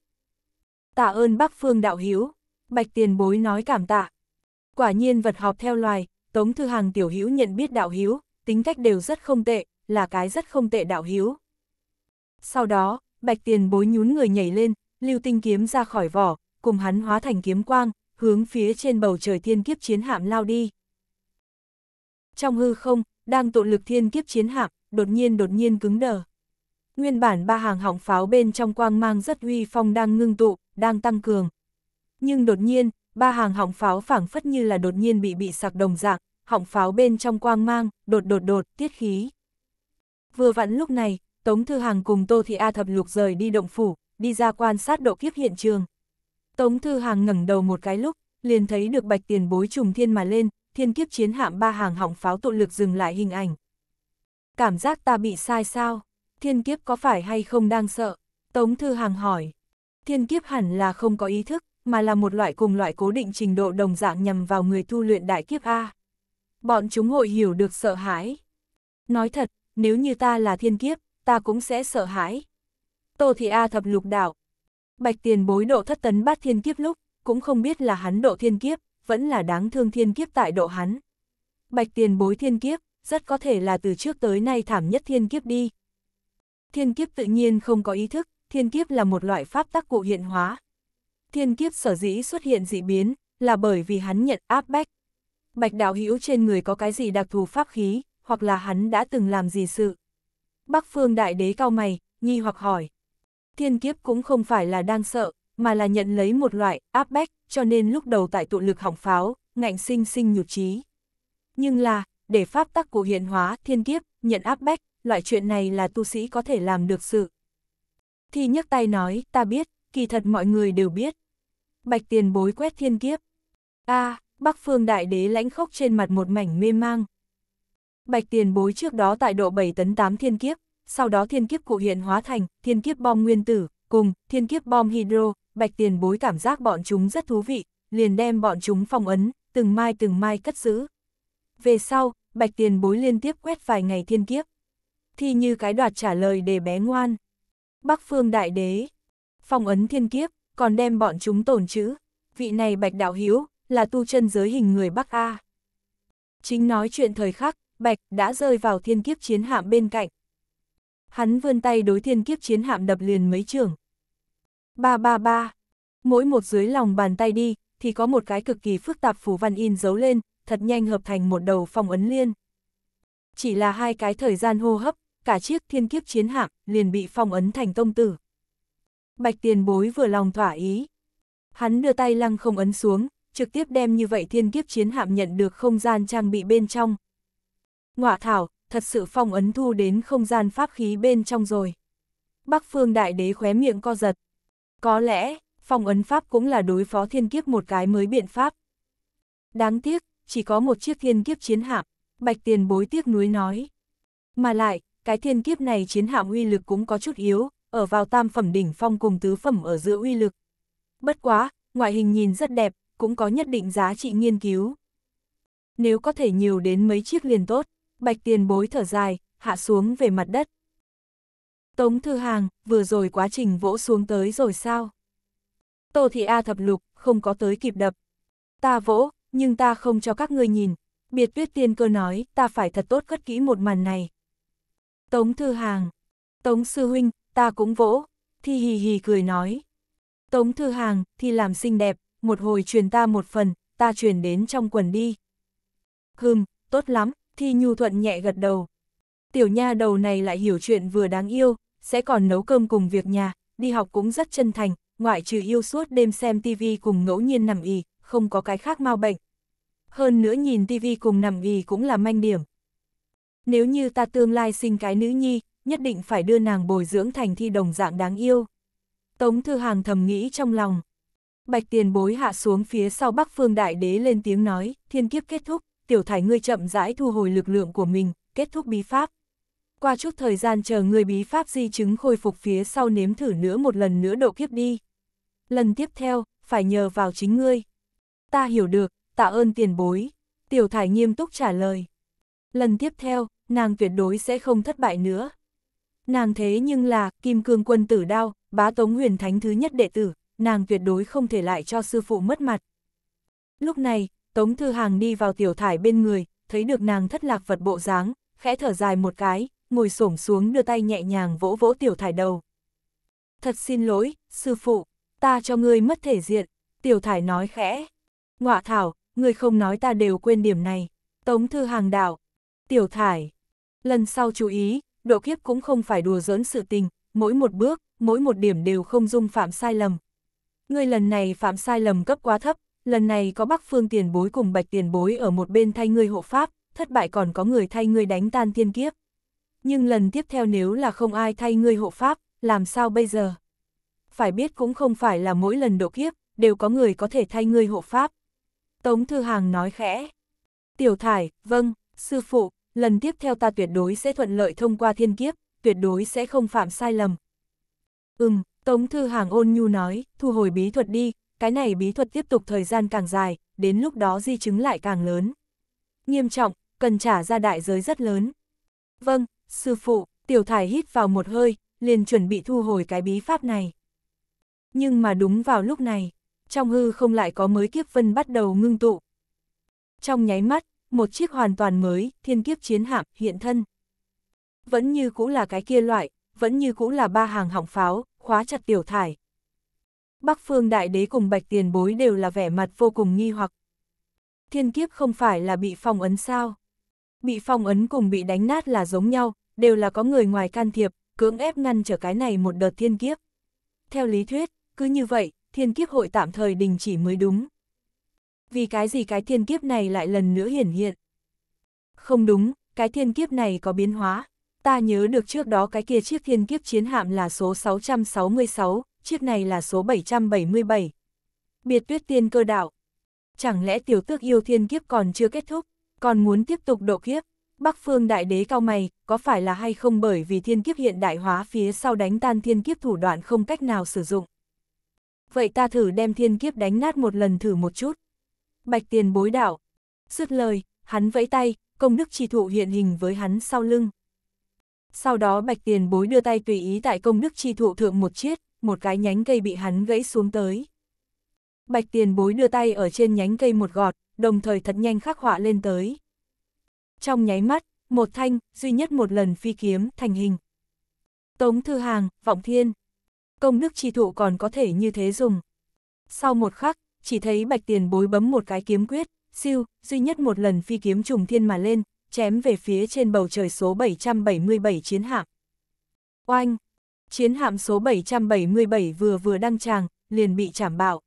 tạ ơn Bắc Phương đạo hiếu. Bạch tiền bối nói cảm tạ. Quả nhiên vật họp theo loài, Tống Thư Hàng tiểu hữu nhận biết đạo hiếu, tính cách đều rất không tệ, là cái rất không tệ đạo hiếu. Sau đó, Bạch tiền bối nhún người nhảy lên, lưu tinh kiếm ra khỏi vỏ, cùng hắn hóa thành kiếm quang, hướng phía trên bầu trời thiên kiếp chiến hạm lao đi. Trong hư không, đang tụ lực thiên kiếp chiến hạm, đột nhiên đột nhiên cứng đờ. Nguyên bản ba hàng hỏng pháo bên trong quang mang rất uy phong đang ngưng tụ, đang tăng cường. Nhưng đột nhiên, ba hàng họng pháo phảng phất như là đột nhiên bị bị sạc đồng dạng, họng pháo bên trong quang mang, đột đột đột, tiết khí. Vừa vặn lúc này, Tống Thư Hàng cùng Tô Thị A Thập Lục rời đi động phủ, đi ra quan sát độ kiếp hiện trường. Tống Thư Hàng ngẩng đầu một cái lúc, liền thấy được bạch tiền bối trùng thiên mà lên, thiên kiếp chiến hạm ba hàng hỏng pháo tụ lực dừng lại hình ảnh. Cảm giác ta bị sai sao? Thiên kiếp có phải hay không đang sợ? Tống Thư Hàng hỏi, thiên kiếp hẳn là không có ý thức, mà là một loại cùng loại cố định trình độ đồng dạng nhằm vào người tu luyện đại kiếp A. Bọn chúng hội hiểu được sợ hãi. Nói thật, nếu như ta là thiên kiếp, ta cũng sẽ sợ hãi. Tô Thị A thập lục đảo. Bạch tiền bối độ thất tấn bát thiên kiếp lúc, cũng không biết là hắn độ thiên kiếp, vẫn là đáng thương thiên kiếp tại độ hắn. Bạch tiền bối thiên kiếp, rất có thể là từ trước tới nay thảm nhất thiên kiếp đi. Thiên kiếp tự nhiên không có ý thức, thiên kiếp là một loại pháp tác cụ hiện hóa. Thiên kiếp sở dĩ xuất hiện dị biến, là bởi vì hắn nhận áp bách. Bạch đạo hữu trên người có cái gì đặc thù pháp khí, hoặc là hắn đã từng làm gì sự. Bắc phương đại đế cao mày, nghi hoặc hỏi. Thiên kiếp cũng không phải là đang sợ, mà là nhận lấy một loại áp bách, cho nên lúc đầu tại tụ lực hỏng pháo, ngạnh sinh sinh nhụt trí. Nhưng là, để pháp tắc cụ hiện hóa thiên kiếp, nhận áp bách, loại chuyện này là tu sĩ có thể làm được sự. Thi nhấc tay nói, ta biết, kỳ thật mọi người đều biết. Bạch tiền bối quét thiên kiếp. a à, Bắc Phương Đại Đế lãnh khốc trên mặt một mảnh mê mang. Bạch tiền bối trước đó tại độ 7 tấn 8 thiên kiếp, sau đó thiên kiếp cụ hiện hóa thành, thiên kiếp bom nguyên tử, cùng, thiên kiếp bom hydro, bạch tiền bối cảm giác bọn chúng rất thú vị, liền đem bọn chúng phong ấn, từng mai từng mai cất giữ. Về sau, bạch tiền bối liên tiếp quét vài ngày thiên kiếp. thì như cái đoạt trả lời để bé ngoan. Bắc Phương Đại Đế, phong ấn thiên kiếp, còn đem bọn chúng tổn chữ. Vị này Bạch Đạo Hiếu, là tu chân giới hình người Bắc A. Chính nói chuyện thời khắc, Bạch đã rơi vào thiên kiếp chiến hạm bên cạnh. Hắn vươn tay đối thiên kiếp chiến hạm đập liền mấy trường. Ba ba ba, mỗi một dưới lòng bàn tay đi, thì có một cái cực kỳ phức tạp phủ văn in dấu lên, thật nhanh hợp thành một đầu phong ấn liên. Chỉ là hai cái thời gian hô hấp, cả chiếc thiên kiếp chiến hạm liền bị phong ấn thành tông tử. Bạch tiền bối vừa lòng thỏa ý. Hắn đưa tay lăng không ấn xuống, trực tiếp đem như vậy thiên kiếp chiến hạm nhận được không gian trang bị bên trong. Ngọa thảo, thật sự phong ấn thu đến không gian pháp khí bên trong rồi. Bắc phương đại đế khóe miệng co giật. Có lẽ, phong ấn pháp cũng là đối phó thiên kiếp một cái mới biện pháp. Đáng tiếc, chỉ có một chiếc thiên kiếp chiến hạm, bạch tiền bối tiếc nuối nói. Mà lại, cái thiên kiếp này chiến hạm uy lực cũng có chút yếu, ở vào tam phẩm đỉnh phong cùng tứ phẩm ở giữa uy lực. Bất quá, ngoại hình nhìn rất đẹp, cũng có nhất định giá trị nghiên cứu. Nếu có thể nhiều đến mấy chiếc liền tốt, bạch tiền bối thở dài, hạ xuống về mặt đất. Tống thư hàng, vừa rồi quá trình vỗ xuống tới rồi sao? Tô thị A thập lục, không có tới kịp đập. Ta vỗ, nhưng ta không cho các ngươi nhìn. Biệt tuyết tiên cơ nói, ta phải thật tốt cất kỹ một màn này. Tống Thư Hàng, Tống Sư Huynh, ta cũng vỗ, Thi hì hì cười nói. Tống Thư Hàng, Thi làm xinh đẹp, một hồi truyền ta một phần, ta truyền đến trong quần đi. Hừm, tốt lắm, Thi Nhu Thuận nhẹ gật đầu. Tiểu nha đầu này lại hiểu chuyện vừa đáng yêu, sẽ còn nấu cơm cùng việc nhà, đi học cũng rất chân thành, ngoại trừ yêu suốt đêm xem tivi cùng ngẫu nhiên nằm ì, không có cái khác mau bệnh. Hơn nữa nhìn tivi cùng nằm ì cũng là manh điểm, nếu như ta tương lai sinh cái nữ nhi, nhất định phải đưa nàng bồi dưỡng thành thi đồng dạng đáng yêu. Tống Thư Hàng thầm nghĩ trong lòng. Bạch tiền bối hạ xuống phía sau Bắc Phương Đại Đế lên tiếng nói, thiên kiếp kết thúc, tiểu thải ngươi chậm rãi thu hồi lực lượng của mình, kết thúc bí pháp. Qua chút thời gian chờ người bí pháp di chứng khôi phục phía sau nếm thử nữa một lần nữa độ kiếp đi. Lần tiếp theo, phải nhờ vào chính ngươi. Ta hiểu được, tạ ơn tiền bối. Tiểu thải nghiêm túc trả lời. Lần tiếp theo, nàng tuyệt đối sẽ không thất bại nữa. Nàng thế nhưng là, kim cương quân tử đao, bá tống huyền thánh thứ nhất đệ tử, nàng tuyệt đối không thể lại cho sư phụ mất mặt. Lúc này, Tống Thư Hàng đi vào tiểu thải bên người, thấy được nàng thất lạc vật bộ dáng, khẽ thở dài một cái, ngồi xổm xuống đưa tay nhẹ nhàng vỗ vỗ tiểu thải đầu. Thật xin lỗi, sư phụ, ta cho ngươi mất thể diện, tiểu thải nói khẽ. Ngọa thảo, ngươi không nói ta đều quên điểm này. Tống Thư Hàng đạo, tiểu thải, Lần sau chú ý, độ kiếp cũng không phải đùa giỡn sự tình, mỗi một bước, mỗi một điểm đều không dung phạm sai lầm. Ngươi lần này phạm sai lầm cấp quá thấp, lần này có Bắc Phương tiền bối cùng Bạch tiền bối ở một bên thay ngươi hộ pháp, thất bại còn có người thay ngươi đánh tan thiên kiếp. Nhưng lần tiếp theo nếu là không ai thay ngươi hộ pháp, làm sao bây giờ? Phải biết cũng không phải là mỗi lần độ kiếp, đều có người có thể thay ngươi hộ pháp. Tống Thư Hàng nói khẽ. Tiểu Thải, vâng, sư phụ, lần tiếp theo ta tuyệt đối sẽ thuận lợi thông qua thiên kiếp, tuyệt đối sẽ không phạm sai lầm. Ừm, Tống Thư Hàng ôn nhu nói, thu hồi bí thuật đi, cái này bí thuật tiếp tục thời gian càng dài, đến lúc đó di chứng lại càng lớn. Nghiêm trọng, cần trả ra đại giới rất lớn. Vâng, sư phụ, tiểu thải hít vào một hơi, liền chuẩn bị thu hồi cái bí pháp này. Nhưng mà đúng vào lúc này, trong hư không lại có mới kiếp vân bắt đầu ngưng tụ. Trong nháy mắt, một chiếc hoàn toàn mới, thiên kiếp chiến hạm, hiện thân. Vẫn như cũ là cái kia loại, vẫn như cũ là ba hàng hỏng pháo, khóa chặt tiểu thải. Bắc phương đại đế cùng bạch tiền bối đều là vẻ mặt vô cùng nghi hoặc. Thiên kiếp không phải là bị phong ấn sao? Bị phong ấn cùng bị đánh nát là giống nhau, đều là có người ngoài can thiệp, cưỡng ép ngăn trở cái này một đợt thiên kiếp. Theo lý thuyết, cứ như vậy, thiên kiếp hội tạm thời đình chỉ mới đúng vì cái gì cái thiên kiếp này lại lần nữa hiển hiện. Không đúng, cái thiên kiếp này có biến hóa. Ta nhớ được trước đó cái kia chiếc thiên kiếp chiến hạm là số 666, chiếc này là số 777. Biệt tuyết tiên cơ đạo. Chẳng lẽ tiểu tước yêu thiên kiếp còn chưa kết thúc, còn muốn tiếp tục độ kiếp? Bắc phương đại đế cao mày, có phải là hay không bởi vì thiên kiếp hiện đại hóa phía sau đánh tan thiên kiếp thủ đoạn không cách nào sử dụng? Vậy ta thử đem thiên kiếp đánh nát một lần thử một chút bạch tiền bối đạo. Dứt lời, hắn vẫy tay, công đức chi thụ hiện hình với hắn sau lưng. Sau đó bạch tiền bối đưa tay tùy ý tại công đức chi thụ thượng một chiếc, một cái nhánh cây bị hắn gãy xuống tới. Bạch tiền bối đưa tay ở trên nhánh cây một gọt, đồng thời thật nhanh khắc họa lên tới. Trong nháy mắt, một thanh, duy nhất một lần phi kiếm, thành hình. Tống Thư Hàng, Vọng Thiên. Công đức chi thụ còn có thể như thế dùng. Sau một khắc, chỉ thấy bạch tiền bối bấm một cái kiếm quyết, siêu, duy nhất một lần phi kiếm trùng thiên mà lên, chém về phía trên bầu trời số 777 chiến hạm. Oanh! Chiến hạm số 777 vừa vừa đăng tràng, liền bị chảm bạo.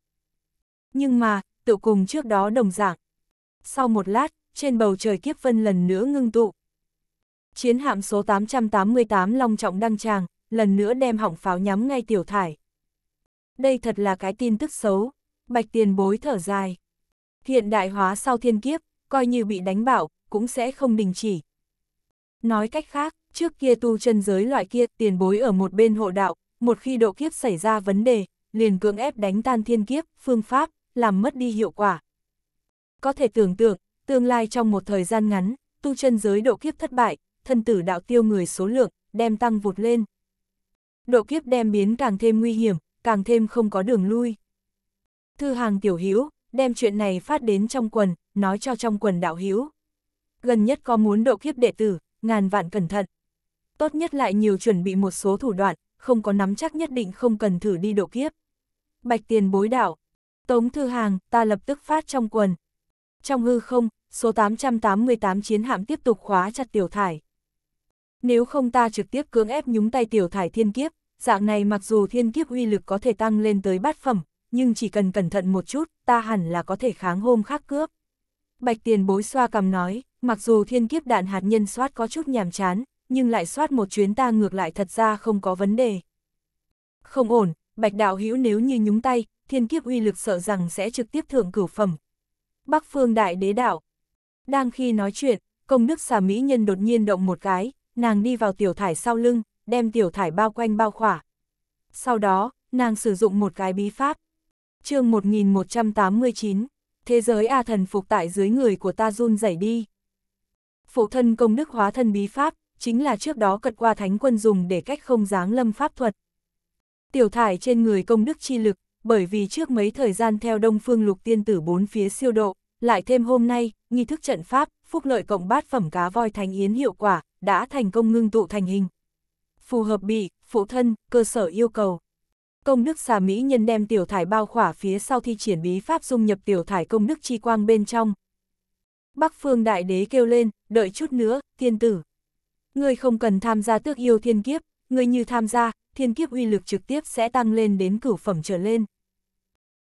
Nhưng mà, tự cùng trước đó đồng dạng. Sau một lát, trên bầu trời kiếp vân lần nữa ngưng tụ. Chiến hạm số 888 long trọng đăng tràng, lần nữa đem họng pháo nhắm ngay tiểu thải. Đây thật là cái tin tức xấu. Bạch tiền bối thở dài. Hiện đại hóa sau thiên kiếp, coi như bị đánh bảo, cũng sẽ không đình chỉ. Nói cách khác, trước kia tu chân giới loại kia tiền bối ở một bên hộ đạo, một khi độ kiếp xảy ra vấn đề, liền cưỡng ép đánh tan thiên kiếp, phương pháp, làm mất đi hiệu quả. Có thể tưởng tượng, tương lai trong một thời gian ngắn, tu chân giới độ kiếp thất bại, thân tử đạo tiêu người số lượng, đem tăng vụt lên. Độ kiếp đem biến càng thêm nguy hiểm, càng thêm không có đường lui. Thư hàng tiểu hữu đem chuyện này phát đến trong quần, nói cho trong quần đạo hữu Gần nhất có muốn độ kiếp đệ tử, ngàn vạn cẩn thận. Tốt nhất lại nhiều chuẩn bị một số thủ đoạn, không có nắm chắc nhất định không cần thử đi độ kiếp. Bạch tiền bối đạo, tống thư hàng, ta lập tức phát trong quần. Trong hư không, số 888 chiến hạm tiếp tục khóa chặt tiểu thải. Nếu không ta trực tiếp cưỡng ép nhúng tay tiểu thải thiên kiếp, dạng này mặc dù thiên kiếp uy lực có thể tăng lên tới bát phẩm, nhưng chỉ cần cẩn thận một chút, ta hẳn là có thể kháng hôm khác cướp. Bạch tiền bối xoa cầm nói, mặc dù thiên kiếp đạn hạt nhân soát có chút nhàm chán, nhưng lại soát một chuyến ta ngược lại thật ra không có vấn đề. Không ổn, bạch đạo hữu nếu như nhúng tay, thiên kiếp uy lực sợ rằng sẽ trực tiếp thượng cửu phẩm. Bắc phương đại đế đạo. Đang khi nói chuyện, công đức xà mỹ nhân đột nhiên động một cái, nàng đi vào tiểu thải sau lưng, đem tiểu thải bao quanh bao khỏa. Sau đó, nàng sử dụng một cái bí pháp, chương 1189, thế giới A thần phục tại dưới người của ta run rẩy đi. Phụ thân công đức hóa thân bí pháp, chính là trước đó cật qua thánh quân dùng để cách không giáng lâm pháp thuật. Tiểu thải trên người công đức chi lực, bởi vì trước mấy thời gian theo đông phương lục tiên tử bốn phía siêu độ, lại thêm hôm nay, nghi thức trận pháp, phúc lợi cộng bát phẩm cá voi thánh yến hiệu quả, đã thành công ngưng tụ thành hình. Phù hợp bị, phụ thân, cơ sở yêu cầu. Công đức xà mỹ nhân đem tiểu thải bao khỏa phía sau thi triển bí pháp dung nhập tiểu thải công đức chi quang bên trong. Bắc phương đại đế kêu lên, đợi chút nữa, thiên tử. Ngươi không cần tham gia tước yêu thiên kiếp, ngươi như tham gia, thiên kiếp uy lực trực tiếp sẽ tăng lên đến cửu phẩm trở lên.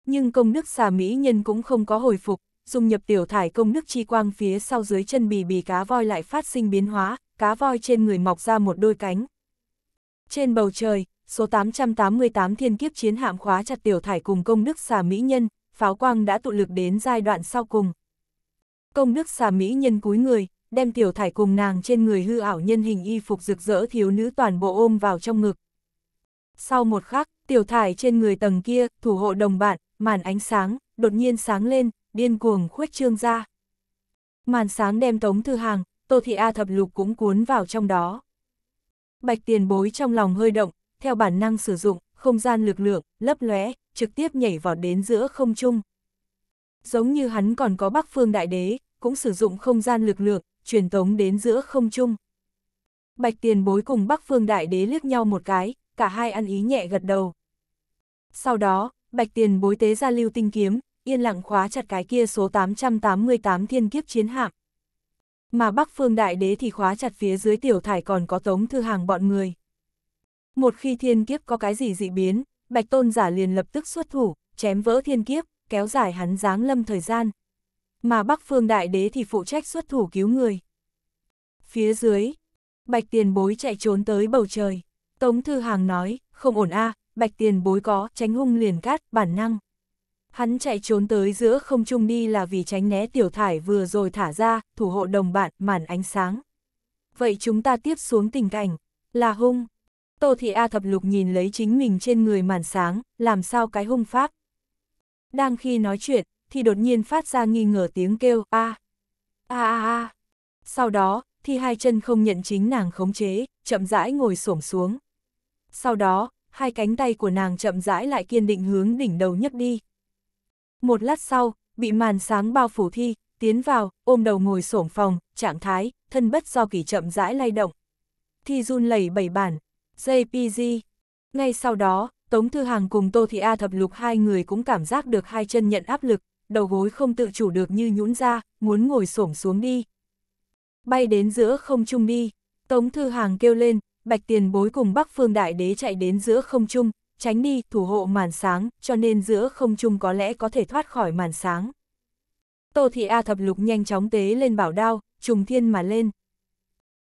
Nhưng công đức xà mỹ nhân cũng không có hồi phục, dung nhập tiểu thải công đức chi quang phía sau dưới chân bì bì cá voi lại phát sinh biến hóa, cá voi trên người mọc ra một đôi cánh. Trên bầu trời, số 888 thiên kiếp chiến hạm khóa chặt tiểu thải cùng công đức xà mỹ nhân, pháo quang đã tụ lực đến giai đoạn sau cùng. Công đức xà mỹ nhân cúi người, đem tiểu thải cùng nàng trên người hư ảo nhân hình y phục rực rỡ thiếu nữ toàn bộ ôm vào trong ngực. Sau một khắc, tiểu thải trên người tầng kia, thủ hộ đồng bạn, màn ánh sáng, đột nhiên sáng lên, điên cuồng khuếch trương ra. Màn sáng đem tống thư hàng, tô thị A thập lục cũng cuốn vào trong đó. Bạch tiền bối trong lòng hơi động, theo bản năng sử dụng, không gian lực lượng, lấp lóe, trực tiếp nhảy vào đến giữa không trung. Giống như hắn còn có Bắc Phương Đại Đế, cũng sử dụng không gian lực lượng, truyền tống đến giữa không trung. Bạch Tiền Bối cùng Bắc Phương Đại Đế liếc nhau một cái, cả hai ăn ý nhẹ gật đầu. Sau đó, Bạch Tiền Bối tế ra lưu tinh kiếm, yên lặng khóa chặt cái kia số 888 thiên kiếp chiến hạm. Mà Bắc Phương Đại Đế thì khóa chặt phía dưới tiểu thải còn có tống thư hàng bọn người. Một khi thiên kiếp có cái gì dị biến, Bạch Tôn giả liền lập tức xuất thủ, chém vỡ thiên kiếp, kéo dài hắn giáng lâm thời gian. Mà Bắc Phương Đại Đế thì phụ trách xuất thủ cứu người. Phía dưới, Bạch Tiền Bối chạy trốn tới bầu trời. Tống Thư Hàng nói, không ổn a Bạch Tiền Bối có, tránh hung liền cát, bản năng. Hắn chạy trốn tới giữa không trung đi là vì tránh né tiểu thải vừa rồi thả ra, thủ hộ đồng bạn, màn ánh sáng. Vậy chúng ta tiếp xuống tình cảnh, là hung, Tô Thị A Thập Lục nhìn lấy chính mình trên người màn sáng, làm sao cái hung pháp. Đang khi nói chuyện, thì đột nhiên phát ra nghi ngờ tiếng kêu, a a a a. Sau đó, thì hai chân không nhận chính nàng khống chế, chậm rãi ngồi xổm xuống. Sau đó, hai cánh tay của nàng chậm rãi lại kiên định hướng đỉnh đầu nhấc đi. Một lát sau, bị màn sáng bao phủ thi, tiến vào, ôm đầu ngồi xổm phòng, trạng thái, thân bất do kỳ chậm rãi lay động. Thi run lẩy bẩy bản, JPG. Ngay sau đó, Tống Thư Hàng cùng Tô Thị A thập lục hai người cũng cảm giác được hai chân nhận áp lực, đầu gối không tự chủ được như nhũn ra, muốn ngồi xổm xuống đi. Bay đến giữa không trung đi, Tống Thư Hàng kêu lên, Bạch Tiền Bối cùng Bắc Phương Đại Đế chạy đến giữa không trung, tránh đi thủ hộ màn sáng, cho nên giữa không trung có lẽ có thể thoát khỏi màn sáng. Tô Thị A thập lục nhanh chóng tế lên bảo đao, trùng thiên mà lên.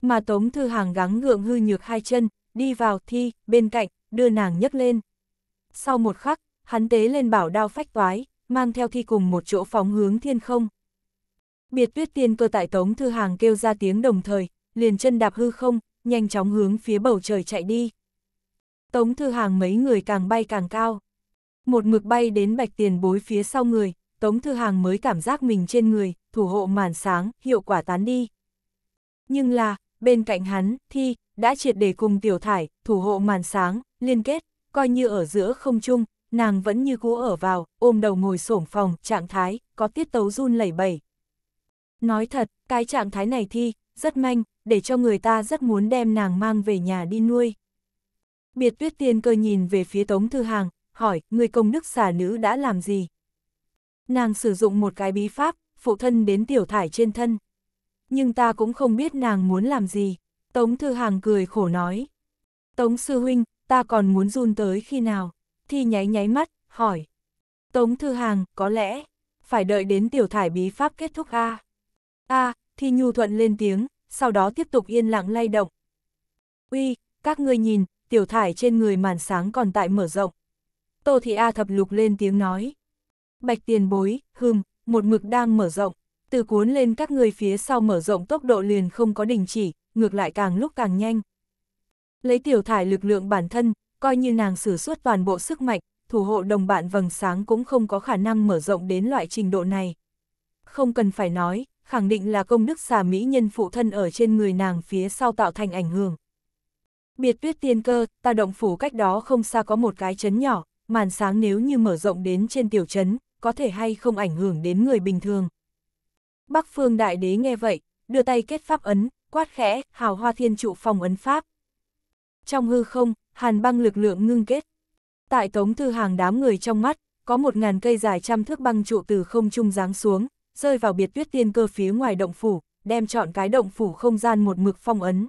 Mà Tống Thư Hàng gắng gượng hư nhược hai chân, đi vào thi, bên cạnh, đưa nàng nhấc lên. Sau một khắc, hắn tế lên bảo đao phách toái, mang theo thi cùng một chỗ phóng hướng thiên không. Biệt tuyết tiên cơ tại tống thư hàng kêu ra tiếng đồng thời, liền chân đạp hư không, nhanh chóng hướng phía bầu trời chạy đi. Tống thư hàng mấy người càng bay càng cao. Một mực bay đến bạch tiền bối phía sau người, tống thư hàng mới cảm giác mình trên người, thủ hộ màn sáng, hiệu quả tán đi. Nhưng là, bên cạnh hắn, Thi, đã triệt để cùng Tiểu Thải, thủ hộ màn sáng, liên kết, coi như ở giữa không chung, nàng vẫn như cũ ở vào, ôm đầu ngồi xổm phòng, trạng thái, có tiết tấu run lẩy bẩy. Nói thật, cái trạng thái này Thi, rất manh, để cho người ta rất muốn đem nàng mang về nhà đi nuôi. Biệt tuyết tiên cơ nhìn về phía Tống Thư Hàng, hỏi, người công đức xà nữ đã làm gì? Nàng sử dụng một cái bí pháp, phụ thân đến tiểu thải trên thân nhưng ta cũng không biết nàng muốn làm gì. Tống Thư Hàng cười khổ nói. Tống Sư Huynh, ta còn muốn run tới khi nào? Thi nháy nháy mắt, hỏi. Tống Thư Hàng, có lẽ, phải đợi đến tiểu thải bí pháp kết thúc a a à, Thi Nhu Thuận lên tiếng, sau đó tiếp tục yên lặng lay động. Uy, các ngươi nhìn, tiểu thải trên người màn sáng còn tại mở rộng. Tô Thị A thập lục lên tiếng nói. Bạch tiền bối, hừm, một mực đang mở rộng từ cuốn lên các người phía sau mở rộng tốc độ liền không có đình chỉ, ngược lại càng lúc càng nhanh. Lấy tiểu thải lực lượng bản thân, coi như nàng sử suốt toàn bộ sức mạnh, thủ hộ đồng bạn vầng sáng cũng không có khả năng mở rộng đến loại trình độ này. Không cần phải nói, khẳng định là công đức xà mỹ nhân phụ thân ở trên người nàng phía sau tạo thành ảnh hưởng. Biệt tuyết tiên cơ, ta động phủ cách đó không xa có một cái chấn nhỏ, màn sáng nếu như mở rộng đến trên tiểu chấn, có thể hay không ảnh hưởng đến người bình thường. Bắc phương đại đế nghe vậy, đưa tay kết pháp ấn, quát khẽ, hào hoa thiên trụ phòng ấn pháp. Trong hư không, hàn băng lực lượng ngưng kết. Tại tống thư hàng đám người trong mắt, có một ngàn cây dài trăm thước băng trụ từ không trung giáng xuống, rơi vào biệt tuyết tiên cơ phía ngoài động phủ, đem chọn cái động phủ không gian một mực phong ấn.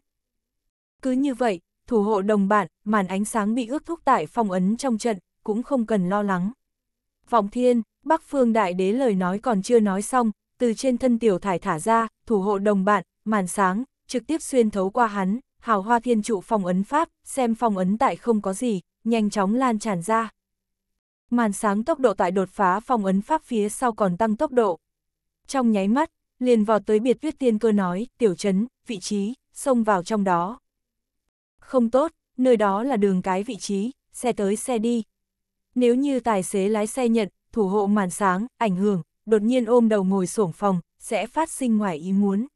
Cứ như vậy, thủ hộ đồng bạn, màn ánh sáng bị ước thúc tại phong ấn trong trận, cũng không cần lo lắng. Vọng thiên, Bắc Phương Đại Đế lời nói còn chưa nói xong, từ trên thân tiểu thải thả ra, thủ hộ đồng bạn, màn sáng, trực tiếp xuyên thấu qua hắn, hào hoa thiên trụ phòng ấn pháp, xem phòng ấn tại không có gì, nhanh chóng lan tràn ra. Màn sáng tốc độ tại đột phá phòng ấn pháp phía sau còn tăng tốc độ. Trong nháy mắt, liền vọt tới biệt viết tiên cơ nói, tiểu trấn, vị trí, xông vào trong đó. Không tốt, nơi đó là đường cái vị trí, xe tới xe đi. Nếu như tài xế lái xe nhận, thủ hộ màn sáng, ảnh hưởng, đột nhiên ôm đầu ngồi xổm phòng, sẽ phát sinh ngoài ý muốn.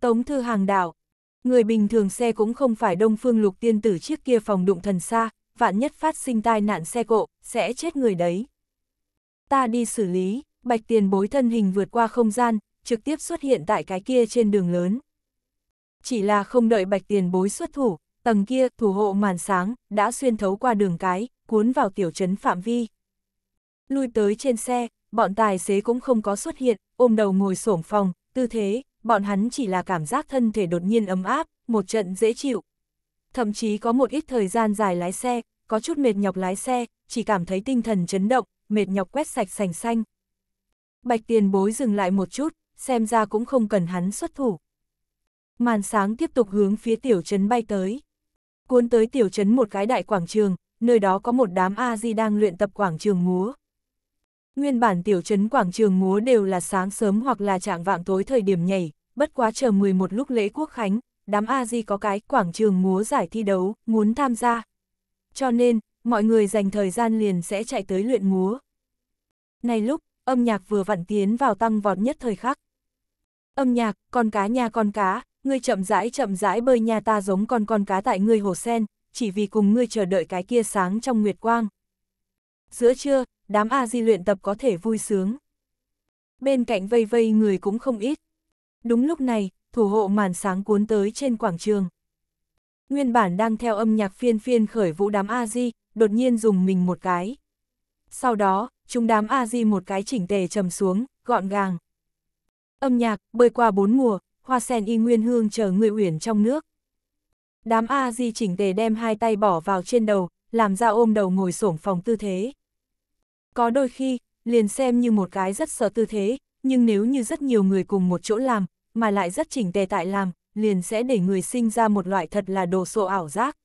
Tống Thư Hàng đảo, người bình thường xe cũng không phải đông phương lục tiên tử chiếc kia phòng đụng thần xa, vạn nhất phát sinh tai nạn xe cộ, sẽ chết người đấy. Ta đi xử lý, bạch tiền bối thân hình vượt qua không gian, trực tiếp xuất hiện tại cái kia trên đường lớn. Chỉ là không đợi bạch tiền bối xuất thủ, tầng kia thủ hộ màn sáng đã xuyên thấu qua đường cái, cuốn vào tiểu trấn phạm vi. Lui tới trên xe, bọn tài xế cũng không có xuất hiện, ôm đầu ngồi xổm phòng, tư thế, bọn hắn chỉ là cảm giác thân thể đột nhiên ấm áp, một trận dễ chịu. Thậm chí có một ít thời gian dài lái xe, có chút mệt nhọc lái xe, chỉ cảm thấy tinh thần chấn động, mệt nhọc quét sạch sành xanh. Bạch tiền bối dừng lại một chút, xem ra cũng không cần hắn xuất thủ. Màn sáng tiếp tục hướng phía tiểu trấn bay tới. Cuốn tới tiểu trấn một cái đại quảng trường, nơi đó có một đám A-di đang luyện tập quảng trường múa. Nguyên bản tiểu trấn quảng trường múa đều là sáng sớm hoặc là trạng vạng tối thời điểm nhảy, bất quá chờ 11 lúc lễ quốc khánh, đám A-di có cái quảng trường múa giải thi đấu, muốn tham gia. Cho nên, mọi người dành thời gian liền sẽ chạy tới luyện múa. Này lúc, âm nhạc vừa vặn tiến vào tăng vọt nhất thời khắc. Âm nhạc, con cá nhà con cá, ngươi chậm rãi chậm rãi bơi nhà ta giống con con cá tại ngươi hồ sen, chỉ vì cùng ngươi chờ đợi cái kia sáng trong nguyệt quang giữa trưa, đám A Di luyện tập có thể vui sướng. Bên cạnh vây vây người cũng không ít. Đúng lúc này, thủ hộ màn sáng cuốn tới trên quảng trường. Nguyên bản đang theo âm nhạc phiên phiên khởi vũ đám A Di, đột nhiên dùng mình một cái. Sau đó, chúng đám A Di một cái chỉnh tề trầm xuống, gọn gàng. Âm nhạc bơi qua bốn mùa, hoa sen y nguyên hương chờ người uyển trong nước. Đám A Di chỉnh tề đem hai tay bỏ vào trên đầu, làm ra ôm đầu ngồi xổm phòng tư thế. Có đôi khi, liền xem như một cái rất sợ tư thế, nhưng nếu như rất nhiều người cùng một chỗ làm, mà lại rất chỉnh tề tại làm, liền sẽ để người sinh ra một loại thật là đồ sộ ảo giác.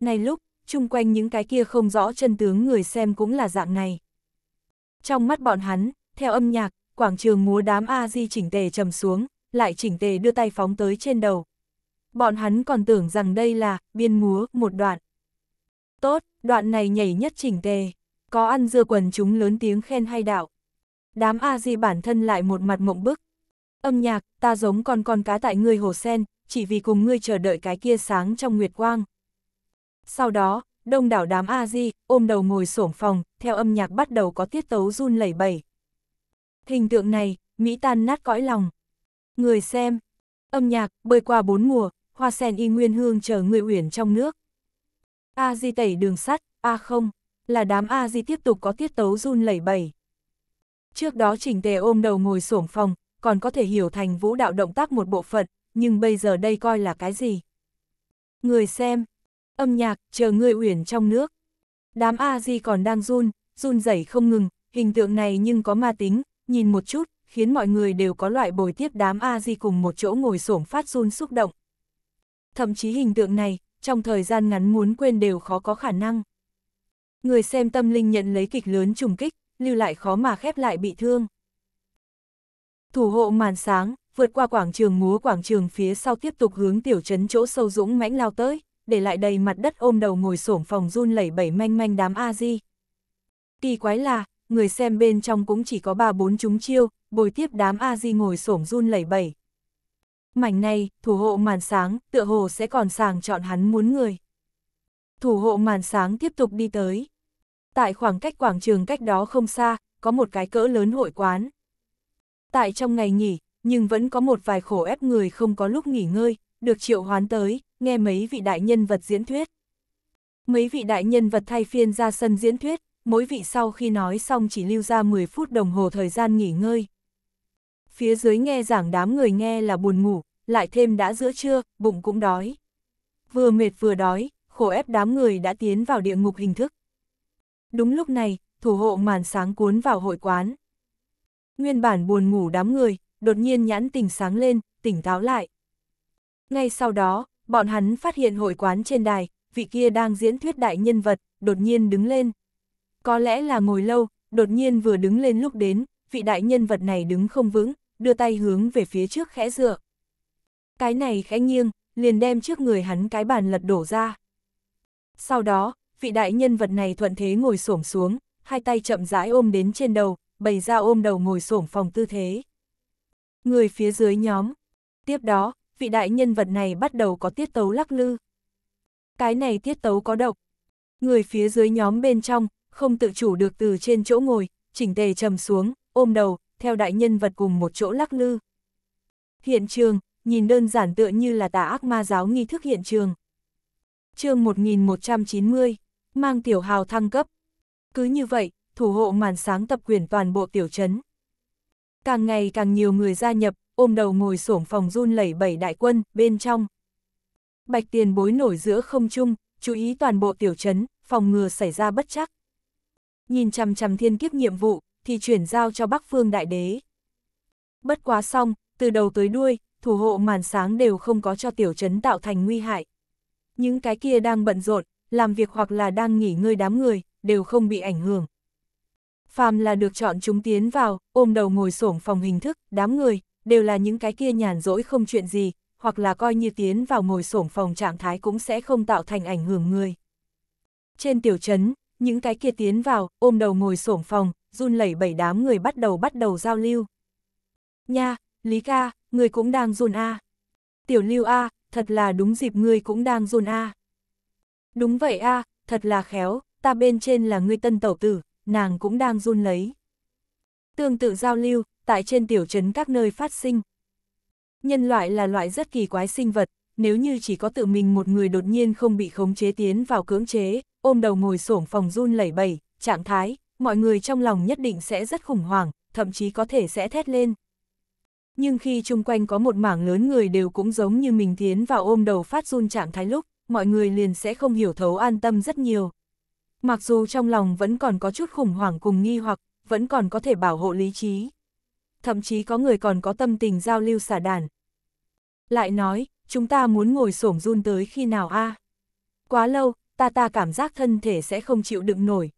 Này lúc, chung quanh những cái kia không rõ chân tướng người xem cũng là dạng này. Trong mắt bọn hắn, theo âm nhạc, quảng trường múa đám A-di chỉnh tề trầm xuống, lại chỉnh tề đưa tay phóng tới trên đầu. Bọn hắn còn tưởng rằng đây là biên múa một đoạn. Tốt, đoạn này nhảy nhất chỉnh tề có ăn dưa quần chúng lớn tiếng khen hay đạo. Đám A-di bản thân lại một mặt mộng bức. Âm nhạc, ta giống con con cá tại ngươi hồ sen, chỉ vì cùng ngươi chờ đợi cái kia sáng trong nguyệt quang. Sau đó, đông đảo đám A-di, ôm đầu ngồi xổm phòng, theo âm nhạc bắt đầu có tiết tấu run lẩy bẩy. Hình tượng này, Mỹ tan nát cõi lòng. Người xem, âm nhạc, bơi qua bốn mùa, hoa sen y nguyên hương chờ người uyển trong nước. A di tẩy đường sắt, A không là đám a di tiếp tục có tiết tấu run lẩy bẩy. Trước đó Trình Tề ôm đầu ngồi xổm phòng, còn có thể hiểu thành vũ đạo động tác một bộ phận, nhưng bây giờ đây coi là cái gì? Người xem, âm nhạc, chờ người uyển trong nước. Đám a di còn đang run, run rẩy không ngừng, hình tượng này nhưng có ma tính, nhìn một chút, khiến mọi người đều có loại bồi tiếp đám a di cùng một chỗ ngồi xổm phát run xúc động. Thậm chí hình tượng này, trong thời gian ngắn muốn quên đều khó có khả năng người xem tâm linh nhận lấy kịch lớn trùng kích, lưu lại khó mà khép lại bị thương. Thủ hộ màn sáng, vượt qua quảng trường múa quảng trường phía sau tiếp tục hướng tiểu trấn chỗ sâu dũng mãnh lao tới, để lại đầy mặt đất ôm đầu ngồi xổm phòng run lẩy bẩy manh manh đám A-di. Kỳ quái là, người xem bên trong cũng chỉ có ba bốn chúng chiêu, bồi tiếp đám A-di ngồi xổm run lẩy bẩy. Mảnh này, thủ hộ màn sáng, tựa hồ sẽ còn sàng chọn hắn muốn người. Thủ hộ màn sáng tiếp tục đi tới, tại khoảng cách quảng trường cách đó không xa, có một cái cỡ lớn hội quán. Tại trong ngày nghỉ, nhưng vẫn có một vài khổ ép người không có lúc nghỉ ngơi, được triệu hoán tới, nghe mấy vị đại nhân vật diễn thuyết. Mấy vị đại nhân vật thay phiên ra sân diễn thuyết, mỗi vị sau khi nói xong chỉ lưu ra 10 phút đồng hồ thời gian nghỉ ngơi. Phía dưới nghe giảng đám người nghe là buồn ngủ, lại thêm đã giữa trưa, bụng cũng đói. Vừa mệt vừa đói, khổ ép đám người đã tiến vào địa ngục hình thức. Đúng lúc này, thủ hộ màn sáng cuốn vào hội quán. Nguyên bản buồn ngủ đám người, đột nhiên nhãn tỉnh sáng lên, tỉnh táo lại. Ngay sau đó, bọn hắn phát hiện hội quán trên đài, vị kia đang diễn thuyết đại nhân vật, đột nhiên đứng lên. Có lẽ là ngồi lâu, đột nhiên vừa đứng lên lúc đến, vị đại nhân vật này đứng không vững, đưa tay hướng về phía trước khẽ dựa. Cái này khẽ nghiêng, liền đem trước người hắn cái bàn lật đổ ra. Sau đó, vị đại nhân vật này thuận thế ngồi xổm xuống, hai tay chậm rãi ôm đến trên đầu, bày ra ôm đầu ngồi xổm phòng tư thế. Người phía dưới nhóm. Tiếp đó, vị đại nhân vật này bắt đầu có tiết tấu lắc lư. Cái này tiết tấu có độc. Người phía dưới nhóm bên trong, không tự chủ được từ trên chỗ ngồi, chỉnh tề trầm xuống, ôm đầu, theo đại nhân vật cùng một chỗ lắc lư. Hiện trường, nhìn đơn giản tựa như là tà ác ma giáo nghi thức hiện trường. chương 1190 mang tiểu hào thăng cấp. Cứ như vậy, thủ hộ màn sáng tập quyền toàn bộ tiểu trấn. Càng ngày càng nhiều người gia nhập, ôm đầu ngồi xổm phòng run lẩy bẩy đại quân, bên trong. Bạch tiền bối nổi giữa không trung, chú ý toàn bộ tiểu trấn, phòng ngừa xảy ra bất chắc. Nhìn chằm chằm thiên kiếp nhiệm vụ, thì chuyển giao cho Bắc Phương Đại Đế. Bất quá xong, từ đầu tới đuôi, thủ hộ màn sáng đều không có cho tiểu trấn tạo thành nguy hại. Những cái kia đang bận rộn, làm việc hoặc là đang nghỉ ngơi đám người, đều không bị ảnh hưởng. Phàm là được chọn chúng tiến vào, ôm đầu ngồi sổng phòng hình thức, đám người, đều là những cái kia nhàn rỗi không chuyện gì, hoặc là coi như tiến vào ngồi sổng phòng trạng thái cũng sẽ không tạo thành ảnh hưởng người. Trên tiểu trấn, những cái kia tiến vào, ôm đầu ngồi sổng phòng, run lẩy bẩy đám người bắt đầu bắt đầu giao lưu. Nha, Lý ca, người cũng đang run a. Tiểu Lưu a, thật là đúng dịp người cũng đang run a. À. Đúng vậy a thật là khéo, ta bên trên là ngươi tân tẩu tử, nàng cũng đang run lấy. Tương tự giao lưu, tại trên tiểu trấn các nơi phát sinh. Nhân loại là loại rất kỳ quái sinh vật, nếu như chỉ có tự mình một người đột nhiên không bị khống chế tiến vào cưỡng chế, ôm đầu ngồi xổm phòng run lẩy bẩy, trạng thái, mọi người trong lòng nhất định sẽ rất khủng hoảng, thậm chí có thể sẽ thét lên. Nhưng khi chung quanh có một mảng lớn người đều cũng giống như mình tiến vào ôm đầu phát run trạng thái lúc, mọi người liền sẽ không hiểu thấu an tâm rất nhiều. Mặc dù trong lòng vẫn còn có chút khủng hoảng cùng nghi hoặc, vẫn còn có thể bảo hộ lý trí. Thậm chí có người còn có tâm tình giao lưu xả đàn. Lại nói, chúng ta muốn ngồi xổm run tới khi nào a? Quá lâu, ta ta cảm giác thân thể sẽ không chịu đựng nổi.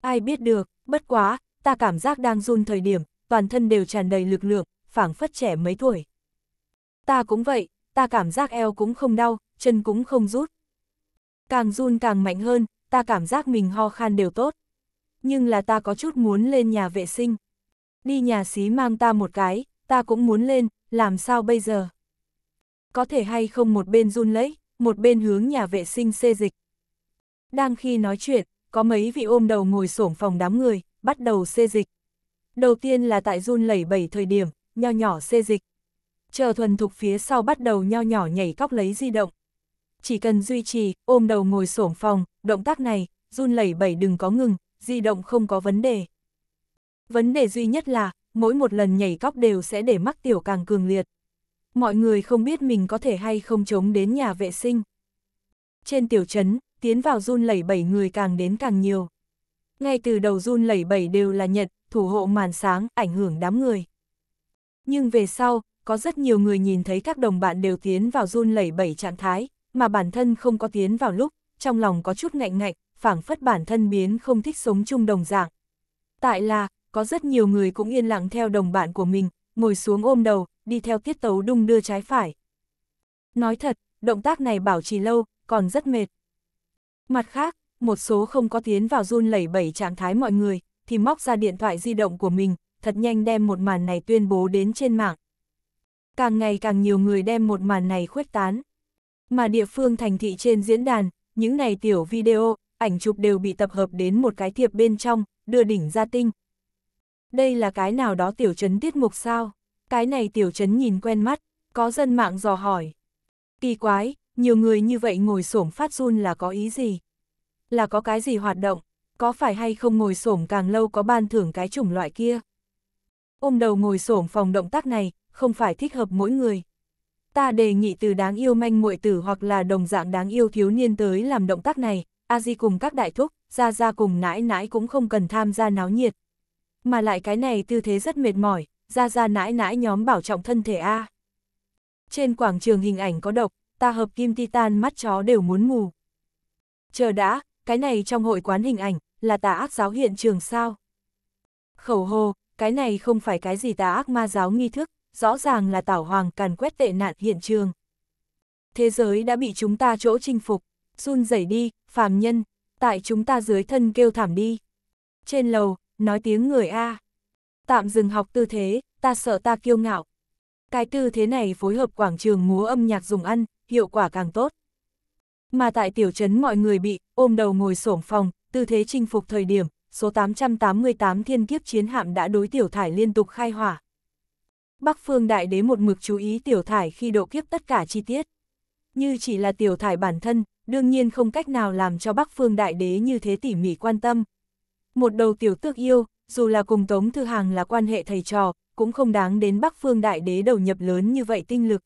Ai biết được, bất quá, ta cảm giác đang run thời điểm, toàn thân đều tràn đầy lực lượng, phảng phất trẻ mấy tuổi. Ta cũng vậy, ta cảm giác eo cũng không đau, chân cũng không rút. Càng run càng mạnh hơn, ta cảm giác mình ho khan đều tốt. Nhưng là ta có chút muốn lên nhà vệ sinh. Đi nhà xí mang ta một cái, ta cũng muốn lên, làm sao bây giờ? Có thể hay không một bên run lấy, một bên hướng nhà vệ sinh xê dịch. Đang khi nói chuyện, có mấy vị ôm đầu ngồi xổm phòng đám người, bắt đầu xê dịch. Đầu tiên là tại run lẩy bẩy thời điểm, nho nhỏ xê dịch. Chờ thuần thục phía sau bắt đầu nho nhỏ nhảy cóc lấy di động chỉ cần duy trì, ôm đầu ngồi xổm phòng, động tác này, run lẩy bẩy đừng có ngừng, di động không có vấn đề. Vấn đề duy nhất là, mỗi một lần nhảy cóc đều sẽ để mắc tiểu càng cường liệt. Mọi người không biết mình có thể hay không chống đến nhà vệ sinh. Trên tiểu trấn, tiến vào run lẩy bẩy người càng đến càng nhiều. Ngay từ đầu run lẩy bẩy đều là Nhật, thủ hộ màn sáng, ảnh hưởng đám người. Nhưng về sau, có rất nhiều người nhìn thấy các đồng bạn đều tiến vào run lẩy bẩy trạng thái, mà bản thân không có tiến vào lúc, trong lòng có chút ngạnh ngạnh, phảng phất bản thân biến không thích sống chung đồng dạng. Tại là, có rất nhiều người cũng yên lặng theo đồng bạn của mình, ngồi xuống ôm đầu, đi theo tiết tấu đung đưa trái phải. Nói thật, động tác này bảo trì lâu, còn rất mệt. Mặt khác, một số không có tiến vào run lẩy bẩy trạng thái mọi người, thì móc ra điện thoại di động của mình, thật nhanh đem một màn này tuyên bố đến trên mạng. Càng ngày càng nhiều người đem một màn này khuếch tán. Mà địa phương thành thị trên diễn đàn, những này tiểu video, ảnh chụp đều bị tập hợp đến một cái thiệp bên trong, đưa đỉnh ra tinh. Đây là cái nào đó tiểu trấn tiết mục sao? Cái này tiểu trấn nhìn quen mắt, có dân mạng dò hỏi. Kỳ quái, nhiều người như vậy ngồi xổm phát run là có ý gì? Là có cái gì hoạt động? Có phải hay không ngồi xổm càng lâu có ban thưởng cái chủng loại kia? Ôm đầu ngồi xổm phòng động tác này, không phải thích hợp mỗi người ta đề nghị từ đáng yêu manh muội tử hoặc là đồng dạng đáng yêu thiếu niên tới làm động tác này, a di cùng các đại thúc, ra ra cùng nãi nãi cũng không cần tham gia náo nhiệt. Mà lại cái này tư thế rất mệt mỏi, ra ra nãi nãi nhóm bảo trọng thân thể A. Trên quảng trường hình ảnh có độc, ta hợp kim titan mắt chó đều muốn mù. Chờ đã, cái này trong hội quán hình ảnh, là tà ác giáo hiện trường sao? Khẩu hồ, cái này không phải cái gì tà ác ma giáo nghi thức, rõ ràng là tảo hoàng càn quét tệ nạn hiện trường. Thế giới đã bị chúng ta chỗ chinh phục, run rẩy đi, phàm nhân, tại chúng ta dưới thân kêu thảm đi. Trên lầu, nói tiếng người A. Tạm dừng học tư thế, ta sợ ta kiêu ngạo. Cái tư thế này phối hợp quảng trường múa âm nhạc dùng ăn, hiệu quả càng tốt. Mà tại tiểu trấn mọi người bị ôm đầu ngồi sổng phòng, tư thế chinh phục thời điểm, số 888 thiên kiếp chiến hạm đã đối tiểu thải liên tục khai hỏa. Bắc Phương Đại Đế một mực chú ý tiểu thải khi độ kiếp tất cả chi tiết. Như chỉ là tiểu thải bản thân, đương nhiên không cách nào làm cho Bắc Phương Đại Đế như thế tỉ mỉ quan tâm. Một đầu tiểu tước yêu, dù là cùng Tống Thư Hàng là quan hệ thầy trò, cũng không đáng đến Bắc Phương Đại Đế đầu nhập lớn như vậy tinh lực.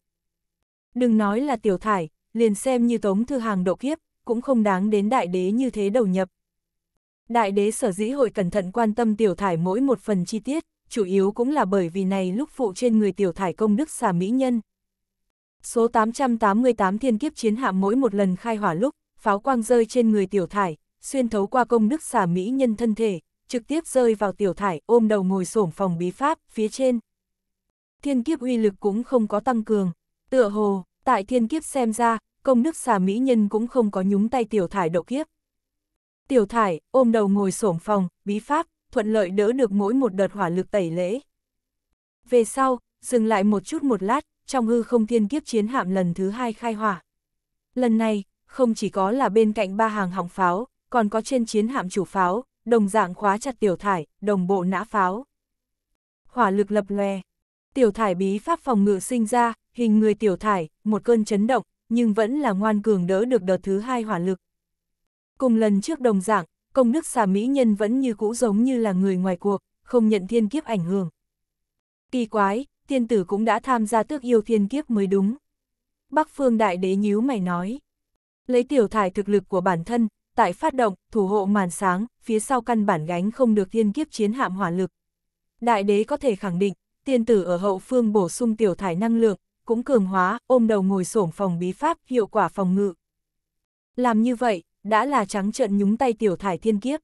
Đừng nói là tiểu thải, liền xem như Tống Thư Hàng độ kiếp, cũng không đáng đến Đại Đế như thế đầu nhập. Đại Đế sở dĩ hội cẩn thận quan tâm tiểu thải mỗi một phần chi tiết, chủ yếu cũng là bởi vì này lúc phụ trên người tiểu thải công đức xà mỹ nhân. Số 888 thiên kiếp chiến hạm mỗi một lần khai hỏa lúc, pháo quang rơi trên người tiểu thải, xuyên thấu qua công đức xà mỹ nhân thân thể, trực tiếp rơi vào tiểu thải ôm đầu ngồi xổm phòng bí pháp phía trên. Thiên kiếp uy lực cũng không có tăng cường, tựa hồ, tại thiên kiếp xem ra, công đức xà mỹ nhân cũng không có nhúng tay tiểu thải độ kiếp. Tiểu thải ôm đầu ngồi xổm phòng, bí pháp, thuận lợi đỡ được mỗi một đợt hỏa lực tẩy lễ. Về sau, dừng lại một chút một lát, trong hư không thiên kiếp chiến hạm lần thứ hai khai hỏa. Lần này, không chỉ có là bên cạnh ba hàng hỏng pháo, còn có trên chiến hạm chủ pháo, đồng dạng khóa chặt tiểu thải, đồng bộ nã pháo. Hỏa lực lập lòe. Tiểu thải bí pháp phòng ngự sinh ra, hình người tiểu thải, một cơn chấn động, nhưng vẫn là ngoan cường đỡ được đợt thứ hai hỏa lực. Cùng lần trước đồng dạng, công đức xà mỹ nhân vẫn như cũ giống như là người ngoài cuộc, không nhận thiên kiếp ảnh hưởng. Kỳ quái, tiên tử cũng đã tham gia tước yêu thiên kiếp mới đúng. Bắc phương đại đế nhíu mày nói. Lấy tiểu thải thực lực của bản thân, tại phát động, thủ hộ màn sáng, phía sau căn bản gánh không được thiên kiếp chiến hạm hỏa lực. Đại đế có thể khẳng định, tiên tử ở hậu phương bổ sung tiểu thải năng lượng, cũng cường hóa, ôm đầu ngồi sổm phòng bí pháp, hiệu quả phòng ngự. Làm như vậy, đã là trắng trợn nhúng tay tiểu thải thiên kiếp.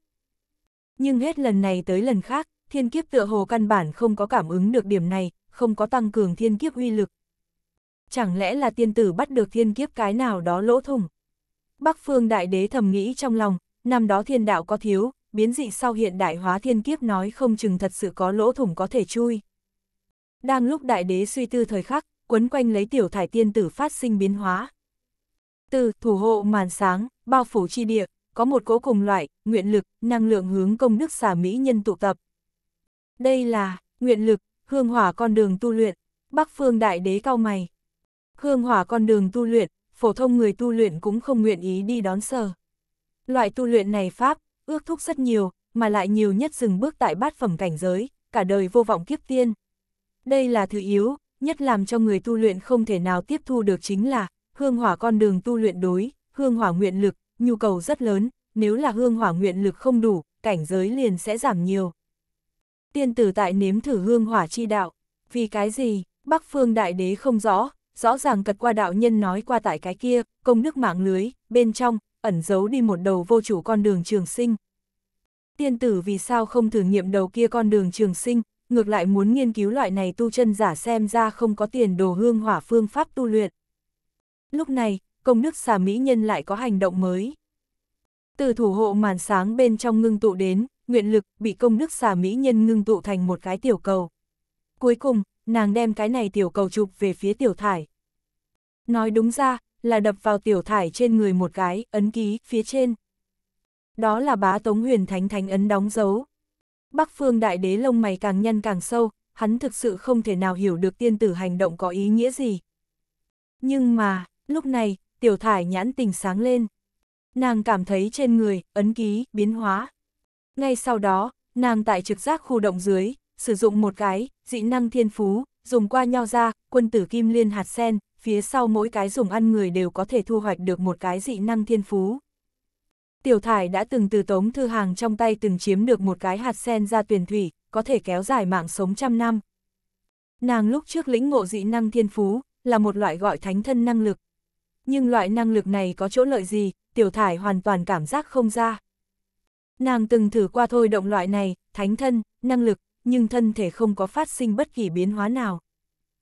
Nhưng hết lần này tới lần khác, thiên kiếp tựa hồ căn bản không có cảm ứng được điểm này, không có tăng cường thiên kiếp uy lực. Chẳng lẽ là tiên tử bắt được thiên kiếp cái nào đó lỗ thủng? Bắc phương đại đế thầm nghĩ trong lòng, năm đó thiên đạo có thiếu, biến dị sau hiện đại hóa thiên kiếp nói không chừng thật sự có lỗ thủng có thể chui. Đang lúc đại đế suy tư thời khắc, quấn quanh lấy tiểu thải tiên tử phát sinh biến hóa. Từ thủ hộ màn sáng, bao phủ chi địa, có một cỗ cùng loại, nguyện lực, năng lượng hướng công đức xả mỹ nhân tụ tập. Đây là, nguyện lực, hương hỏa con đường tu luyện, bắc phương đại đế cao mày. Hương hỏa con đường tu luyện, phổ thông người tu luyện cũng không nguyện ý đi đón sờ. Loại tu luyện này pháp, ước thúc rất nhiều, mà lại nhiều nhất dừng bước tại bát phẩm cảnh giới, cả đời vô vọng kiếp tiên. Đây là thứ yếu, nhất làm cho người tu luyện không thể nào tiếp thu được chính là, hương hỏa con đường tu luyện đối, hương hỏa nguyện lực, nhu cầu rất lớn, nếu là hương hỏa nguyện lực không đủ, cảnh giới liền sẽ giảm nhiều. Tiên tử tại nếm thử hương hỏa chi đạo, vì cái gì, Bắc Phương Đại Đế không rõ, rõ ràng cật qua đạo nhân nói qua tại cái kia, công đức mạng lưới, bên trong, ẩn giấu đi một đầu vô chủ con đường trường sinh. Tiên tử vì sao không thử nghiệm đầu kia con đường trường sinh, ngược lại muốn nghiên cứu loại này tu chân giả xem ra không có tiền đồ hương hỏa phương pháp tu luyện. Lúc này, công nước xà mỹ nhân lại có hành động mới. Từ thủ hộ màn sáng bên trong ngưng tụ đến, nguyện lực bị công nước xà mỹ nhân ngưng tụ thành một cái tiểu cầu. Cuối cùng, nàng đem cái này tiểu cầu chụp về phía tiểu thải. Nói đúng ra, là đập vào tiểu thải trên người một cái, ấn ký, phía trên. Đó là bá tống huyền thánh thánh ấn đóng dấu. Bắc phương đại đế lông mày càng nhăn càng sâu, hắn thực sự không thể nào hiểu được tiên tử hành động có ý nghĩa gì. Nhưng mà, Lúc này, tiểu thải nhãn tình sáng lên. Nàng cảm thấy trên người, ấn ký, biến hóa. Ngay sau đó, nàng tại trực giác khu động dưới, sử dụng một cái, dị năng thiên phú, dùng qua nho ra, quân tử kim liên hạt sen, phía sau mỗi cái dùng ăn người đều có thể thu hoạch được một cái dị năng thiên phú. Tiểu thải đã từng từ tống thư hàng trong tay từng chiếm được một cái hạt sen ra tuyển thủy, có thể kéo dài mạng sống trăm năm. Nàng lúc trước lĩnh ngộ dị năng thiên phú, là một loại gọi thánh thân năng lực, nhưng loại năng lực này có chỗ lợi gì, tiểu thải hoàn toàn cảm giác không ra. Nàng từng thử qua thôi động loại này, thánh thân, năng lực, nhưng thân thể không có phát sinh bất kỳ biến hóa nào.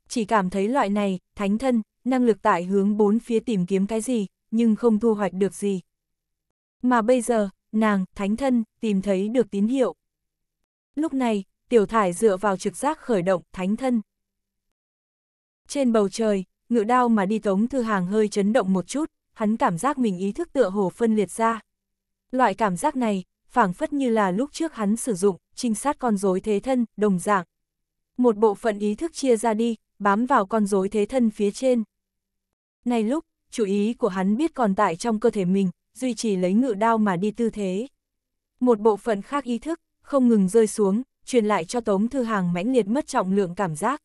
Chỉ cảm thấy loại này, thánh thân, năng lực tại hướng bốn phía tìm kiếm cái gì, nhưng không thu hoạch được gì. Mà bây giờ, nàng, thánh thân, tìm thấy được tín hiệu. Lúc này, tiểu thải dựa vào trực giác khởi động thánh thân. Trên bầu trời, ngự đao mà đi tống thư hàng hơi chấn động một chút, hắn cảm giác mình ý thức tựa hồ phân liệt ra. Loại cảm giác này, phảng phất như là lúc trước hắn sử dụng, trinh sát con rối thế thân, đồng dạng. Một bộ phận ý thức chia ra đi, bám vào con rối thế thân phía trên. Này lúc, chú ý của hắn biết còn tại trong cơ thể mình, duy trì lấy ngự đao mà đi tư thế. Một bộ phận khác ý thức, không ngừng rơi xuống, truyền lại cho Tống Thư Hàng mãnh liệt mất trọng lượng cảm giác.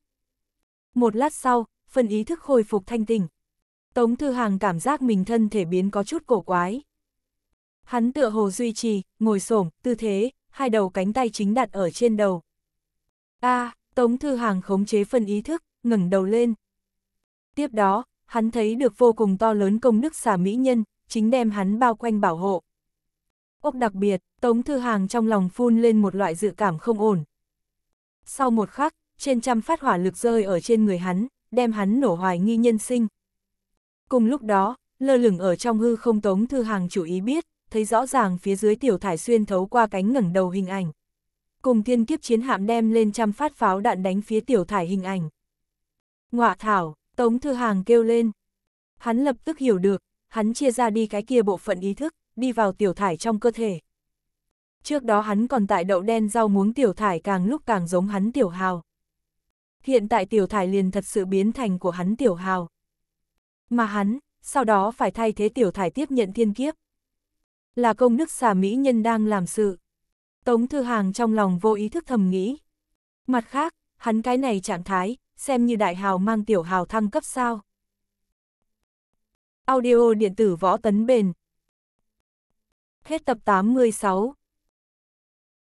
Một lát sau, phần ý thức khôi phục thanh tỉnh. Tống Thư Hàng cảm giác mình thân thể biến có chút cổ quái. Hắn tựa hồ duy trì, ngồi xổm tư thế, hai đầu cánh tay chính đặt ở trên đầu. A, à, Tống Thư Hàng khống chế phần ý thức, ngẩng đầu lên. Tiếp đó, hắn thấy được vô cùng to lớn công đức xà mỹ nhân, chính đem hắn bao quanh bảo hộ. Ốc đặc biệt, Tống Thư Hàng trong lòng phun lên một loại dự cảm không ổn. Sau một khắc, trên trăm phát hỏa lực rơi ở trên người hắn, đem hắn nổ hoài nghi nhân sinh. Cùng lúc đó, lơ lửng ở trong hư không tống thư hàng chủ ý biết, thấy rõ ràng phía dưới tiểu thải xuyên thấu qua cánh ngẩng đầu hình ảnh. Cùng thiên kiếp chiến hạm đem lên trăm phát pháo đạn đánh phía tiểu thải hình ảnh. Ngọa thảo, tống thư hàng kêu lên. Hắn lập tức hiểu được, hắn chia ra đi cái kia bộ phận ý thức, đi vào tiểu thải trong cơ thể. Trước đó hắn còn tại đậu đen rau muống tiểu thải càng lúc càng giống hắn tiểu hào. Hiện tại tiểu thải liền thật sự biến thành của hắn tiểu hào. Mà hắn, sau đó phải thay thế tiểu thải tiếp nhận thiên kiếp. Là công đức xà mỹ nhân đang làm sự. Tống Thư Hàng trong lòng vô ý thức thầm nghĩ. Mặt khác, hắn cái này trạng thái, xem như đại hào mang tiểu hào thăng cấp sao. Audio điện tử võ tấn bền. Hết tập 86